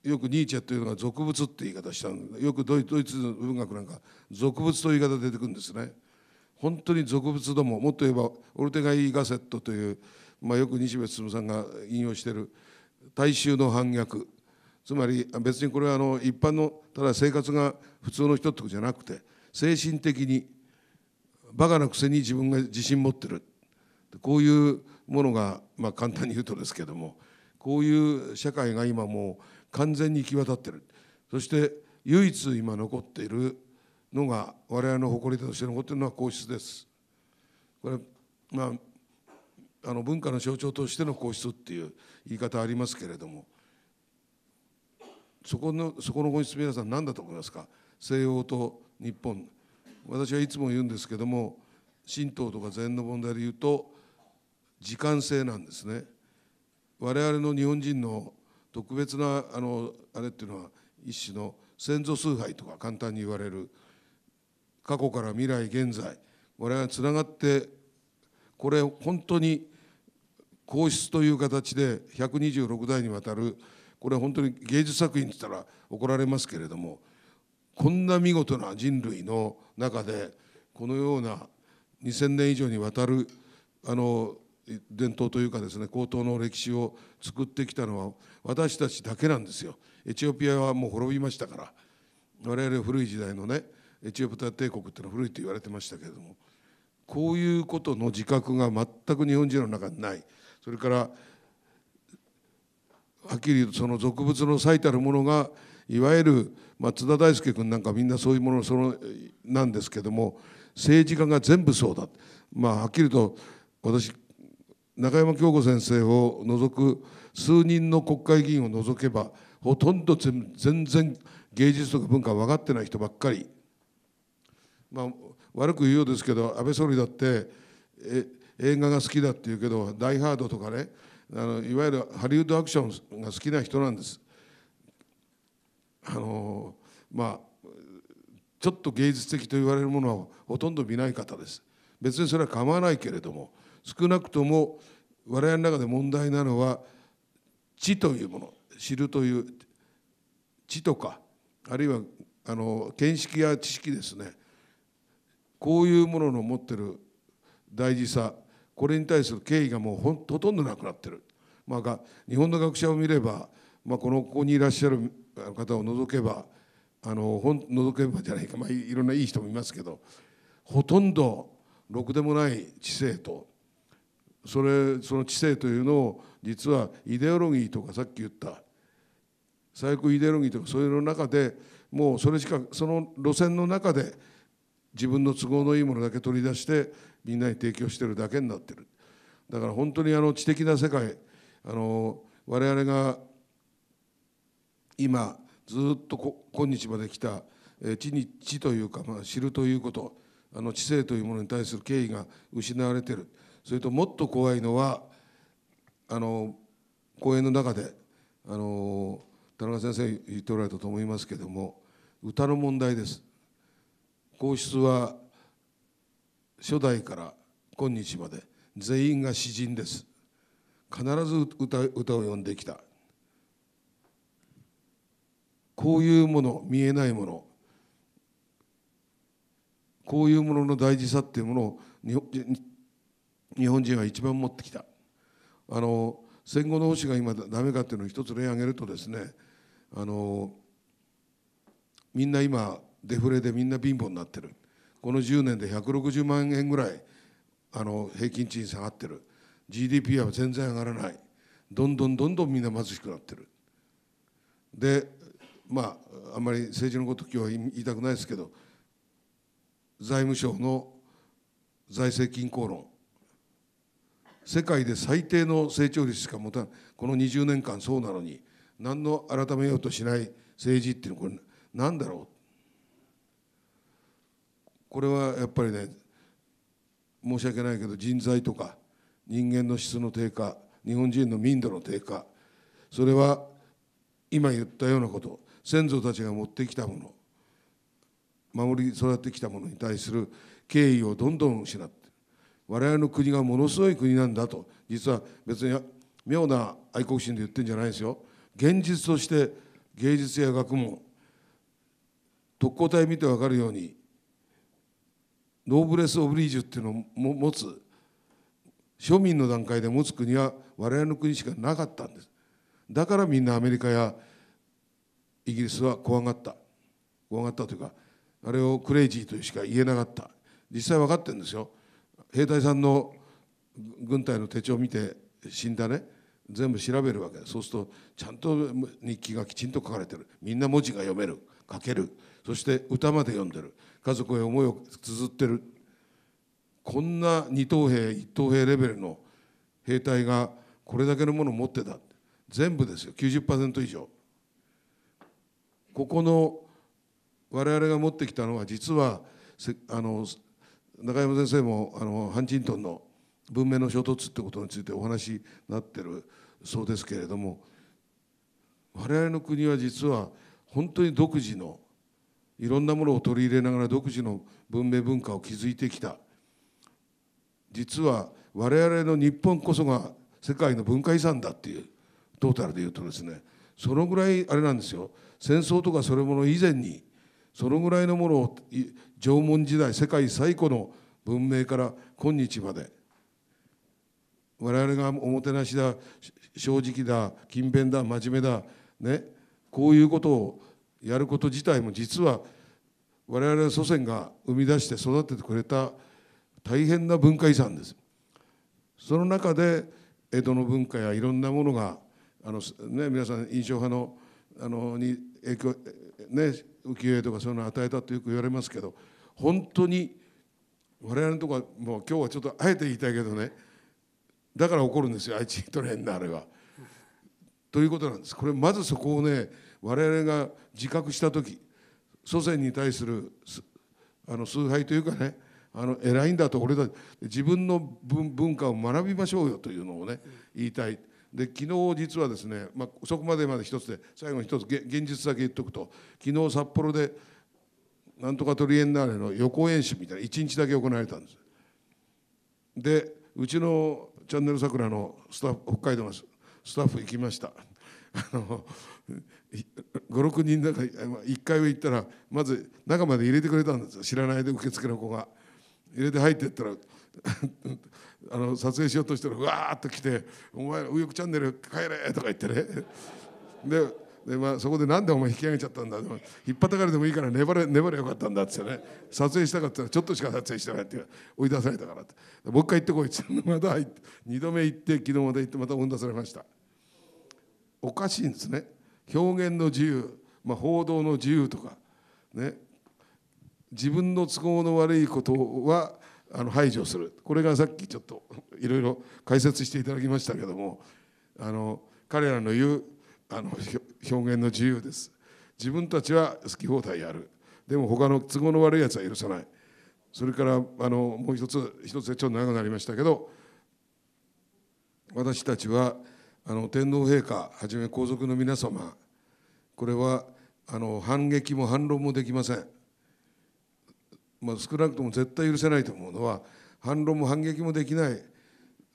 よくニーチェというのが俗物って言い方したんよくドイツ文学なんか俗物という言い方出てくるんですね。本当に俗物どももっと言えばオルテガイ・ガセットという、まあ、よく西部進さんが引用している大衆の反逆つまり別にこれはあの一般のただ生活が普通の人ってことじゃなくて精神的にバカなくせに自分が自信持ってるこういうものが、まあ、簡単に言うとですけどもこういう社会が今もう完全に行き渡ってるそして唯一今残っているのが我々の誇りとして残っているのは皇室です。これまあ、あの文化の象徴としての皇室っていう言い方ありますけれどもそこのそこの皇室皆さん何だと思いますか西欧と日本私はいつも言うんですけども神道とか禅の問題で言うと時間性なんですね我々の日本人の特別なあのあれっていうのは一種の先祖崇拝とか簡単に言われる過去から未来現在我々がつながってこれ本当に皇室という形で126代にわたるこれ本当に芸術作品って言ったら怒られますけれどもこんな見事な人類の中でこのような2,000年以上にわたるあの伝統というかですね高等の歴史を作ってきたのは私たちだけなんですよ。エチオピアはもう滅びましたから我々古い時代のねエチオピア帝国っていうのは古いと言われてましたけれどもこういうことの自覚が全く日本人の中にないそれからはっきり言うとその俗物の最たるものがいわゆる、松津田大輔君なんかみんなそういうものそのなんですけども政治家が全部そうだ、まあ、はっきりと私中山京子先生を除く数人の国会議員を除けばほとんど全然芸術とか文化分かってない人ばっかりまあ、悪く言うようですけど安倍総理だってえ映画が好きだっていうけど「ダイ・ハード」とかねあのいわゆるハリウッドアクションが好きな人なんです。あのまあちょっと芸術的と言われるものはほとんど見ない方です。別にそれは構わないけれども少なくとも我々の中で問題なのは知というもの知るという知とかあるいはあの見識や知識ですねこういうものの持ってる大事さこれに対する敬意がもうほほとんどなくなってる、まあ、日本の学者を見れば、まあ、このここにいらっしゃる方を除けばあのほん除けばじゃないか、まあ、いろんないい人もいますけどほとんどろくでもない知性とそれその知性というのを実はイデオロギーとかさっき言った最高イデオロギーとかそういうの中でもうそれしかその路線の中で自分の都合のいいものだけ取り出してみんなに提供してるだけになってるだから本当にあの知的な世界あの我々が今ずっと今日まで来た知に知というか、まあ、知るということあの知性というものに対する敬意が失われてるそれともっと怖いのはあの講演の中であの田中先生言っておられたと思いますけども歌の問題です皇室は初代から今日まで全員が詩人です必ず歌歌を詠んできたこういうもの見えないものこういうものの大事さっていうものを日本人は一番持ってきたあの戦後の保守が今ダメかっていうのを一つ例挙げるとですねあのみんな今デフレでみんな貧乏になってるこの10年で160万円ぐらいあの平均賃下がってる GDP は全然上がらないどんどんどんどんみんな貧しくなってるでまああんまり政治のこと今日は言いたくないですけど財務省の財政均衡論世界で最低の成長率しか持たないこの20年間そうなのに何の改めようとしない政治っていうのはこれ何だろうこれはやっぱりね申し訳ないけど人材とか人間の質の低下日本人の民度の低下それは今言ったようなこと先祖たちが持ってきたもの守り育ってきたものに対する敬意をどんどん失って我々の国がものすごい国なんだと実は別に妙な愛国心で言ってるんじゃないですよ現実として芸術や学問特攻隊見て分かるようにノーブレス・オブリージュっていうのを持つ庶民の段階で持つ国は我々の国しかなかったんですだからみんなアメリカやイギリスは怖がった怖がったというかあれをクレイジーとしか言えなかった実際分かってるんですよ兵隊さんの軍隊の手帳を見て死んだね全部調べるわけそうするとちゃんと日記がきちんと書かれてるみんな文字が読める書けるそして歌まで読んでる家族へ思いを綴ってるこんな二等兵一等兵レベルの兵隊がこれだけのものを持ってた全部ですよ90%以上ここの我々が持ってきたのは実はあの中山先生もあのハンチントンの文明の衝突ってことについてお話になってるそうですけれども我々の国は実は本当に独自のいろんなものを取り入れながら独自の文明文化を築いてきた実は我々の日本こそが世界の文化遺産だっていうトータルで言うとですねそのぐらいあれなんですよ戦争とかそれもの以前にそのぐらいのものを縄文時代世界最古の文明から今日まで我々がおもてなしだ正直だ勤勉だ真面目だねこういうことをやること自体も実は我々祖先が生み出して育ててくれた大変な文化遺産ですその中で江戸の文化やいろんなものがあの、ね、皆さん印象派のあのに影響、ね、浮世絵とかそういうのを与えたとよく言われますけど本当に我々のところはもう今日はちょっとあえて言いたいけどねだから怒るんですよ愛知トレーンのあれは。ということなんですこれまずそこをね我々が自覚した時祖先に対するあの崇拝というかねあの偉いんだと俺たち自分の文化を学びましょうよというのをね言いたい。で昨日実はですね、まあ、そこまでまで一つで最後に一つ現実だけ言っとくと昨日札幌でなんとかトリエンナーレの予行演習みたいな1日だけ行われたんです。でうちのチャンネル桜のスタッフ北海道のスタッフ行きました。あの56人の中1階を行ったらまず中まで入れてくれたんですよ知らないで受付の子が。入れて入ってったら *laughs* あの撮影しようとしたらわーっと来て「お前右翼チャンネル帰れ!」とか言ってねでで、まあ、そこで「何でお前引き上げちゃったんだ」引っ張ったからでもいいから粘れ粘れよかったんだ」ってね撮影したかったら「ちょっとしか撮影してない」って追い出されたからって「もう一回行ってこい」って *laughs* また2度目行って昨日まで行ってまた追い出されましたおかしいんですね表現の自由、まあ、報道の自由とか、ね、自分の都合の悪いことはあの排除するこれがさっきちょっといろいろ解説していただきましたけどもあの彼らの言うあの表現の自由です自分たちは好き放題やるでも他の都合の悪いやつは許さないそれからあのもう一つ一つでちょっと長くなりましたけど私たちはあの天皇陛下はじめ皇族の皆様これはあの反撃も反論もできません、まあ、少なくとも絶対許せないと思うのは反論も反撃もできない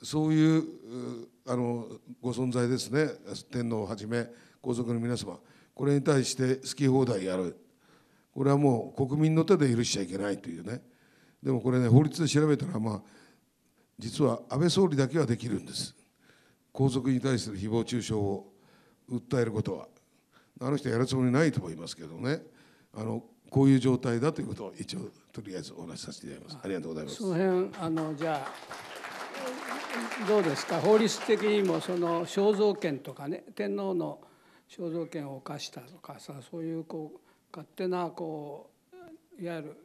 そういうあのご存在ですね天皇をはじめ皇族の皆様これに対して好き放題やるこれはもう国民の手で許しちゃいけないというねでもこれね法律で調べたらまあ実は安倍総理だけはできるんです皇族に対する誹謗中傷を訴えることはあの人やるつもりないと思いますけどねあのこういう状態だということを一応とりあえずお話しさせていただきますありがとうございますその辺あのじゃあどうですか法律的にもその肖像権とかね天皇の肖像権を犯したとかさそういうこう勝手なこういわゆる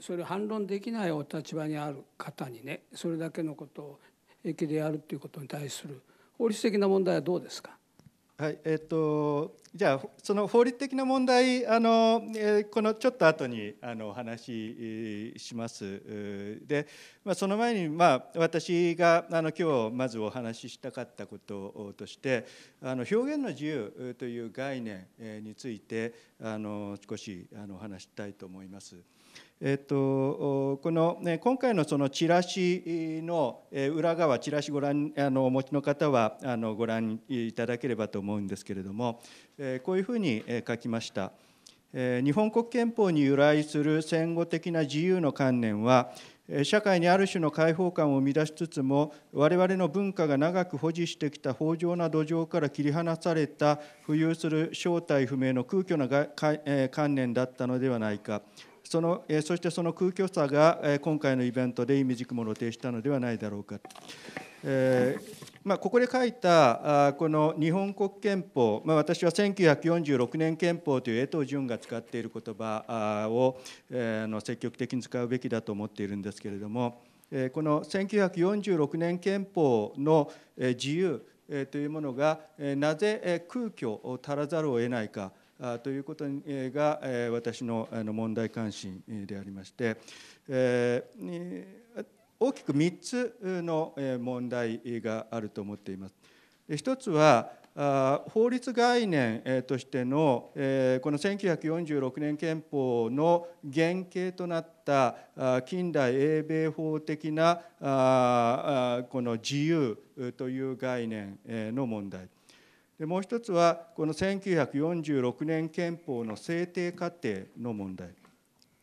それ反論できないお立場にある方にねそれだけのことを平でやるっていうことに対する法律的な問題はどうですか。はいえーと、とじゃあその法律的な問題あの、えー、このちょっと後にあのお話ししますで、まあ、その前に、まあ、私があの今日まずお話ししたかったこととしてあの表現の自由という概念についてあの少しあのお話したいと思います。えっと、この、ね、今回のそのチラシの裏側チラシご覧あのお持ちの方はあのご覧いただければと思うんですけれどもこういうふうに書きました。日本国憲法に由来する戦後的な自由の観念は社会にある種の開放感を生み出しつつも我々の文化が長く保持してきた豊穣な土壌から切り離された浮遊する正体不明の空虚な観念だったのではないかそのそしてその空虚さが今回のイベントで意味軸も露呈したのではないだろうか。えーまあ、ここで書いたあこの日本国憲法、まあ、私は1946年憲法という江藤淳が使っている言葉を、えー、の積極的に使うべきだと思っているんですけれども、えこの1946年憲法の自由というものがなぜ空虚を足らざるを得ないか。ということが私の問題関心でありまして大きく3つの問題があると思っています。一つは法律概念としてのこの1946年憲法の原型となった近代英米法的なこの自由という概念の問題でもう一つはこの1946年憲法の制定過程の問題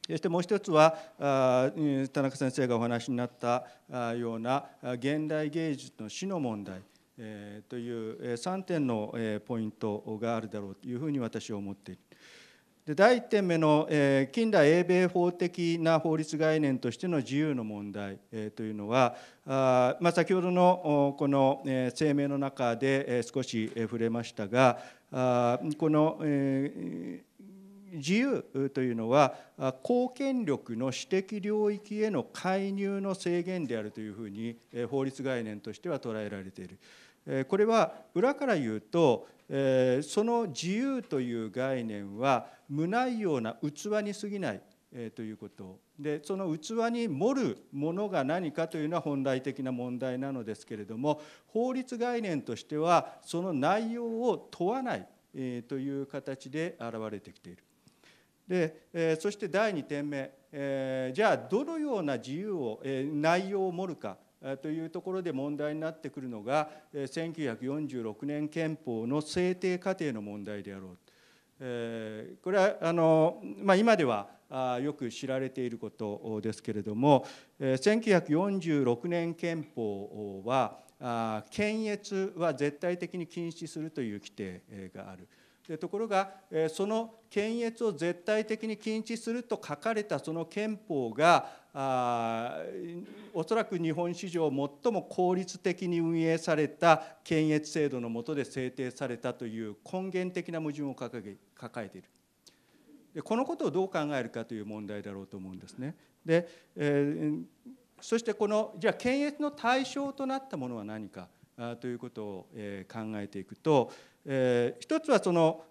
そしてもう一つは田中先生がお話になったような現代芸術の死の問題という3点のポイントがあるだろうというふうに私は思っている。で第1点目の、えー、近代英米法的な法律概念としての自由の問題、えー、というのはあ、まあ、先ほどのこの、えー、声明の中で、えー、少し、えー、触れましたがあこの、えー、自由というのは公権力の私的領域への介入の制限であるというふうに、法律概念としては捉えられている。これは裏から言うとその自由という概念は無内容な器に過ぎないということでその器に盛るものが何かというのは本来的な問題なのですけれども法律概念としてはその内容を問わないという形で現れてきている。でそして第2点目じゃあどのような自由を内容を盛るかというところで問題になってくるのが1946年憲法の制定過程の問題であろうこれはあの、まあ、今ではよく知られていることですけれども1946年憲法は検閲は絶対的に禁止するという規定がある。でところが、えその検閲を絶対的に禁止すると書かれたその憲法があおそらく日本史上最も効率的に運営された検閲制度の下で制定されたという根源的な矛盾を抱えている。でこのことをどう考えるかという問題だろうと思うんですね。で、えー、そしてこのじゃあ検閲の対象となったものは何かということを考えていくとえー、一つはその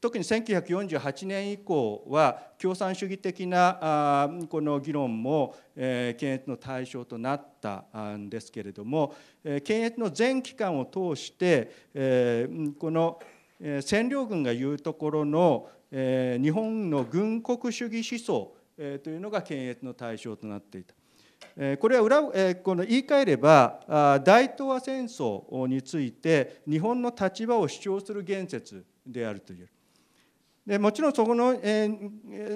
特に1948年以降は共産主義的なあこの議論も、えー、検閲の対象となったんですけれども、えー、検閲の全期間を通して、えー、この占領軍が言うところの、えー、日本の軍国主義思想、えー、というのが検閲の対象となっていた。これは裏この言い換えれば大東亜戦争について日本の立場を主張する言説であるという。でもちろんそこの、え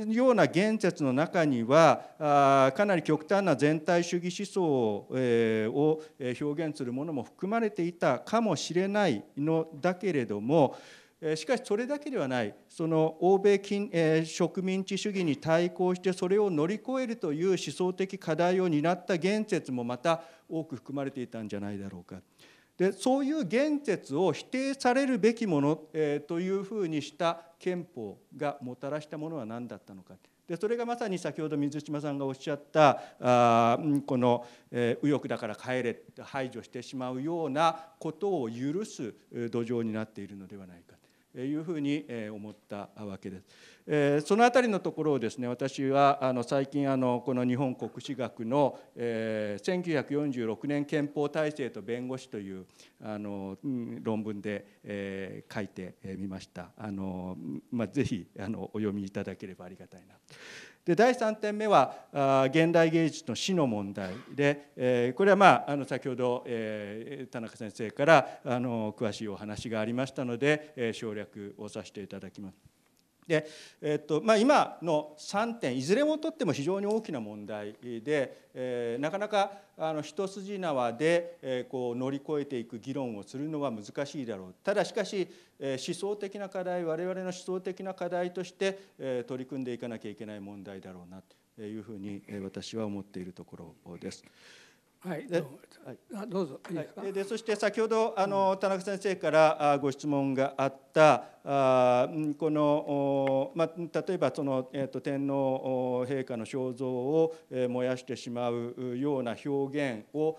ような言説の中にはあかなり極端な全体主義思想を,、えを表現するものも含まれていたかもしれないのだけれどもしかしそれだけではないその欧米近、えー、植民地主義に対抗してそれを乗り越えるという思想的課題を担った言説もまた多く含まれていたんじゃないだろうか。でそういう言説を否定されるべきもの、えー、というふうにした憲法がもたらしたものは何だったのかでそれがまさに先ほど水島さんがおっしゃったあこの、えー、右翼だから帰れって排除してしまうようなことを許す土壌になっているのではないか。いうふうに思ったわけです。そのあたりのところをですね私はあの最近あのこの日本国史学の1946年憲法体制と弁護士というあの論文で書いてみました。あのまあ、ぜひあのお読みいただければありがたいな。で第3点目は現代芸術の死の問題で、えこれは、まあ、あの先ほど、え田中先生からあの詳しいお話がありましたので、え省略をさせていただきます。で、えっとまあ、今の3点いずれもとっても非常に大きな問題で、えー、なかなかあの一筋縄で、えー、こう乗り越えていく議論をするのは難しいだろうただしかし、えー、思想的な課題我々の思想的な課題として、えー、取り組んでいかなきゃいけない問題だろうなというふうに私は思っているところです。はい、どうぞ、はい、でそして先ほどあの田中先生からご質問があったあこの、まあ、例えばその、えー、と天皇陛下の肖像を燃やしてしまうような表現を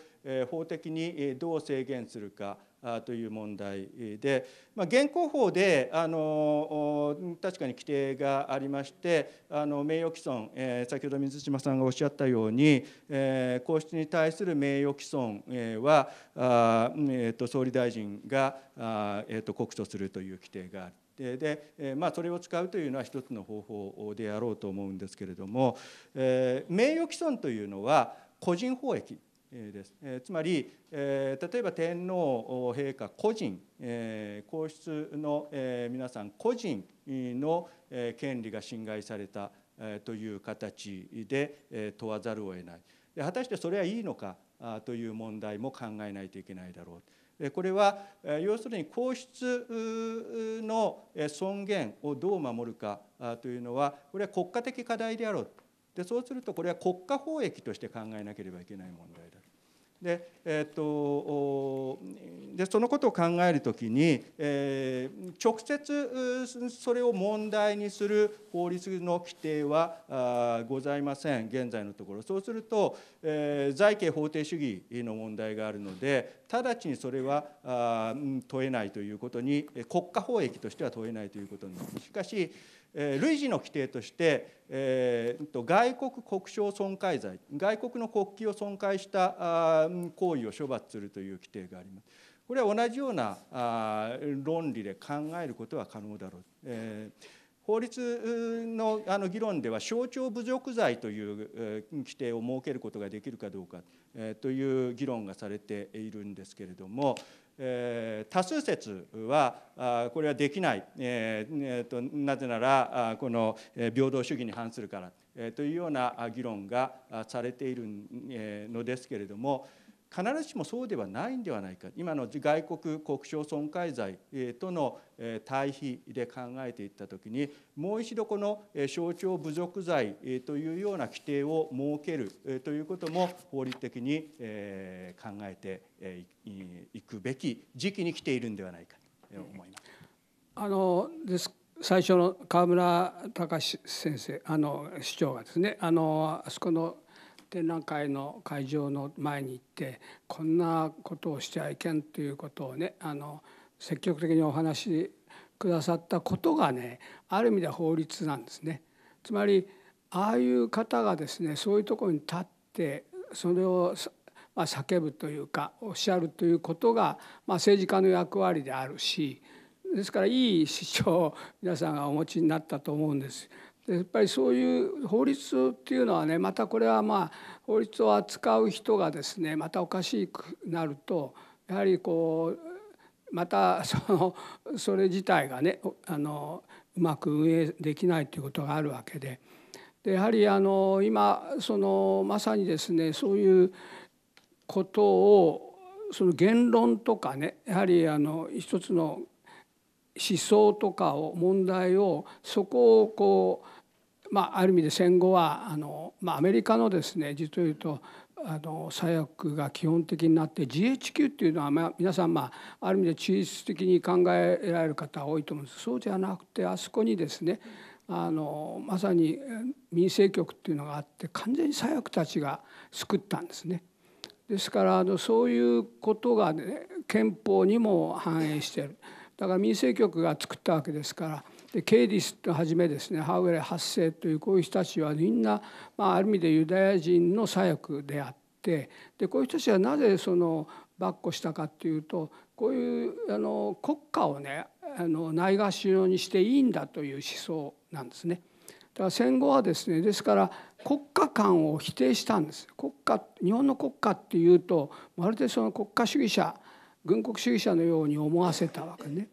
法的にどう制限するか。という問題で、まあ、現行法であの確かに規定がありましてあの名誉毀損、えー、先ほど水島さんがおっしゃったように、えー、皇室に対する名誉毀損はあ、えーと、総理大臣があ、えーと、と告訴するという規定がある。ででまあ、それを使うというのは一つの方法であろうと思うんですけれども、えー、名誉毀損というのは個人法益です、えつまり、え例えば天皇陛下個人、え皇室の、え皆さん個人の、え権利が侵害された、えという形で、え問わざるを得ないで果たしてそれはいいのかという問題も考えないといけないだろうこれは要するに皇室の尊厳をどう守るかというのはこれは国家的課題であろうでそうするとこれは国家法益として考えなければいけない問題で,、えー、っとでそのことを考えるときに、えー、直接それを問題にする法律の規定はございません現在のところそうすると、えー、財政法定主義の問題があるので直ちにそれは問えないということに国家法益としては問えないということになります。しかし類似の規定として、えと外国国商損壊罪外国の国旗を損壊した行為を処罰するという規定があります。これは同じような論理で考えることは可能だろう。法律のあの議論では象徴侮辱罪という規定を設けることができるかどうかという議論がされているんですけれどもえ多数説はこれはできない、えとなぜならこの平等主義に反するから、えというような議論がされているのですけれども必ずしもそうではないんではないか今の外国国商損壊罪との対比で考えていった時にもう一度この象徴侮辱罪というような規定を設けるということも法律的に考えていくべき時期に来ているんではないかと思います。あのです最初の河村隆先生あの市長がですねあのあそこの展覧会の会場の前に行ってこんなことをしちゃいけんということをねあの積極的にお話しくださったことがねある意味では法律なんですね。つまりああいう方がですねそういうところに立ってそれをま叫ぶというかおっしゃるということが、ま政治家の役割であるしですからいい主張を皆さんがお持ちになったと思うんです。やっぱりそういう法律っていうのはねまたこれはまあ法律を扱う人がですねまたおかしくなるとやはりこうまたそのそれ自体がねあのうまく運営できないということがあるわけででやはりあの今そのまさにですねそういうことをその言論とかねやはりあの一つの思想とかを問題をそこをこう、まあ、ある意味で戦後はあの、まあ、アメリカのですね実を言うとあの左翼が基本的になって GHQ っていうのは、まあ、皆さん、まあ、ある意味で中立的に考えられる方多いと思うんですそうじゃなくてあそこにですねあのまさに民政局っていうのがあって完全に左翼たちが救ったんですね。ですからあのそういうことが、ね、憲法にも反映してる。だから民政局が作ったわけですからでケイリスとはじめですねハウエル8世というこういう人たちはみんな、まあ、ある意味でユダヤ人の左翼であってでこういう人たちはなぜその跋扈したかっていうとこういうあの国家をねあのないがしろにしていいんだという思想なんですね。だから戦後はですねですから国家観を否定したんです国家日本の国家っていうとまるでその国家主義者軍国主義者のように思わせたわけね。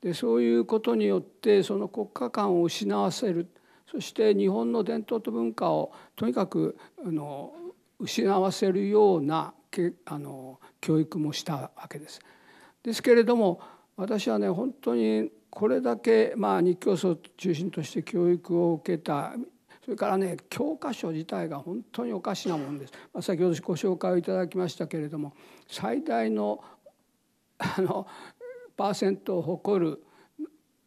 でそういうことによってその国家観を失わせるそして日本の伝統と文化をとにかくあの失わせるようなけあの教育もしたわけです。ですけれども私はね本当にこれだけ、まあ、日教祖を中心として教育を受けたそれからね教科書自体が本当におかしなもんです。まあ、先ほどご紹介をいただきましたけれども最大のあのパーセントを誇る、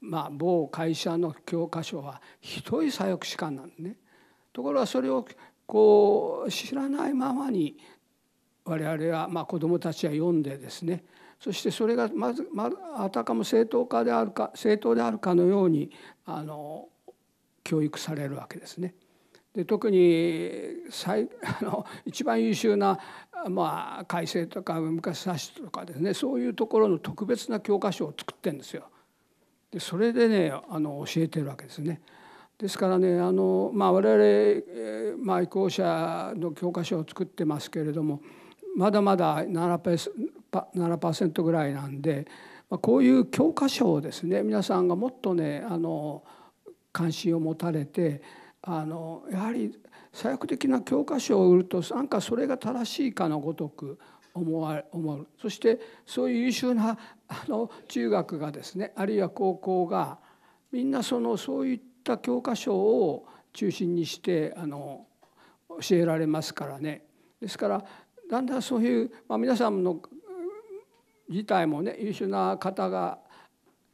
まあ、某会社の教科書はひどい左翼士官なんでね。ところがそれをこう知らないままに我々は、まあ、子どもたちは読んでですねそしてそれがまず、ま、あたかも正当化であるか正当であるかのようにあの教育されるわけですね。で特に最 *laughs* あの一番優秀な、まあ、改正とか昔冊子とかですねそういうところの特別な教科書を作ってんですよ。でそれでねあの教えてるわけですね。ですからねあの、まあ、我々、えーまあ、移行者の教科書を作ってますけれどもまだまだ 7%, 7ぐらいなんで、まあ、こういう教科書をですね皆さんがもっとねあの関心を持たれてあのやはり最悪的な教科書を売るとなんかそれが正しいかのごとく思わ思うそしてそういう優秀なあの中学がですねあるいは高校がみんなそのそういった教科書を中心にしてあの教えられますからねですからだんだんそういう、まあ、皆さんの自体もね優秀な方が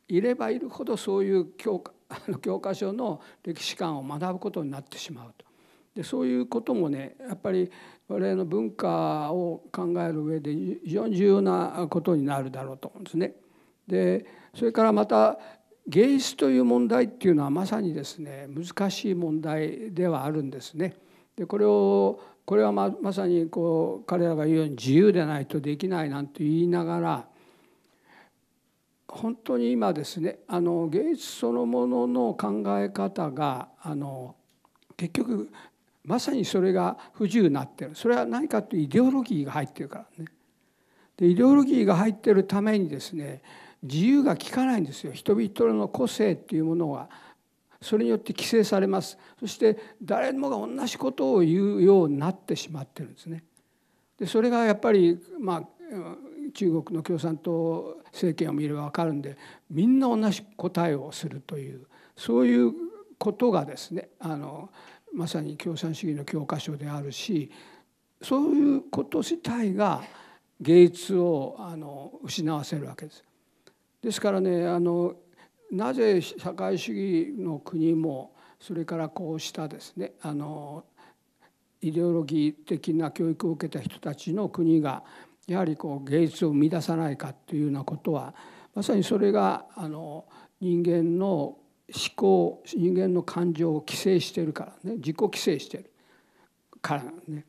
いればいるほどそういう教科あの教科書の歴史観を学ぶことになってしまうと。でそういうこともねやっぱり我々の文化を考える上で非常に重要なことになるだろうと思うんですね。でそれからまた芸術という問題っていうのはまさにですね難しい問題ではあるんですね。でこれをこれはままさにこう彼らが言うように自由でないとできないなんて言いながら本当に今ですねあの芸術そのものの考え方があの結局まさにそれが不自由になってるそれは何かというイデオロギーが入ってるからね。でイデオロギーが入ってるためにですね自由が利かないんですよ人々の個性っていうものはそれによって規制されますそして誰もが同じことを言うようになってしまってるんですね。でそれがやっぱり、まあ、中国の共産党政権を見れば分かるんでみんな同じ答えをするというそういうことがですねあのまさに共産主義の教科書であるしそういうこと自体が芸術をあの失わせるわけです。ですからねあのなぜ社会主義の国もそれからこうしたですねあのイデオロギー的な教育を受けた人たちの国がやはりこう芸術を生み出さないかというようなことはまさにそれがあの人間の思考人間の感情を規制してるからね自己規制してるからね。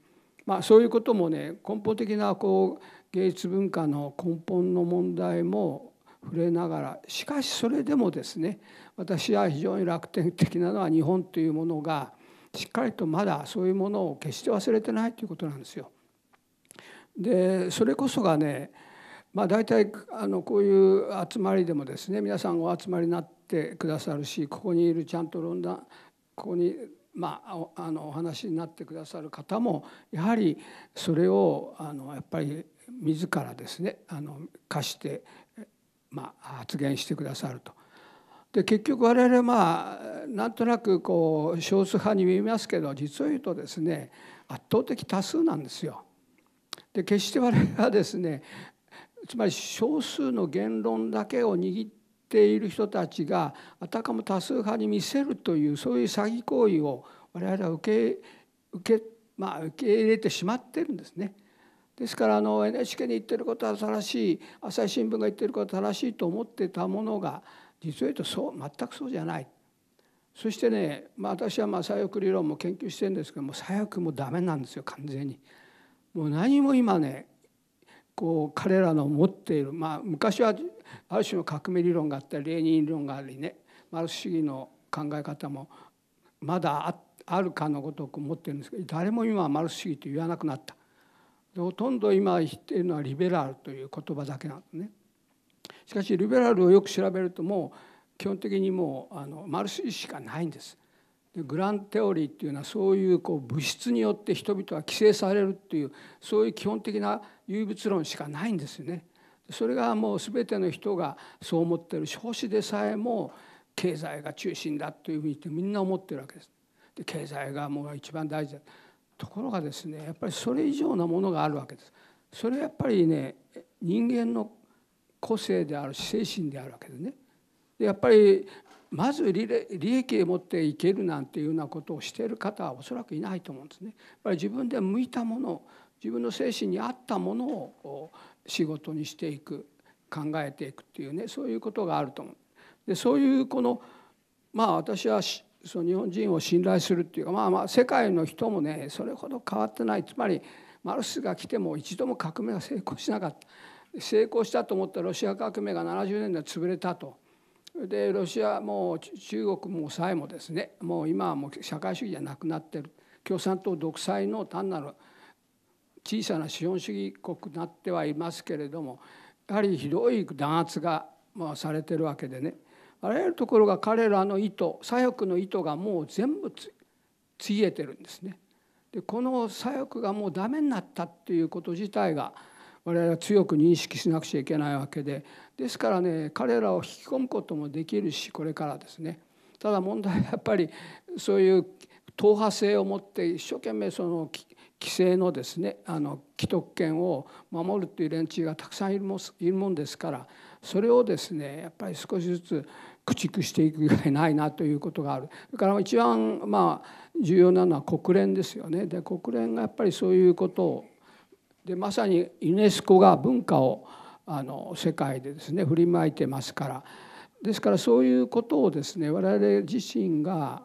まあ、そういうこともね根本的なこう芸術文化の根本の問題も触れながらしかしそれでもですね私は非常に楽天的なのは日本というものがしっかりとまだそういうものを決して忘れてないということなんですよ。でそれこそがねまあ大体あのこういう集まりでもですね皆さんお集まりになってくださるしここにいるちゃんと論壇ここにまあ、あのお話になってくださる方もやはりそれをあのやっぱり自らですねあの課して、まあ、発言してくださると。で結局我々まあなんとなくこう少数派に見えますけど実を言うとですね圧倒的多数なんですよ。で決して我々はですねつまり少数の言論だけを握っている人たちがあたかも多数派に見せるというそういう詐欺行為を我々は受け受け,、まあ、受け入れてしまってるんですね。ですからあの NHK に言ってることは正しい朝日新聞が言ってることは正しいと思ってたものが実を言うとそう全くそうじゃない。そしてね、まあ、私はまあ左翼理論も研究してるんですけども左翼もダメなんですよ完全に。もう何も今ねこう彼らの持っている、まあ、昔はある種の革命理論があったりレーニン理論がありねマルス主義の考え方もまだあるかのごとく持ってるんですけど誰も今はマルス主義と言わなくなったでほとんど今言ってるのはリベラルという言葉だけなんですね。しかしリベラルをよく調べるともう基本的にもうあのマルス主義しかないんです。でグランテオリーっていうのはそういうこう物質によって人々は規制されるっていうそういう基本的な唯物論しかないんですよね。それがもう全ての人がそう思ってる少子でさえも経済が中心だというふうにみんな思ってるわけです。で経済がもう一番大事だところがですねやっぱりそれ以上のものがあるわけです。それはやっぱりね人間の個性であるし精神であるわけでね。でやっぱりまず利益を持っていけるなんていうようなことをしている方はおそらくいないと思うんですね。やっぱり自分で向いたもの自分の精神に合ったものを仕事にしていく考えていくっていうねそういうことがあると思う。でそういうこのまあ私はその日本人を信頼するっていうかまあまあ世界の人もねそれほど変わってないつまりマルスが来ても一度も革命は成功しなかった成功したと思ったロシア革命が70年代潰れたと。それでロシアも中国もさえもですねもう今はもう社会主義じゃなくなってる共産党独裁の単なる小さな資本主義国になってはいますけれどもやはりひどい弾圧がまあされてるわけでねあらゆるところが彼らの意図左翼の意図がもう全部ついえてるんですね。でこの左翼がもうダメになったっていうこと自体が我々は強く認識しなくちゃいけないわけでですからね彼らを引き込むこともできるしこれからですねただ問題はやっぱりそういう党派性を持って一生懸命その規制のですねあの既得権を守るという連中がたくさんいるもいるもんですからそれをですねやっぱり少しずつ駆逐していくらいないなということがあるそれから一番まあ重要なのは国連ですよねで国連がやっぱりそういうことをでまさにユネスコが文化をあの世界でですね振りまいてますからですからそういうことをですね我々自身が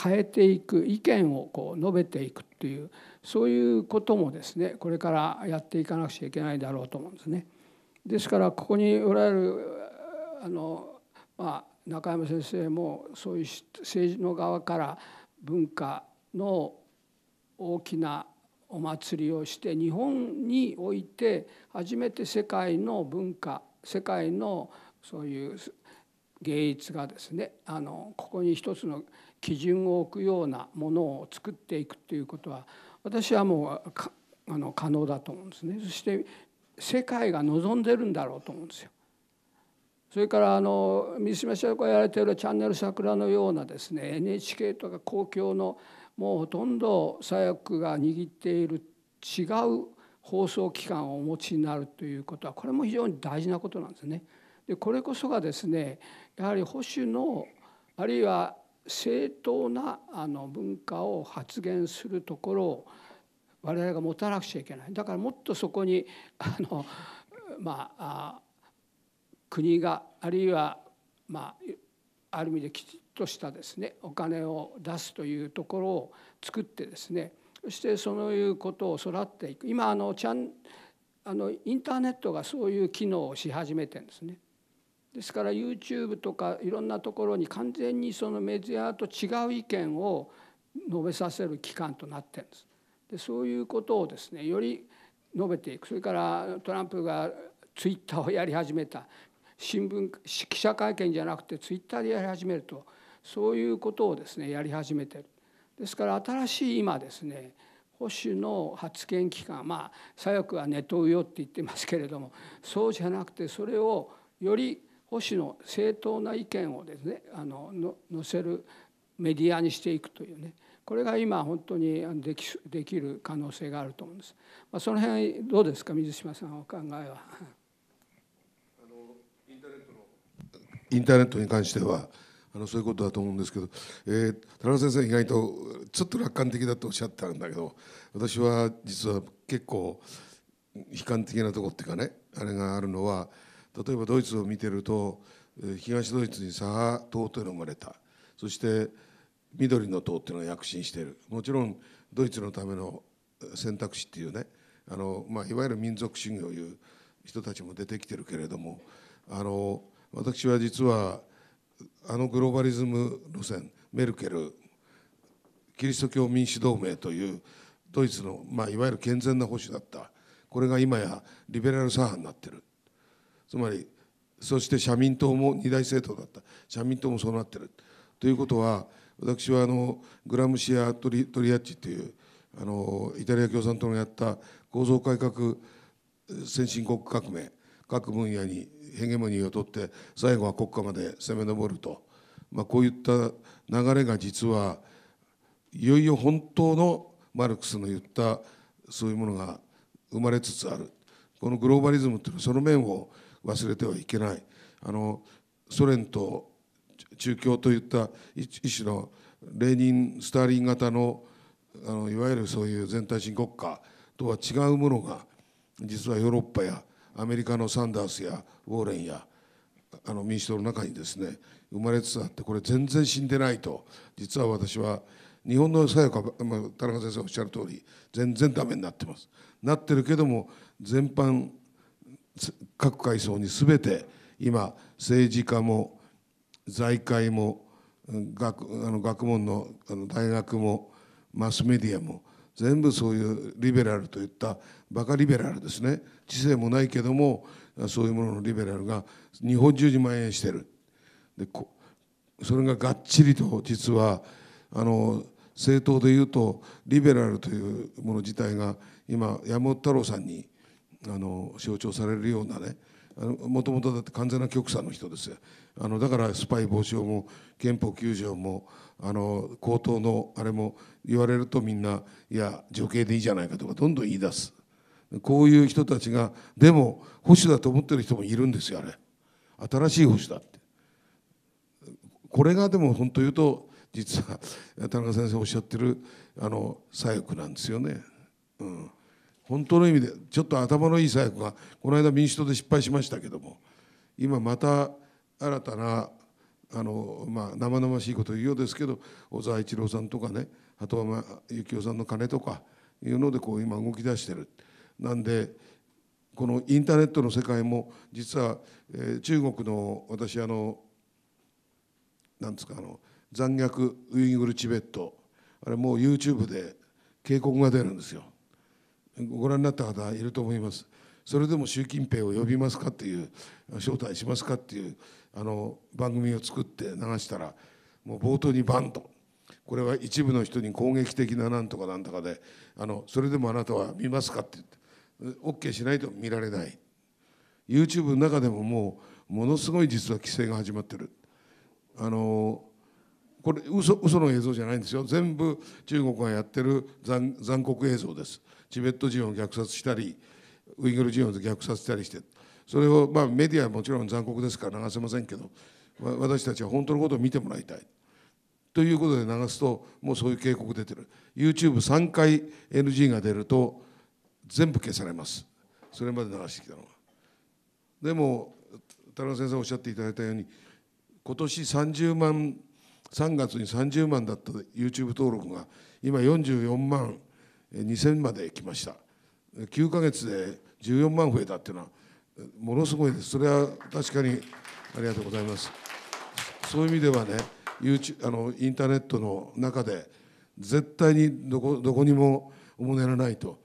変えていく意見をこう述べていくというそういうこともですねこれからやっていかなくちゃいけないだろうと思うんですね。ですからここにおられるあの、まあ、中山先生もそういう政治の側から文化の大きなお祭りをして日本において初めて世界の文化世界のそういう芸術がですねあのここに一つの基準を置くようなものを作っていくということは私はもうあの可能だと思うんですねそして世界が望んでるんだろうと思うんですよ。それからあの三島社がやられているチャンネル桜のようなですね NHK とか公共のもうほとんど左翼が握っている違う放送機関をお持ちになるということはこれも非常に大事なことなんですね。でこれこそがですねやはり保守のあるいは正当なあの文化を発言するところを我々が持たなくちゃいけないだからもっとそこにあの、まあ、国があるいは、まあ、ある意味できちとしたですねお金を出すというところを作ってですねそしてそういうことを育っていく今あのちゃんあのインターネットがそういう機能をし始めてるんですね。ですから YouTube とかいろんなところに完全にそのメディアと違う意見を述べさせる機関となってるんです。でそういうことをですねより述べていくそれからトランプがツイッターをやり始めた新聞記者会見じゃなくてツイッターでやり始めるとそういうことをですねやり始めてるですから新しい今ですね保守の発言機関まあ左翼はネトウヨって言ってますけれどもそうじゃなくてそれをより保守の正当な意見をですねあの載せるメディアにしていくというねこれが今本当にできできる可能性があると思うんです。まあ、その辺どうですか水島さんお考えは。あのインターネットのインターネットに関してはあのそういうことだと思うんですけど、えー、田中先生意外とちょっと楽観的だとおっしゃってあるんだけど私は実は結構悲観的なとこっていうかねあれがあるのは例えばドイツを見てると東ドイツに左派党というのがれたそして緑の党っていうのが躍進しているもちろんドイツのための選択肢っていうねあの、まあ、いわゆる民族主義をいう人たちも出てきてるけれどもあの私は実はあのグローバリズム路線メルケルキリスト教民主同盟というドイツの、まあ、いわゆる健全な保守だったこれが今やリベラル左派になってるつまりそして社民党も二大政党だった社民党もそうなってるということは私はあのグラムシア・トリトリアッチというあのイタリア共産党のやった構造改革先進国革命各分野にヘゲモニーを取って最後は国家まで攻め上ると、まあ、こういった流れが実はいよいよ本当のマルクスの言ったそういうものが生まれつつあるこのグローバリズムというのはその面を忘れてはいけないあのソ連と中共といった一種のレーニン・スターリン型のあのいわゆるそういう全体新国家とは違うものが実はヨーロッパやアメリカのサンダースやウォーレンやあの民主党の中にですね生まれつつあってこれ全然死んでないと実は私は日本の左翼は、田中先生がおっしゃる通り全然ダメになってますなってるけども全般各階層に全て今政治家も財界も学あの学問のあの大学もマスメディアも全部そういうリベラルといったバカリベラルですね知性もないけどもそういうもののリベラルが日本中に蔓延してるでそれががっちりと実はあの政党でいうとリベラルというもの自体が今山本太郎さんにあの象徴されるようなねもともとだって完全な極左の人ですよあのだからスパイ防止法も憲法9条もあの高等のあれも言われるとみんないや女系でいいじゃないかとかどんどん言い出すこういう人たちがでも保守だと思ってる人もいるんですよあれ新しい保守だってこれがでも本当言うと実は田中先生おっしゃってるあの左翼なんですよね、うん、本当の意味でちょっと頭のいい左翼がこの間民主党で失敗しましたけども今また新たなあの、まあ、生々しいこと言うようですけど小沢一郎さんとかね鳩山幸夫さんの金とかいうのでこう今動き出してる。なんでこのインターネットの世界も実は、えー、中国の私あのなんですかあの残虐ウイグルチベットあれもう YouTube で警告が出るんですよご覧になった方いると思いますそれでも習近平を呼びますかっていう招待しますかっていうあの番組を作って流したらもう冒頭にバンとこれは一部の人に攻撃的ななんとかなんとかであのそれでもあなたは見ますかって言って OK しないと見られない YouTube の中でももうものすごい実は規制が始まってるあのこれ嘘嘘の映像じゃないんですよ全部中国がやってる残残酷映像ですチベット人を虐殺したりウイグル人を虐殺したりしてそれを、まあ、メディアはもちろん残酷ですから流せませんけど私たちは本当のことを見てもらいたいということで流すともうそういう警告出てる YouTube3 回 NG が出ると全部消されますそれまで流してきたのはでも田中先生おっしゃっていただいたように今年30万3月に30万だった YouTube 登録が今44万2000まで来ました9か月で14万増えたっていうのはものすごいですそれは確かにありがとうございますそういう意味ではねあのインターネットの中で絶対にどこどこにもおもねらないと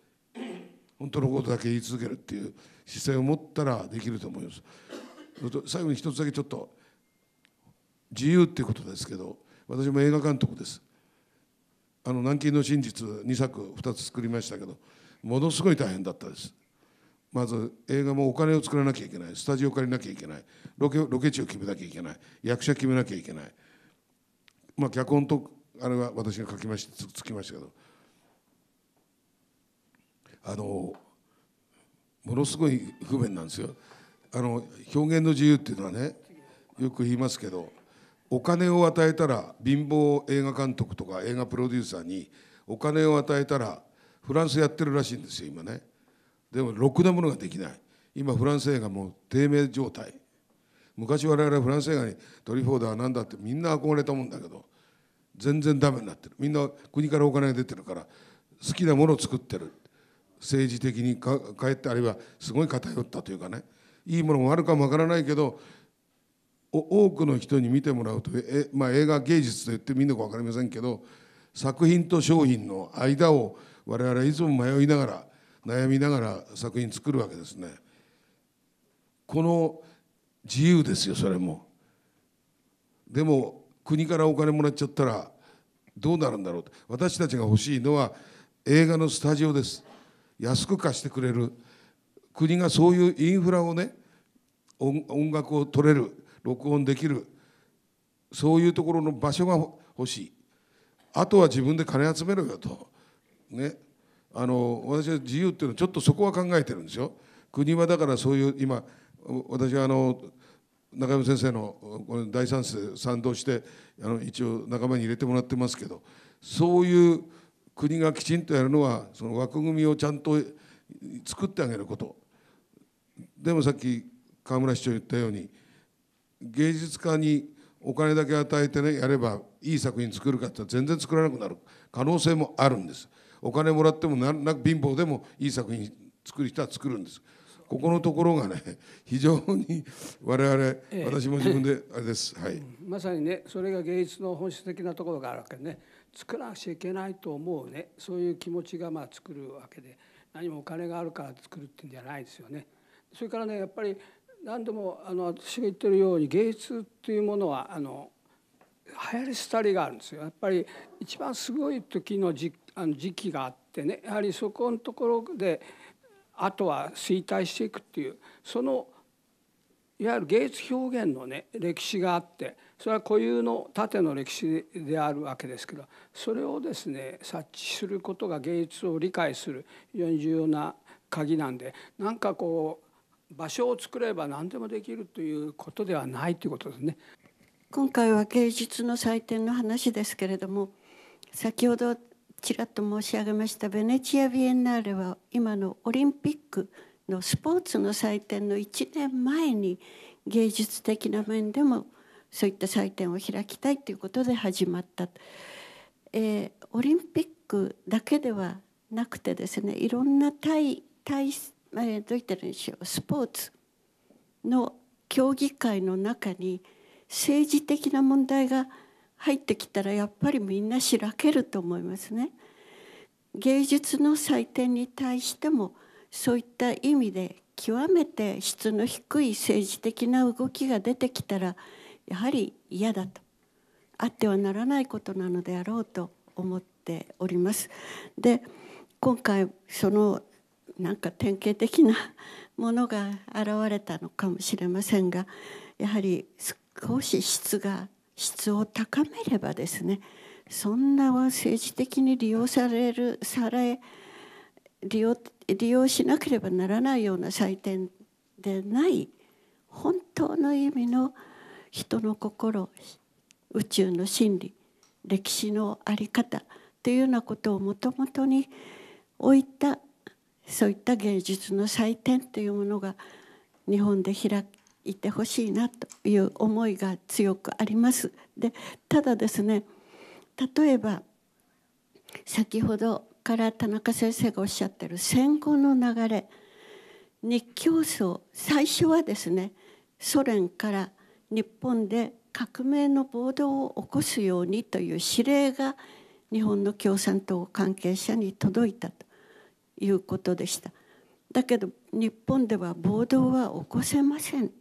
本当のことだけ言い続けるっていう姿勢を持ったらできると思います。最後に一つだけちょっと自由っていうことですけど私も映画監督です。あの南京の真実2作2つ作りましたけどものすごい大変だったです。まず映画もお金を作らなきゃいけないスタジオ借りなきゃいけないロケロケ地を決めなきゃいけない役者決めなきゃいけない、まあ、脚本とあれは私が書きましてつきましたけどあのものすごい不便なんですよあの表現の自由っていうのはねよく言いますけどお金を与えたら貧乏映画監督とか映画プロデューサーにお金を与えたらフランスやってるらしいんですよ今ねでもろくなものができない今フランス映画も低迷状態昔我々はフランス映画にトリフォードは何だってみんな憧れたもんだけど全然ダメになってるみんな国からお金が出てるから好きなものを作ってる政治的にかかえってあるいはすごい偏ったというかねいいものもあるかもわからないけど多くの人に見てもらうとえ、まあ、映画芸術と言ってみんなか分かりませんけど作品と商品の間を我々はいつも迷いながら悩みながら作品作るわけですね。この自由ですよそれも。でも国からお金もらっちゃったらどうなるんだろう私たちが欲しいのは映画のスタジオです。安く貸してくれる国がそういうインフラをね音楽を取れる録音できるそういうところの場所が欲しいあとは自分で金集めろよとねあの私は自由っていうのはちょっとそこは考えてるんですよ国はだからそういう今私はあの中山先生のこ大賛成賛同してあの一応仲間に入れてもらってますけどそういう国がきちんとやるのはその枠組みをちゃんと作ってあげることでもさっき河村市長言ったように芸術家にお金だけ与えてねやればいい作品作るかって全然作らなくなる可能性もあるんですお金もらってもなんなく貧乏でもいい作品作る人は作るんですここのところがね非常に我々、ええ、私も自分であれです、はい、まさにねそれが芸術の本質的なところがあるわけね作らなくちゃいけないと思うねそういう気持ちがまあ作るわけで何もお金があるから作るっていうんじゃないですよね。それからねやっぱり何度もあの私が言ってるように芸術というものはあの流行り廃りがあるんですよ。やっぱり一番すごい時の時あの時期があってねやはりそこのところであとは衰退していくっていうそのいわゆる芸術表現のね歴史があってそれは固有の縦の歴史であるわけですけどそれをですね察知することが芸術を理解する非常に重要な鍵なんでなんかこう場所を作れば何でもできるということではないということですね。今回は芸術の祭典の話ですけれども先ほどちらっと申し上げましたベネチア・ビエンナーレは今のオリンピックのスポーツの祭典の1年前に芸術的な面でもそういった祭典を開きたいということで始まった、えー、オリンピックだけではなくてですねいろんな対対、えどう言ったらいいでしょうスポーツの競技会の中に政治的な問題が入ってきたらやっぱりみんなしらけると思いますね。芸術の祭典に対してもそういった意味で極めて質の低い政治的な動きが出てきたらやはり嫌だとあってはならないことなのであろうと思っております。で今回そのなんか典型的なものが現れたのかもしれませんがやはり少し質が質を高めればですねそんなは政治的に利用されるされ利用利用しなければならないような祭典でない本当の意味の人の心宇宙の真理歴史の在り方というようなことをもともとに置いたそういった芸術の祭典というものが日本で開いてほしいなという思いが強くあります。でただですね例えば先ほどから田中先生がおっしゃってる戦後の流れ日教争最初はですねソ連から日本で革命の暴動を起こすようにという指令が日本の共産党関係者に届いたということでした。だけど日本では暴動は起こせませんと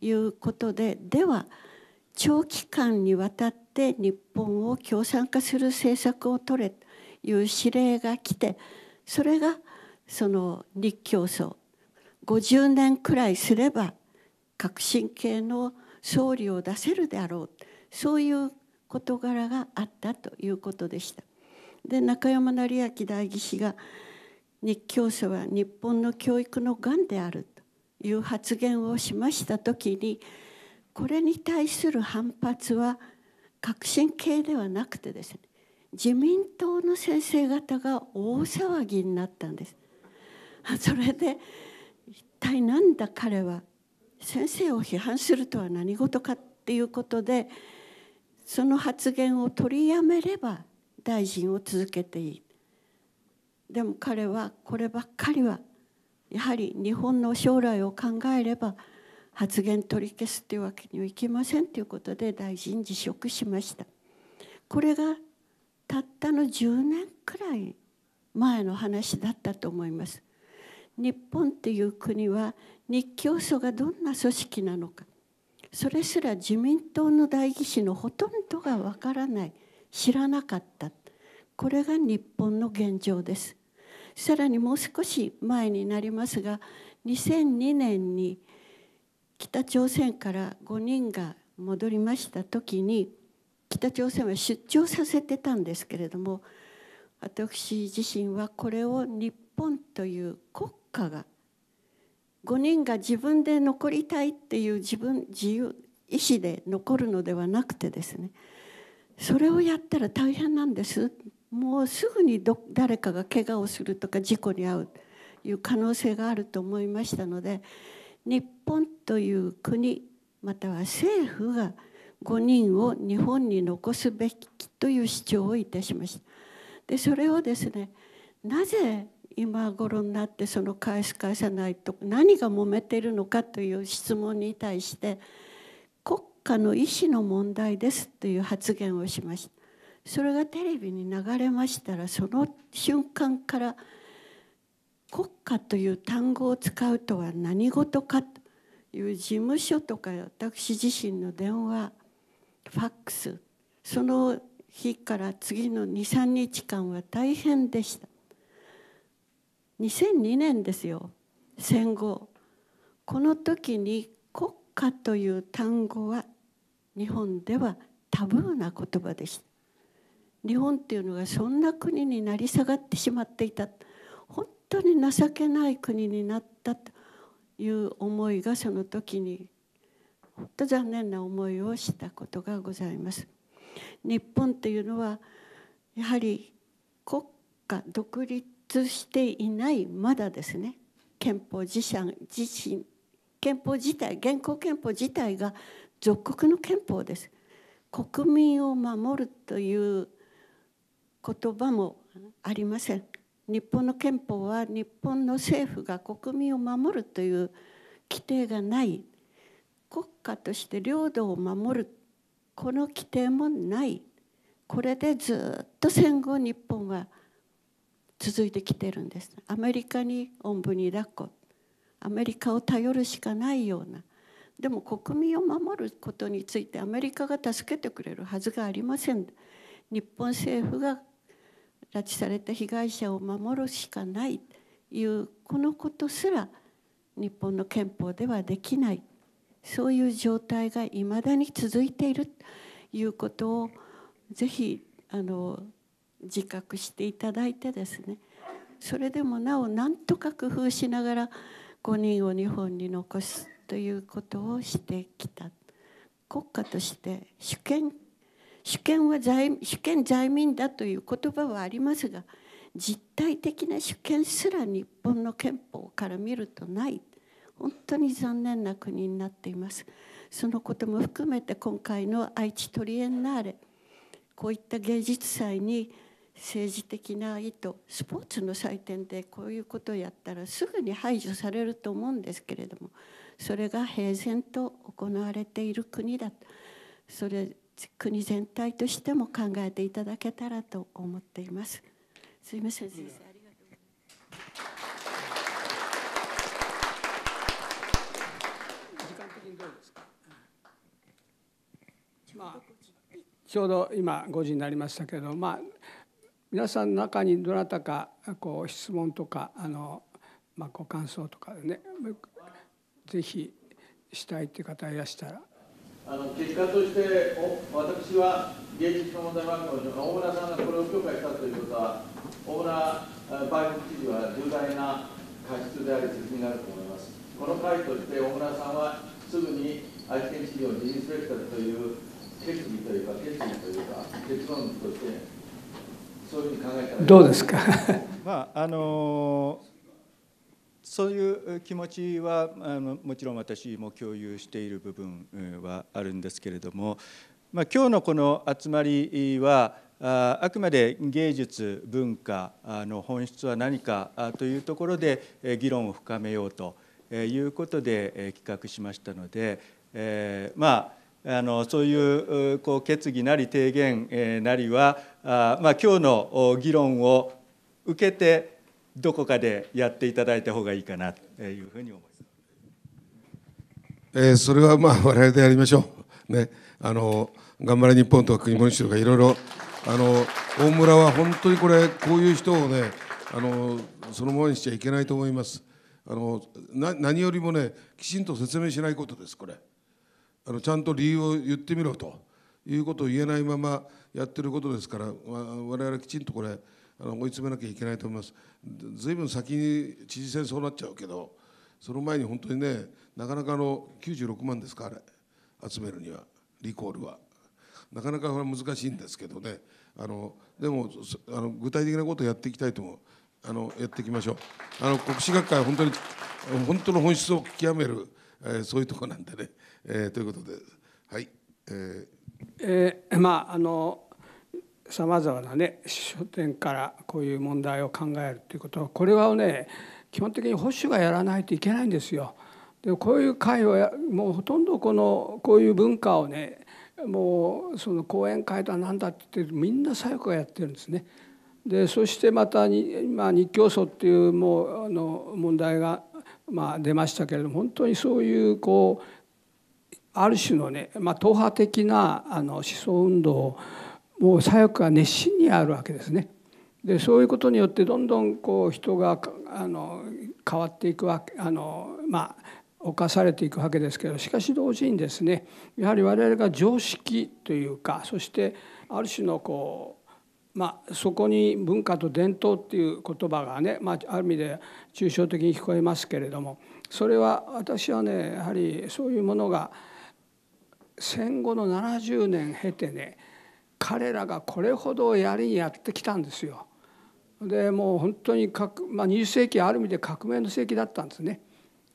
いうことででは長期間にわたって日本を共産化する政策を取れという指令が来てそれがその日教層50年くらいすれば革新系の勝利を出せるであろうそういう事柄があったということでした。で中山成明代議士が日教者は日本の教育の癌であるという発言をしました時にこれに対する反発は革新系ではなくてですね自民党の先生方が大騒ぎになったんです。それで一体なんだ彼は先生を批判するとは何事かっていうことでその発言を取りやめれば大臣を続けていいでも彼はこればっかりはやはり日本の将来を考えれば発言取り消すっていうわけにはいきませんということで大臣辞職しましたこれがたったの10年くらい前の話だったと思います日本っていう国は日教組がどんな組織なのかそれすら自民党の代議士のほとんどがわからない知らなかったこれが日本の現状ですさらにもう少し前になりますが2002年に北朝鮮から5人が戻りました時に北朝鮮は出張させてたんですけれども私自身はこれを日本という国家が5人が自分で残りたいっていう自分自由意思で残るのではなくてですねそれをやったら大変なんですもうすぐにど誰かが怪我をするとか事故に遭うという可能性があると思いましたので日本という国または政府が5人を日本に残すべきという主張をいたしました。でそれをですねなぜ今頃になってその返す返さないと何が揉めてるのかという質問に対して国家の意思の問題ですという発言をしましたそれがテレビに流れましたらその瞬間から国家という単語を使うとは何事かという事務所とか私自身の電話ファックスその日から次の23日間は大変でした。2002年ですよ戦後この時に国家という単語は日本ではタブーな言葉でした日本っていうのがそんな国になり下がってしまっていた本当に情けない国になったという思いがその時に本当残念な思いをしたことがございます。日本っていうのはやはり国家独立していないまだですね憲法自身自身憲法自体現行憲法自体が属国の憲法です国民を守るという言葉もありません日本の憲法は日本の政府が国民を守るという規定がない国家として領土を守るこの規定もないこれでずっと戦後日本は続いてきてるんですアメリカにおんぶに抱っこアメリカを頼るしかないようなでも国民を守ることについてアメリカが助けてくれるはずがありません日本政府が拉致された被害者を守るしかないというこのことすら日本の憲法ではできないそういう状態がいまだに続いているということをぜひあの自覚していただいてですねそれでもなお何とか工夫しながら5人を日本に残すということをしてきた国家として主権主権は在主権在民だという言葉はありますが実体的な主権すら日本の憲法から見るとない本当に残念な国になっていますそのことも含めて今回の愛知トリエンナーレこういった芸術祭に政治的な意図スポーツの祭典でこういうことをやったらすぐに排除されると思うんですけれどもそれが平然と行われている国だとそれ国全体としても考えていただけたらと思っています。すいません先生ありがとうう時間的にどですかまあ、ちょうど今5時になりましたけど、まあ、皆さんの中にどなたかこう質問とかあの、まあ、ご感想とかねぜひしたいという方いらしたら。あの結果としてお私は芸術の問題番組の大村さんがこれを許可したということは大村バイク知事は重大な過失であり責任があると思いますこの回として大村さんはすぐに愛知県知事を辞任すべきだという決議というか決議というか結論としてどうですか *laughs* まああのそういう気持ちはあのもちろん私も共有している部分はあるんですけれども、まあ、今日のこの集まりはあくまで芸術文化の本質は何かというところで議論を深めようということで企画しましたので、えー、まああのそういうこう決議なり提言なりはあまあ、今日の議論を受けてどこかでやっていただいた方がいいかなというふうに思います、えー、それはまあ我々でやりましょう。ね、あの頑張れ日本とか国もにしろかいろいろあの大村は本当にこれこういう人をねあのそのままにしちゃいけないと思います。あのな何よりもねきちんと説明しないことですこれあのちゃんと理由を言ってみろと。いうことを言えないままやってることですから我々きちんとこれあの追い詰めなきゃいけないと思います。ずいぶん先に知事選そうなっちゃうけどその前に本当にねなかなかの96万ですかあれ集めるにはリコールは。なかなか難しいんですけどねあのでもあの具体的なことをやっていきたいと思うあのやっていきましょうあの国士学会は本当に本当の本質を極める、えー、そういうとこなんでね、えー、ということではい。えーえー、まああのさまざまなね書店からこういう問題を考えるということはこれはね基本的に保守がやらないといけないんですよ。でこういう会をやもうほとんどこのこういう文化をねもうその講演会だなんだって言ってみんな左翼がやってるんですね。でそしてまたに、まあ、日教祖っていうもうあの問題が、まあ、出ましたけれども本当にそういうこうある種のね、まあ、党派的なあの思想運動もう左翼が熱心にあるわけですね。でそういうことによってどんどんこう人があの変わっていくわけあのまあ侵されていくわけですけどしかし同時にですねやはり我々が常識というかそしてある種のこうまあそこに文化と伝統っていう言葉がね、まあ、ある意味で抽象的に聞こえますけれどもそれは私はねやはりそういうものが戦後の70年経てね彼らがこれほどやりにやってきたんですよ。でもう本当に革、まあ、20世紀ある意味で革命の世紀だったんですね。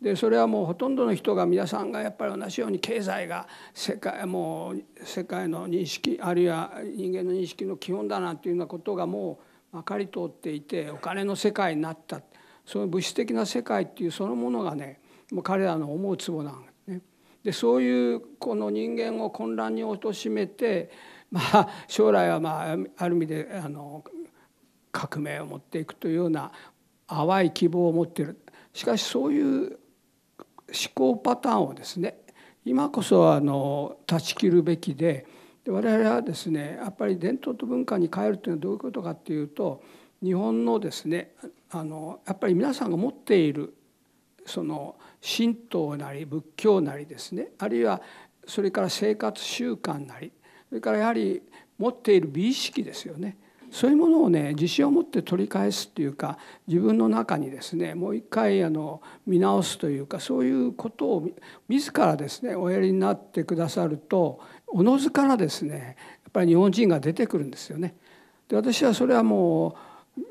でそれはもうほとんどの人が皆さんがやっぱり同じように経済が世界もう世界の認識あるいは人間の認識の基本だなんていうようなことがもうまかり通っていてお金の世界になったその物質的な世界っていうそのものがねもう彼らの思うつぼなんでそういうこの人間を混乱に貶めて、*laughs* まあ、将来は、まあ、ある意味であの革命を持っていくというような淡い希望を持っているしかしそういう思考パターンをですね今こそあの断ち切るべきで我々はですねやっぱり伝統と文化に変えるというのはどういうことかっていうと日本のですねあのやっぱり皆さんが持っているその神道なり仏教なりですねあるいはそれから生活習慣なりそれからやはり持っている美意識ですよねそういうものをね自信を持って取り返すというか自分の中にですねもう一回あの見直すというかそういうことを自らですねおやりになってくださるとおのずからですねやっぱり日本人が出てくるんですよね。で私はそれはも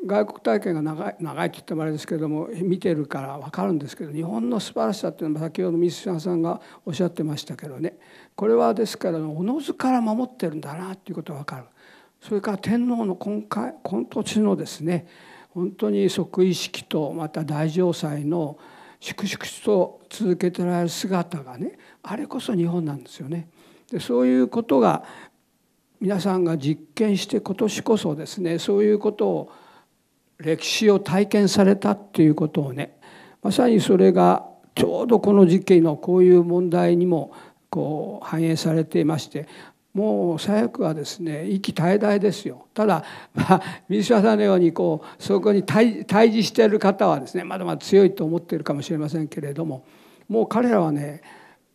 外国体験が長い長いって言ってもあれですけども見てるから分かるんですけど日本の素晴らしさっていうのは先ほど水島さんがおっしゃってましたけどねこれはですからおのずから守ってるんだなっていうことが分かるそれから天皇の今回今年のですね本当に即位式とまた大城祭の粛々と続けてられる姿がねあれこそ日本なんですよね。でそういうことが皆さんが実験して今年こそですねそういうことを歴史を体験されたっていうことをねまさにそれがちょうどこの時期のこういう問題にもこう反映されていましてもう左翼はですね息絶え絶えですよただ、まあ、水島さんのようにこうそこに対対峙している方はですねまだまだ強いと思っているかもしれませんけれどももう彼らはね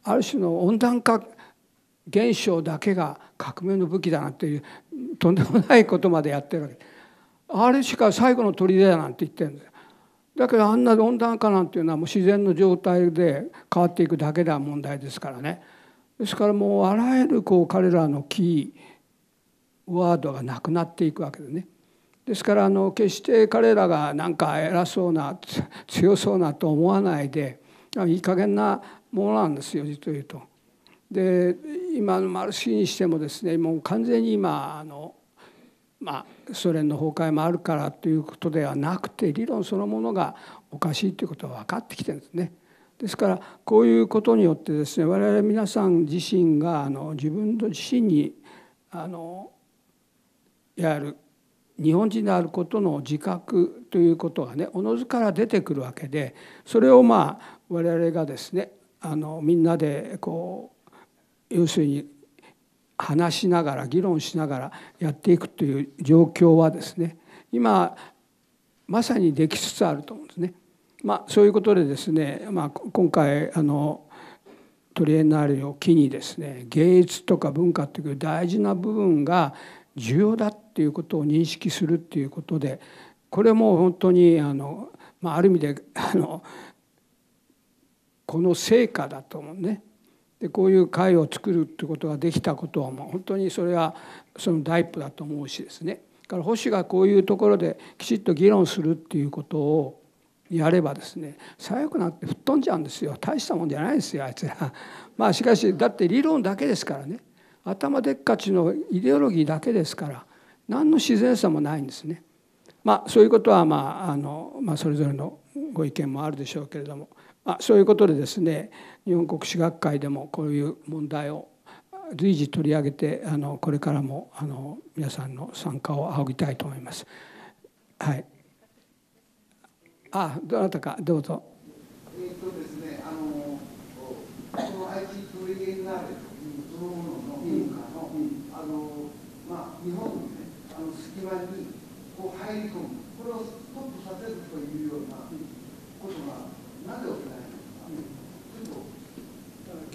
ある種の温暖化現象だけが革命の武器だなというとんでもないことまでやってるわけです。あれしか最後の砦だなんて言ってるんですだけどあんな温暖化なんていうのはもう自然の状態で変わっていくだけでは問題ですからねですからもうあらゆるこう彼らのキーワードがなくなっていくわけでねですからあの決して彼らがなんか偉そうな強そうなと思わないでいい加減なものなんですよ実を言うと。で今のマルシーにしてもですねもう完全に今あのまあソ連の崩壊もあるからということではなくて理論そのものがおかしいということは分かってきてるんですね。ですからこういうことによってですね我々皆さん自身があの自分自身にあのいわゆる日本人であることの自覚ということがねおのずから出てくるわけでそれをまあ我々がですねあのみんなでこう要するに話しながら議論しながらやっていくという状況はですね今まさにできつつあると思うんですね。まあ、そういうことでですね、まあ、今回あのトリエンナーレを機にですね芸術とか文化という大事な部分が重要だっていうことを認識するっていうことでこれも本当にあの、まあ、ある意味であのこの成果だと思うね。でこういう会を作るってことができたことはもう本当にそれはその第一歩だと思うしですねから保守がこういうところできちっと議論するっていうことをやればですね最悪なんて吹っ飛んじゃうんですよ大したもんじゃないですよあいつら。まあしかしだって理論だけですからね頭でっかちのイデオロギーだけですから何の自然さもないんですね。まあ、そういうことは、まああのまあ、それぞれのご意見もあるでしょうけれども、まあ、そういうことでですね日本国史学会でもこういう問題を随時取り上げてあのこれからもあの皆さんの参加を仰ぎたいと思います。はい、あどなたかどうぞ。日本の,、ね、あの隙間にこう入り込むこれをストップさせるという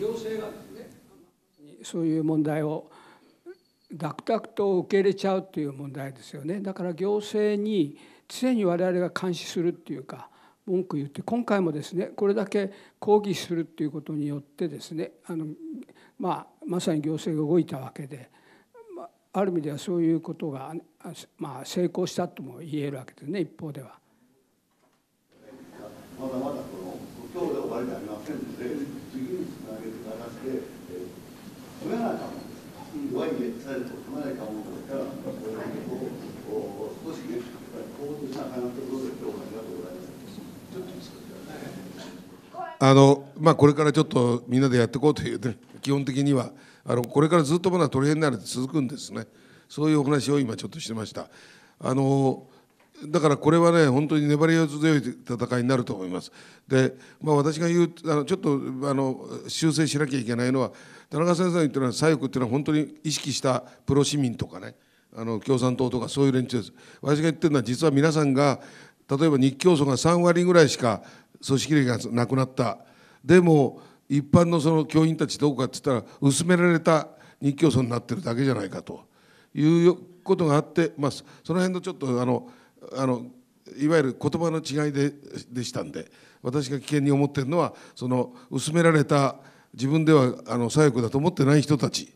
行政がですねそういう問題をダクダクと受け入れちゃうという問題ですよねだから行政に常に我々が監視するっていうか文句言って今回もですねこれだけ抗議するっていうことによってですねあの、まあ、まさに行政が動いたわけで、まあ、ある意味ではそういうことが、まあ、成功したとも言えるわけですね一方では。まだまだこの今日で終わりではありません止めなかも弱いエッサイトを止めないかもでか少しね、高度なかなところで今日はありがとうございます。あのまあ、これからちょっとみんなでやっていこうという、ね、基本的にはあのこれからずっとまだトレーナーで続くんですねそういうお話を今ちょっとしてましたあのだからこれはね本当に粘り強い戦いになると思いますで、まあ、私が言うあのちょっとあの修正しなきゃいけないのは田中先生が言ってるのは左翼っていうのは本当に意識したプロ市民とかねあの共産党とかそういう連中です私が言ってるのは実は皆さんが例えば日教組が3割ぐらいしか組織力がなくなったでも一般のその教員たちどうかって言ったら薄められた日教組になってるだけじゃないかということがあって、まあ、その辺のちょっとあのあのいわゆる言葉の違いででしたんで私が危険に思ってるのはその薄められた自分ではあの左翼だと思ってない人たち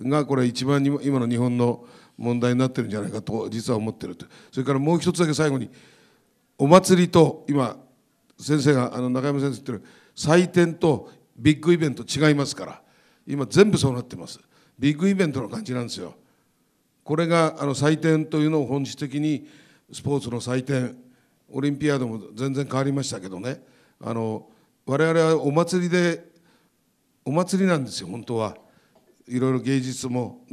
がこれ一番今の日本の問題になってるんじゃないかと実は思ってるとそれからもう一つだけ最後にお祭りと今先生があの中山先生言ってる祭典とビッグイベント違いますから今全部そうなってますビッグイベントの感じなんですよこれがあの祭典というのを本質的にスポーツの祭典オリンピアードも全然変わりましたけどねあの我々はお祭りでお祭りなんですよ本当はいろいろ芸術も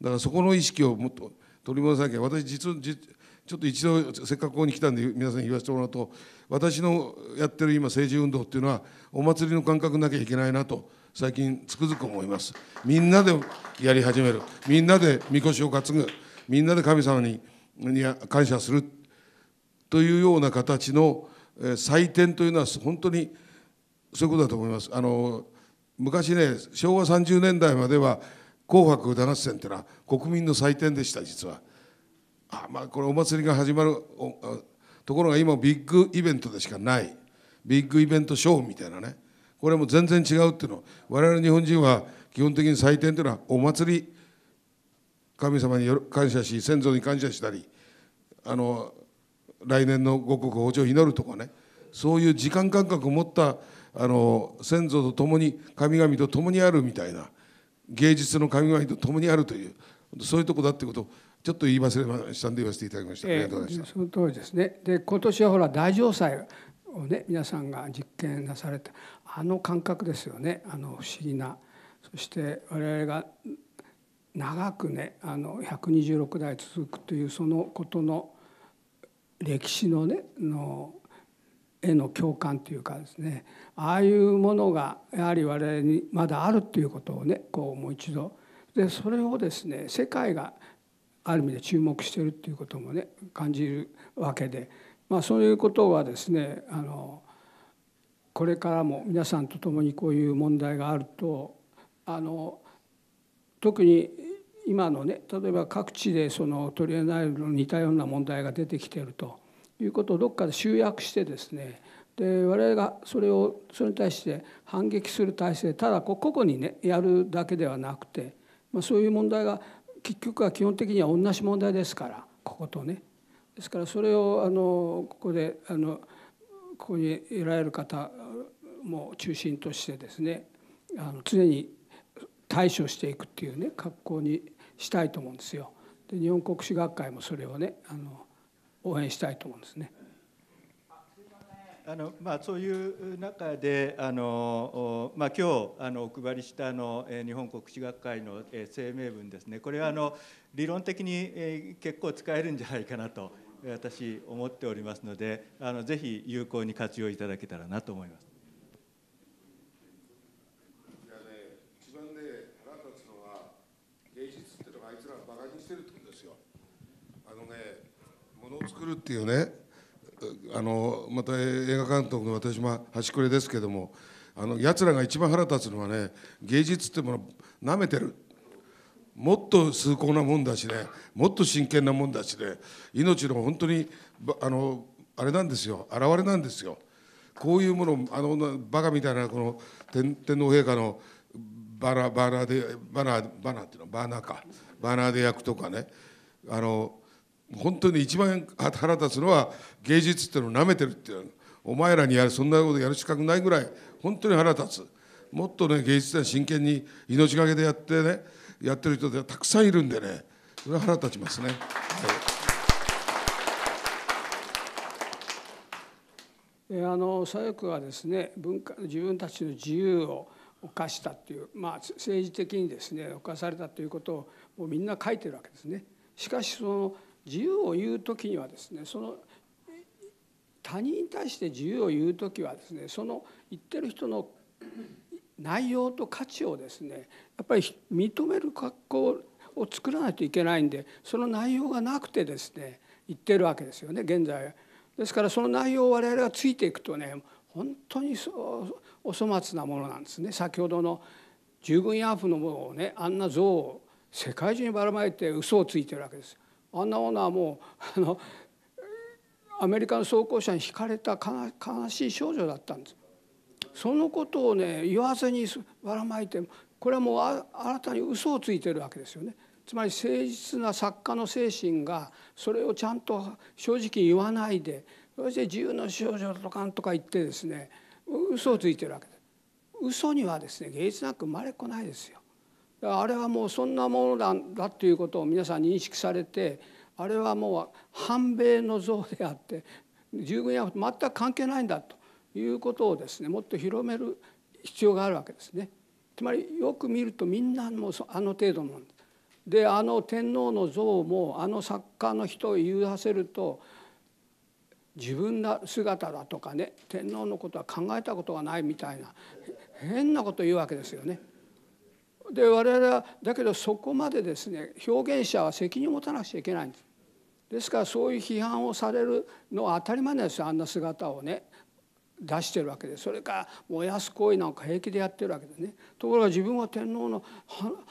だからそこの意識をもっと取り戻さなきゃ私実ちょっと一度せっかくここに来たんで皆さんに言わせてもらうと私のやってる今政治運動っていうのはお祭りの感覚なきゃいけないなと最近つくづく思いますみんなでやり始めるみんなでみこしを担ぐみんなで神様にに感謝するというような形の祭典というのは本当にそういうことだと思いますあの昔ね昭和30年代までは「紅白歌合戦」ってのは国民の祭典でした実は。あまあこれお祭りが始まるところが今ビッグイベントでしかないビッグイベントショーみたいなねこれも全然違うっていうの我々日本人は基本的に祭典というのはお祭り神様に感謝し先祖に感謝したりあの来年の五穀豊穣を祈るとかねそういう時間感覚を持ったあの先祖と共に神々と共にあるみたいな芸術の神々と共にあるというそういうとこだってことをちょっと言い忘れましたんで言わせていただきました。えー、その通りですね。で今年はほら大城祭をね皆さんが実験なされたあの感覚ですよねあの不思議なそして我々が長くねあの126代続くというそのことの歴史のねの絵の共感というかですねああいうものがやはり我々にまだあるっていうことをねこうもう一度でそれをですね世界がある意味で注目してるっていうこともね感じるわけで、まあ、そういうことはですねあのこれからも皆さんと共にこういう問題があるとあの特に今のね例えば各地でそのトリエナイルの似たような問題が出てきてるということをどっかで集約してですねで我々がそれをそれに対して反撃する体制ただ個々にねやるだけではなくて、まあ、そういう問題が結局は基本的には同じ問題ですからこことね。ですからそれをあのここであのここにいられる方も中心としてですねあの常に対処していくっていうね格好にしたいと思うんですよ。で日本国史学会もそれをねあの応援したいと思うんですね。あのまあ、そういう中で、あのまあ、今日あのお配りしたあの日本国史学会の声明文ですね、これはあの理論的に結構使えるんじゃないかなと、私、思っておりますので、あのぜひ有効に活用いただけたらなと思います。いやね、一番腹立つのは、芸術っていうのがあいつらにしてるってことですよ。あのね、ものを作るっていうねあのまた映画監督の私も端くれですけどもあの奴らが一番腹立つのはね芸術ってものなめてるもっと崇高なもんだしねもっと真剣なもんだしね命の本当にあのあれなんですよ現れなんですよこういうものあのバカみたいなこの天天皇陛下のバナバナでバナーバナーっていうのバナーかバナーで焼くとかねあの本当に一番腹立つのは芸術っていうのを舐めてるっていうお前らにやるそんなことやる資格ないぐらい本当に腹立つもっとね芸術は真剣に命がけでやってねやってる人ってたくさんいるんでねそれは腹立ちますね。はいあの左翼はですね文化自分たちの自由を犯したという、まあ、政治的にですね犯されたということをもうみんな書いてるわけですね。しかしその自由を言う時にはですねその他人に対して自由を言う時はですねその言ってる人の内容と価値をですねやっぱり認める格好を作らないといけないんでその内容がなくてですね言ってるわけですよね現在ですからその内容を我々がついていくとね本当にお粗末なものなんですね先ほどの従軍慰安婦のものをねあんな像を世界中にばらまいて嘘をついてるわけです。あんなものはもうあの *laughs* アメリカの装甲車にひかれた悲しい少女だったんですそのことをね言わずにばらまいてこれはもう新たに嘘をついてるわけですよねつまり誠実な作家の精神がそれをちゃんと正直言わないでそして自由の少女とかんとか言ってですね嘘をついてるわけです嘘にはですね芸術なく生まれこないですよあれはもうそんなものなんだっていうことを皆さん認識されてあれはもう反米の像であって従軍や全く関係ないんだということをですねもっと広める必要があるわけですね。つまりよく見るとみんなもうあの程度のであの天皇の像もあの作家の人を言わせると自分の姿だとかね天皇のことは考えたことがないみたいな変なこと言うわけですよね。で我々はだけどそこまでですね表現者は責任を持たなくちゃいけないんです。ですからそういう批判をされるのは当たり前なんですよあんな姿をね出してるわけでそれから燃やす行為なんか平気でやってるわけでねところが自分は天皇の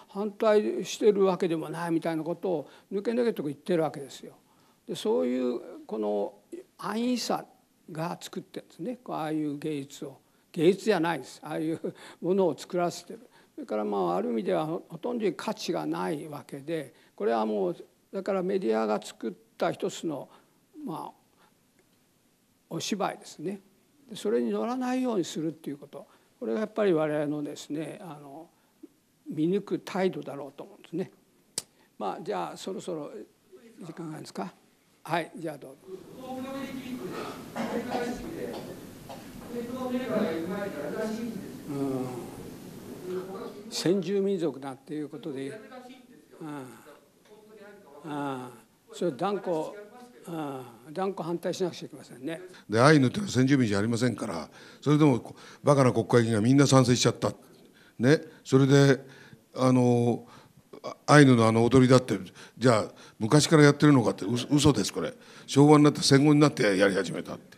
反対してるわけでもないみたいなことを抜け抜けと言ってるわけですよ。でそういうこの安易さが作ってるんですねああいう芸術を芸術じゃないですああいうものを作らせてる。それからまあある意味ではほとんど価値がないわけでこれはもうだからメディアが作った一つのまあお芝居ですねそれに乗らないようにするっていうことこれがやっぱり我々のですねあの見抜く態度だろうと思うんですね。まあ、じゃあそろそろ時間がですか。はい、じゃあどうぞ。うん先住民族だっていうことでそれ断固断固反対しなくちゃいけませんねでアイヌというのは先住民じゃありませんからそれでもバカな国会議員がみんな賛成しちゃった、ね、それであのアイヌのあの踊りだってじゃあ昔からやってるのかってう嘘ですこれ昭和になって戦後になってやり始めたって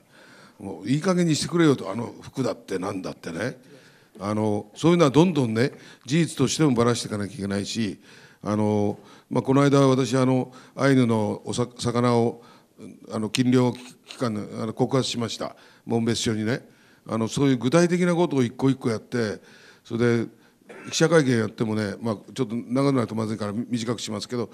もういい加減にしてくれよとあの服だってなんだってね。あのそういうのはどんどんね事実としてもばらしていかなきゃいけないしあの、まあ、この間私あのアイヌのおさ魚をあの禁漁期間あの告発しました紋別署にねあのそういう具体的なことを一個一個やってそれで記者会見やってもね、まあ、ちょっと長くなるとまずいから短くしますけど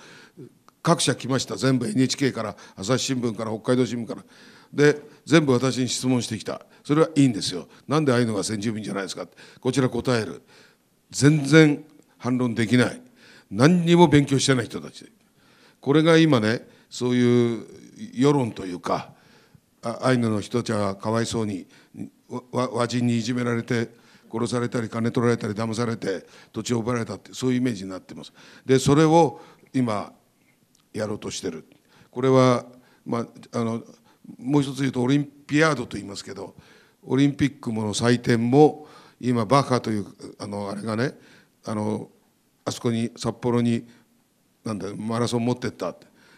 各社来ました全部 NHK から朝日新聞から北海道新聞からで全部私に質問してきたそれはいいんですよなんでああいうのが先住民じゃないですかこちら答える全然反論できない何にも勉強してない人たちこれが今ねそういう世論というかアイヌの人たちはかわいそうに和人にいじめられて殺されたり金取られたり騙されて土地を奪われたってそういうイメージになってますでそれを今やろうとしてるこれは、まあ、あのもう一つ言うとオリンピアードと言いますけどオリンピックもの祭典も今バッハというあのあれがねあのあそこに札幌になんだマラソン持ってった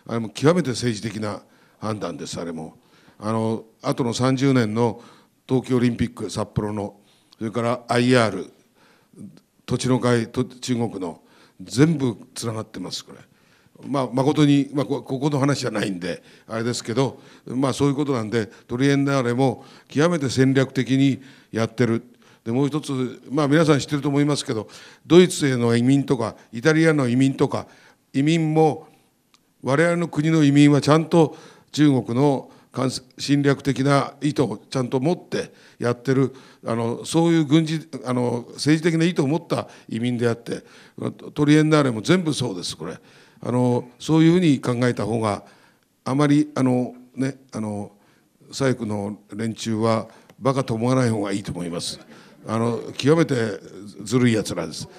あれも極めて政治的な判断ですあれもあの後の30年の東京オリンピック札幌のそれから IR 土地の会中国の全部つながってますこれ。まあ、誠に、まあ、ここの話じゃないんであれですけど、まあ、そういうことなんでトリエンナーレも極めて戦略的にやってるでもう一つ、まあ、皆さん知ってると思いますけどドイツへの移民とかイタリアの移民とか移民も我々の国の移民はちゃんと中国の侵略的な意図をちゃんと持ってやってるあのそういう軍事あの政治的な意図を持った移民であってトリエンナーレも全部そうですこれ。あのそういうふうに考えた方があまりあのねあの左翼の連中はバカと思わない方がいいと思います。あの極めてずるい奴らです。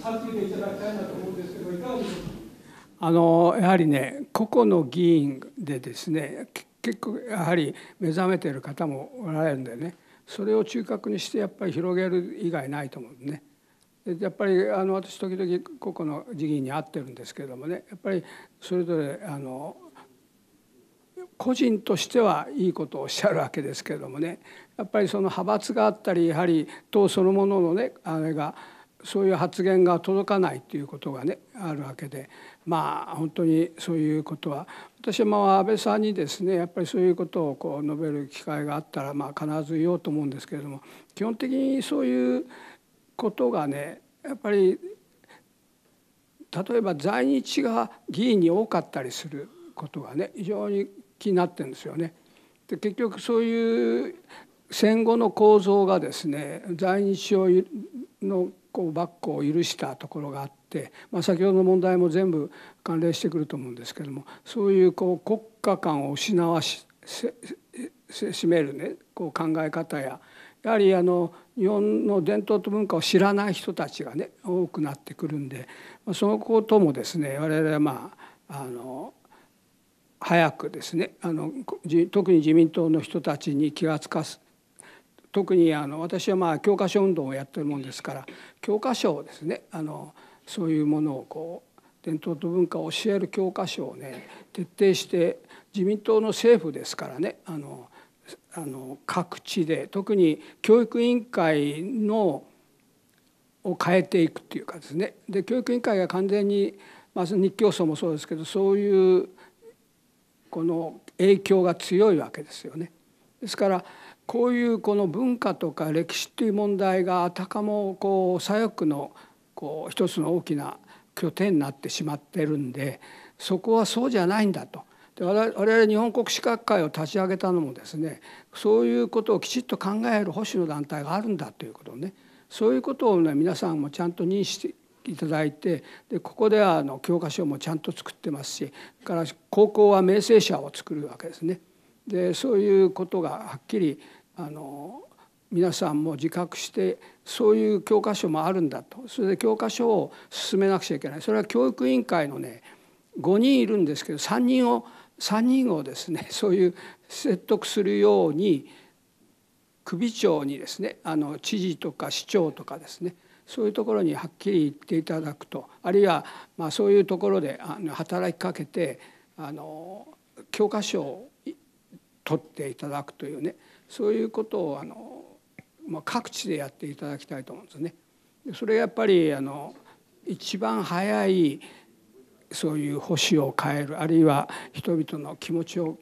いただきたいなと思うんですけど、いかがでしょうか。あのやはりね個々の議員でですね結構やはり目覚めている方もおられるんでねそれを中核にしてやっぱり広げる以外ないと思うんでね。やっぱりあの私時々個々の議員に会ってるんですけれどもねやっぱりそれぞれあの個人としてはいいことをおっしゃるわけですけれどもねやっぱりその派閥があったりやはり党そのもののねあれがそういう発言が届かないということがねあるわけでまあ本当にそういうことは私はま安倍さんにですねやっぱりそういうことをこう述べる機会があったらまあ必ず言おうと思うんですけれども基本的にそういうことがねやっぱり例えば在日が議員に多かったりすることがね非常に気になってるんですよね。で結局そういう戦後の構造がですね在日をのこうバックを許したところがあって、まあ、先ほどの問題も全部関連してくると思うんですけどもそういうこう国家観を失わししめる、ね、こう考え方ややはりあの日本の伝統と文化を知らない人たちがね多くなってくるんでそのこともですね我々はまああの早くですねあの特に自民党の人たちに気が付かす特にあの私はまあ教科書運動をやってるもんですから教科書をですねあのそういうものをこう伝統と文化を教える教科書をね徹底して自民党の政府ですからねあのあの各地で特に教育委員会のを変えていくっていうかですねで教育委員会が完全に、まあ、日教組もそうですけどそういうこの影響が強いわけですよね。ですからこういうこの文化とか歴史っていう問題があたかもこう左翼のこう一つの大きな拠点になってしまってるんでそこはそうじゃないんだと。で我々日本国史学会を立ち上げたのもですねそういうことをきちっと考える保守の団体があるんだということねそういうことをね皆さんもちゃんと認識していただいてでここではあの教科書もちゃんと作ってますしから高校は明声者を作るわけですね。でそういうことがはっきりあの皆さんも自覚してそういう教科書もあるんだとそれで教科書を進めなくちゃいけないそれは教育委員会のね5人いるんですけど3人を3人をですね *laughs* そういう説得するように首長にですねあの知事とか市長とかですねそういうところにはっきり言っていただくとあるいはまあそういうところであの働きかけてあの教科書を取っていただくというねそういうことをあの、まあ、各地でやっていただきたいと思うんですね。それがやっぱりあの一番早いそういう星を変えるあるいは人々の気持ちを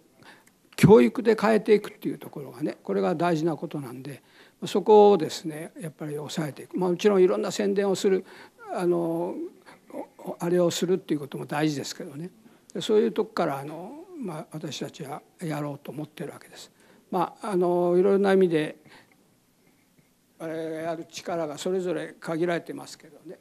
教育で変えていくっていうところがねこれが大事なことなんでそこをですねやっぱり抑えていく、まあ、もちろんいろんな宣伝をするあのあれをするっていうことも大事ですけどねそういうとこからあの、まあ、私たちはやろうと思ってるわけです。まあ、あのいろいろな意味で我々やる力がそれぞれ限られてますけどね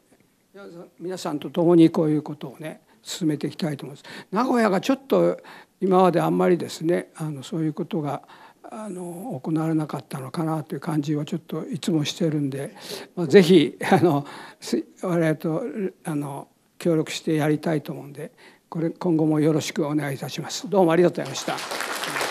皆さんと共にこういうことをね進めていきたいと思います。名古屋がちょっと今まであんまりですねあのそういうことがあの行われなかったのかなという感じはちょっといつもしてるんで、まあ、ぜひあの我々とあの協力してやりたいと思うんでこれ今後もよろしくお願いいたします。どうもありがとうございました。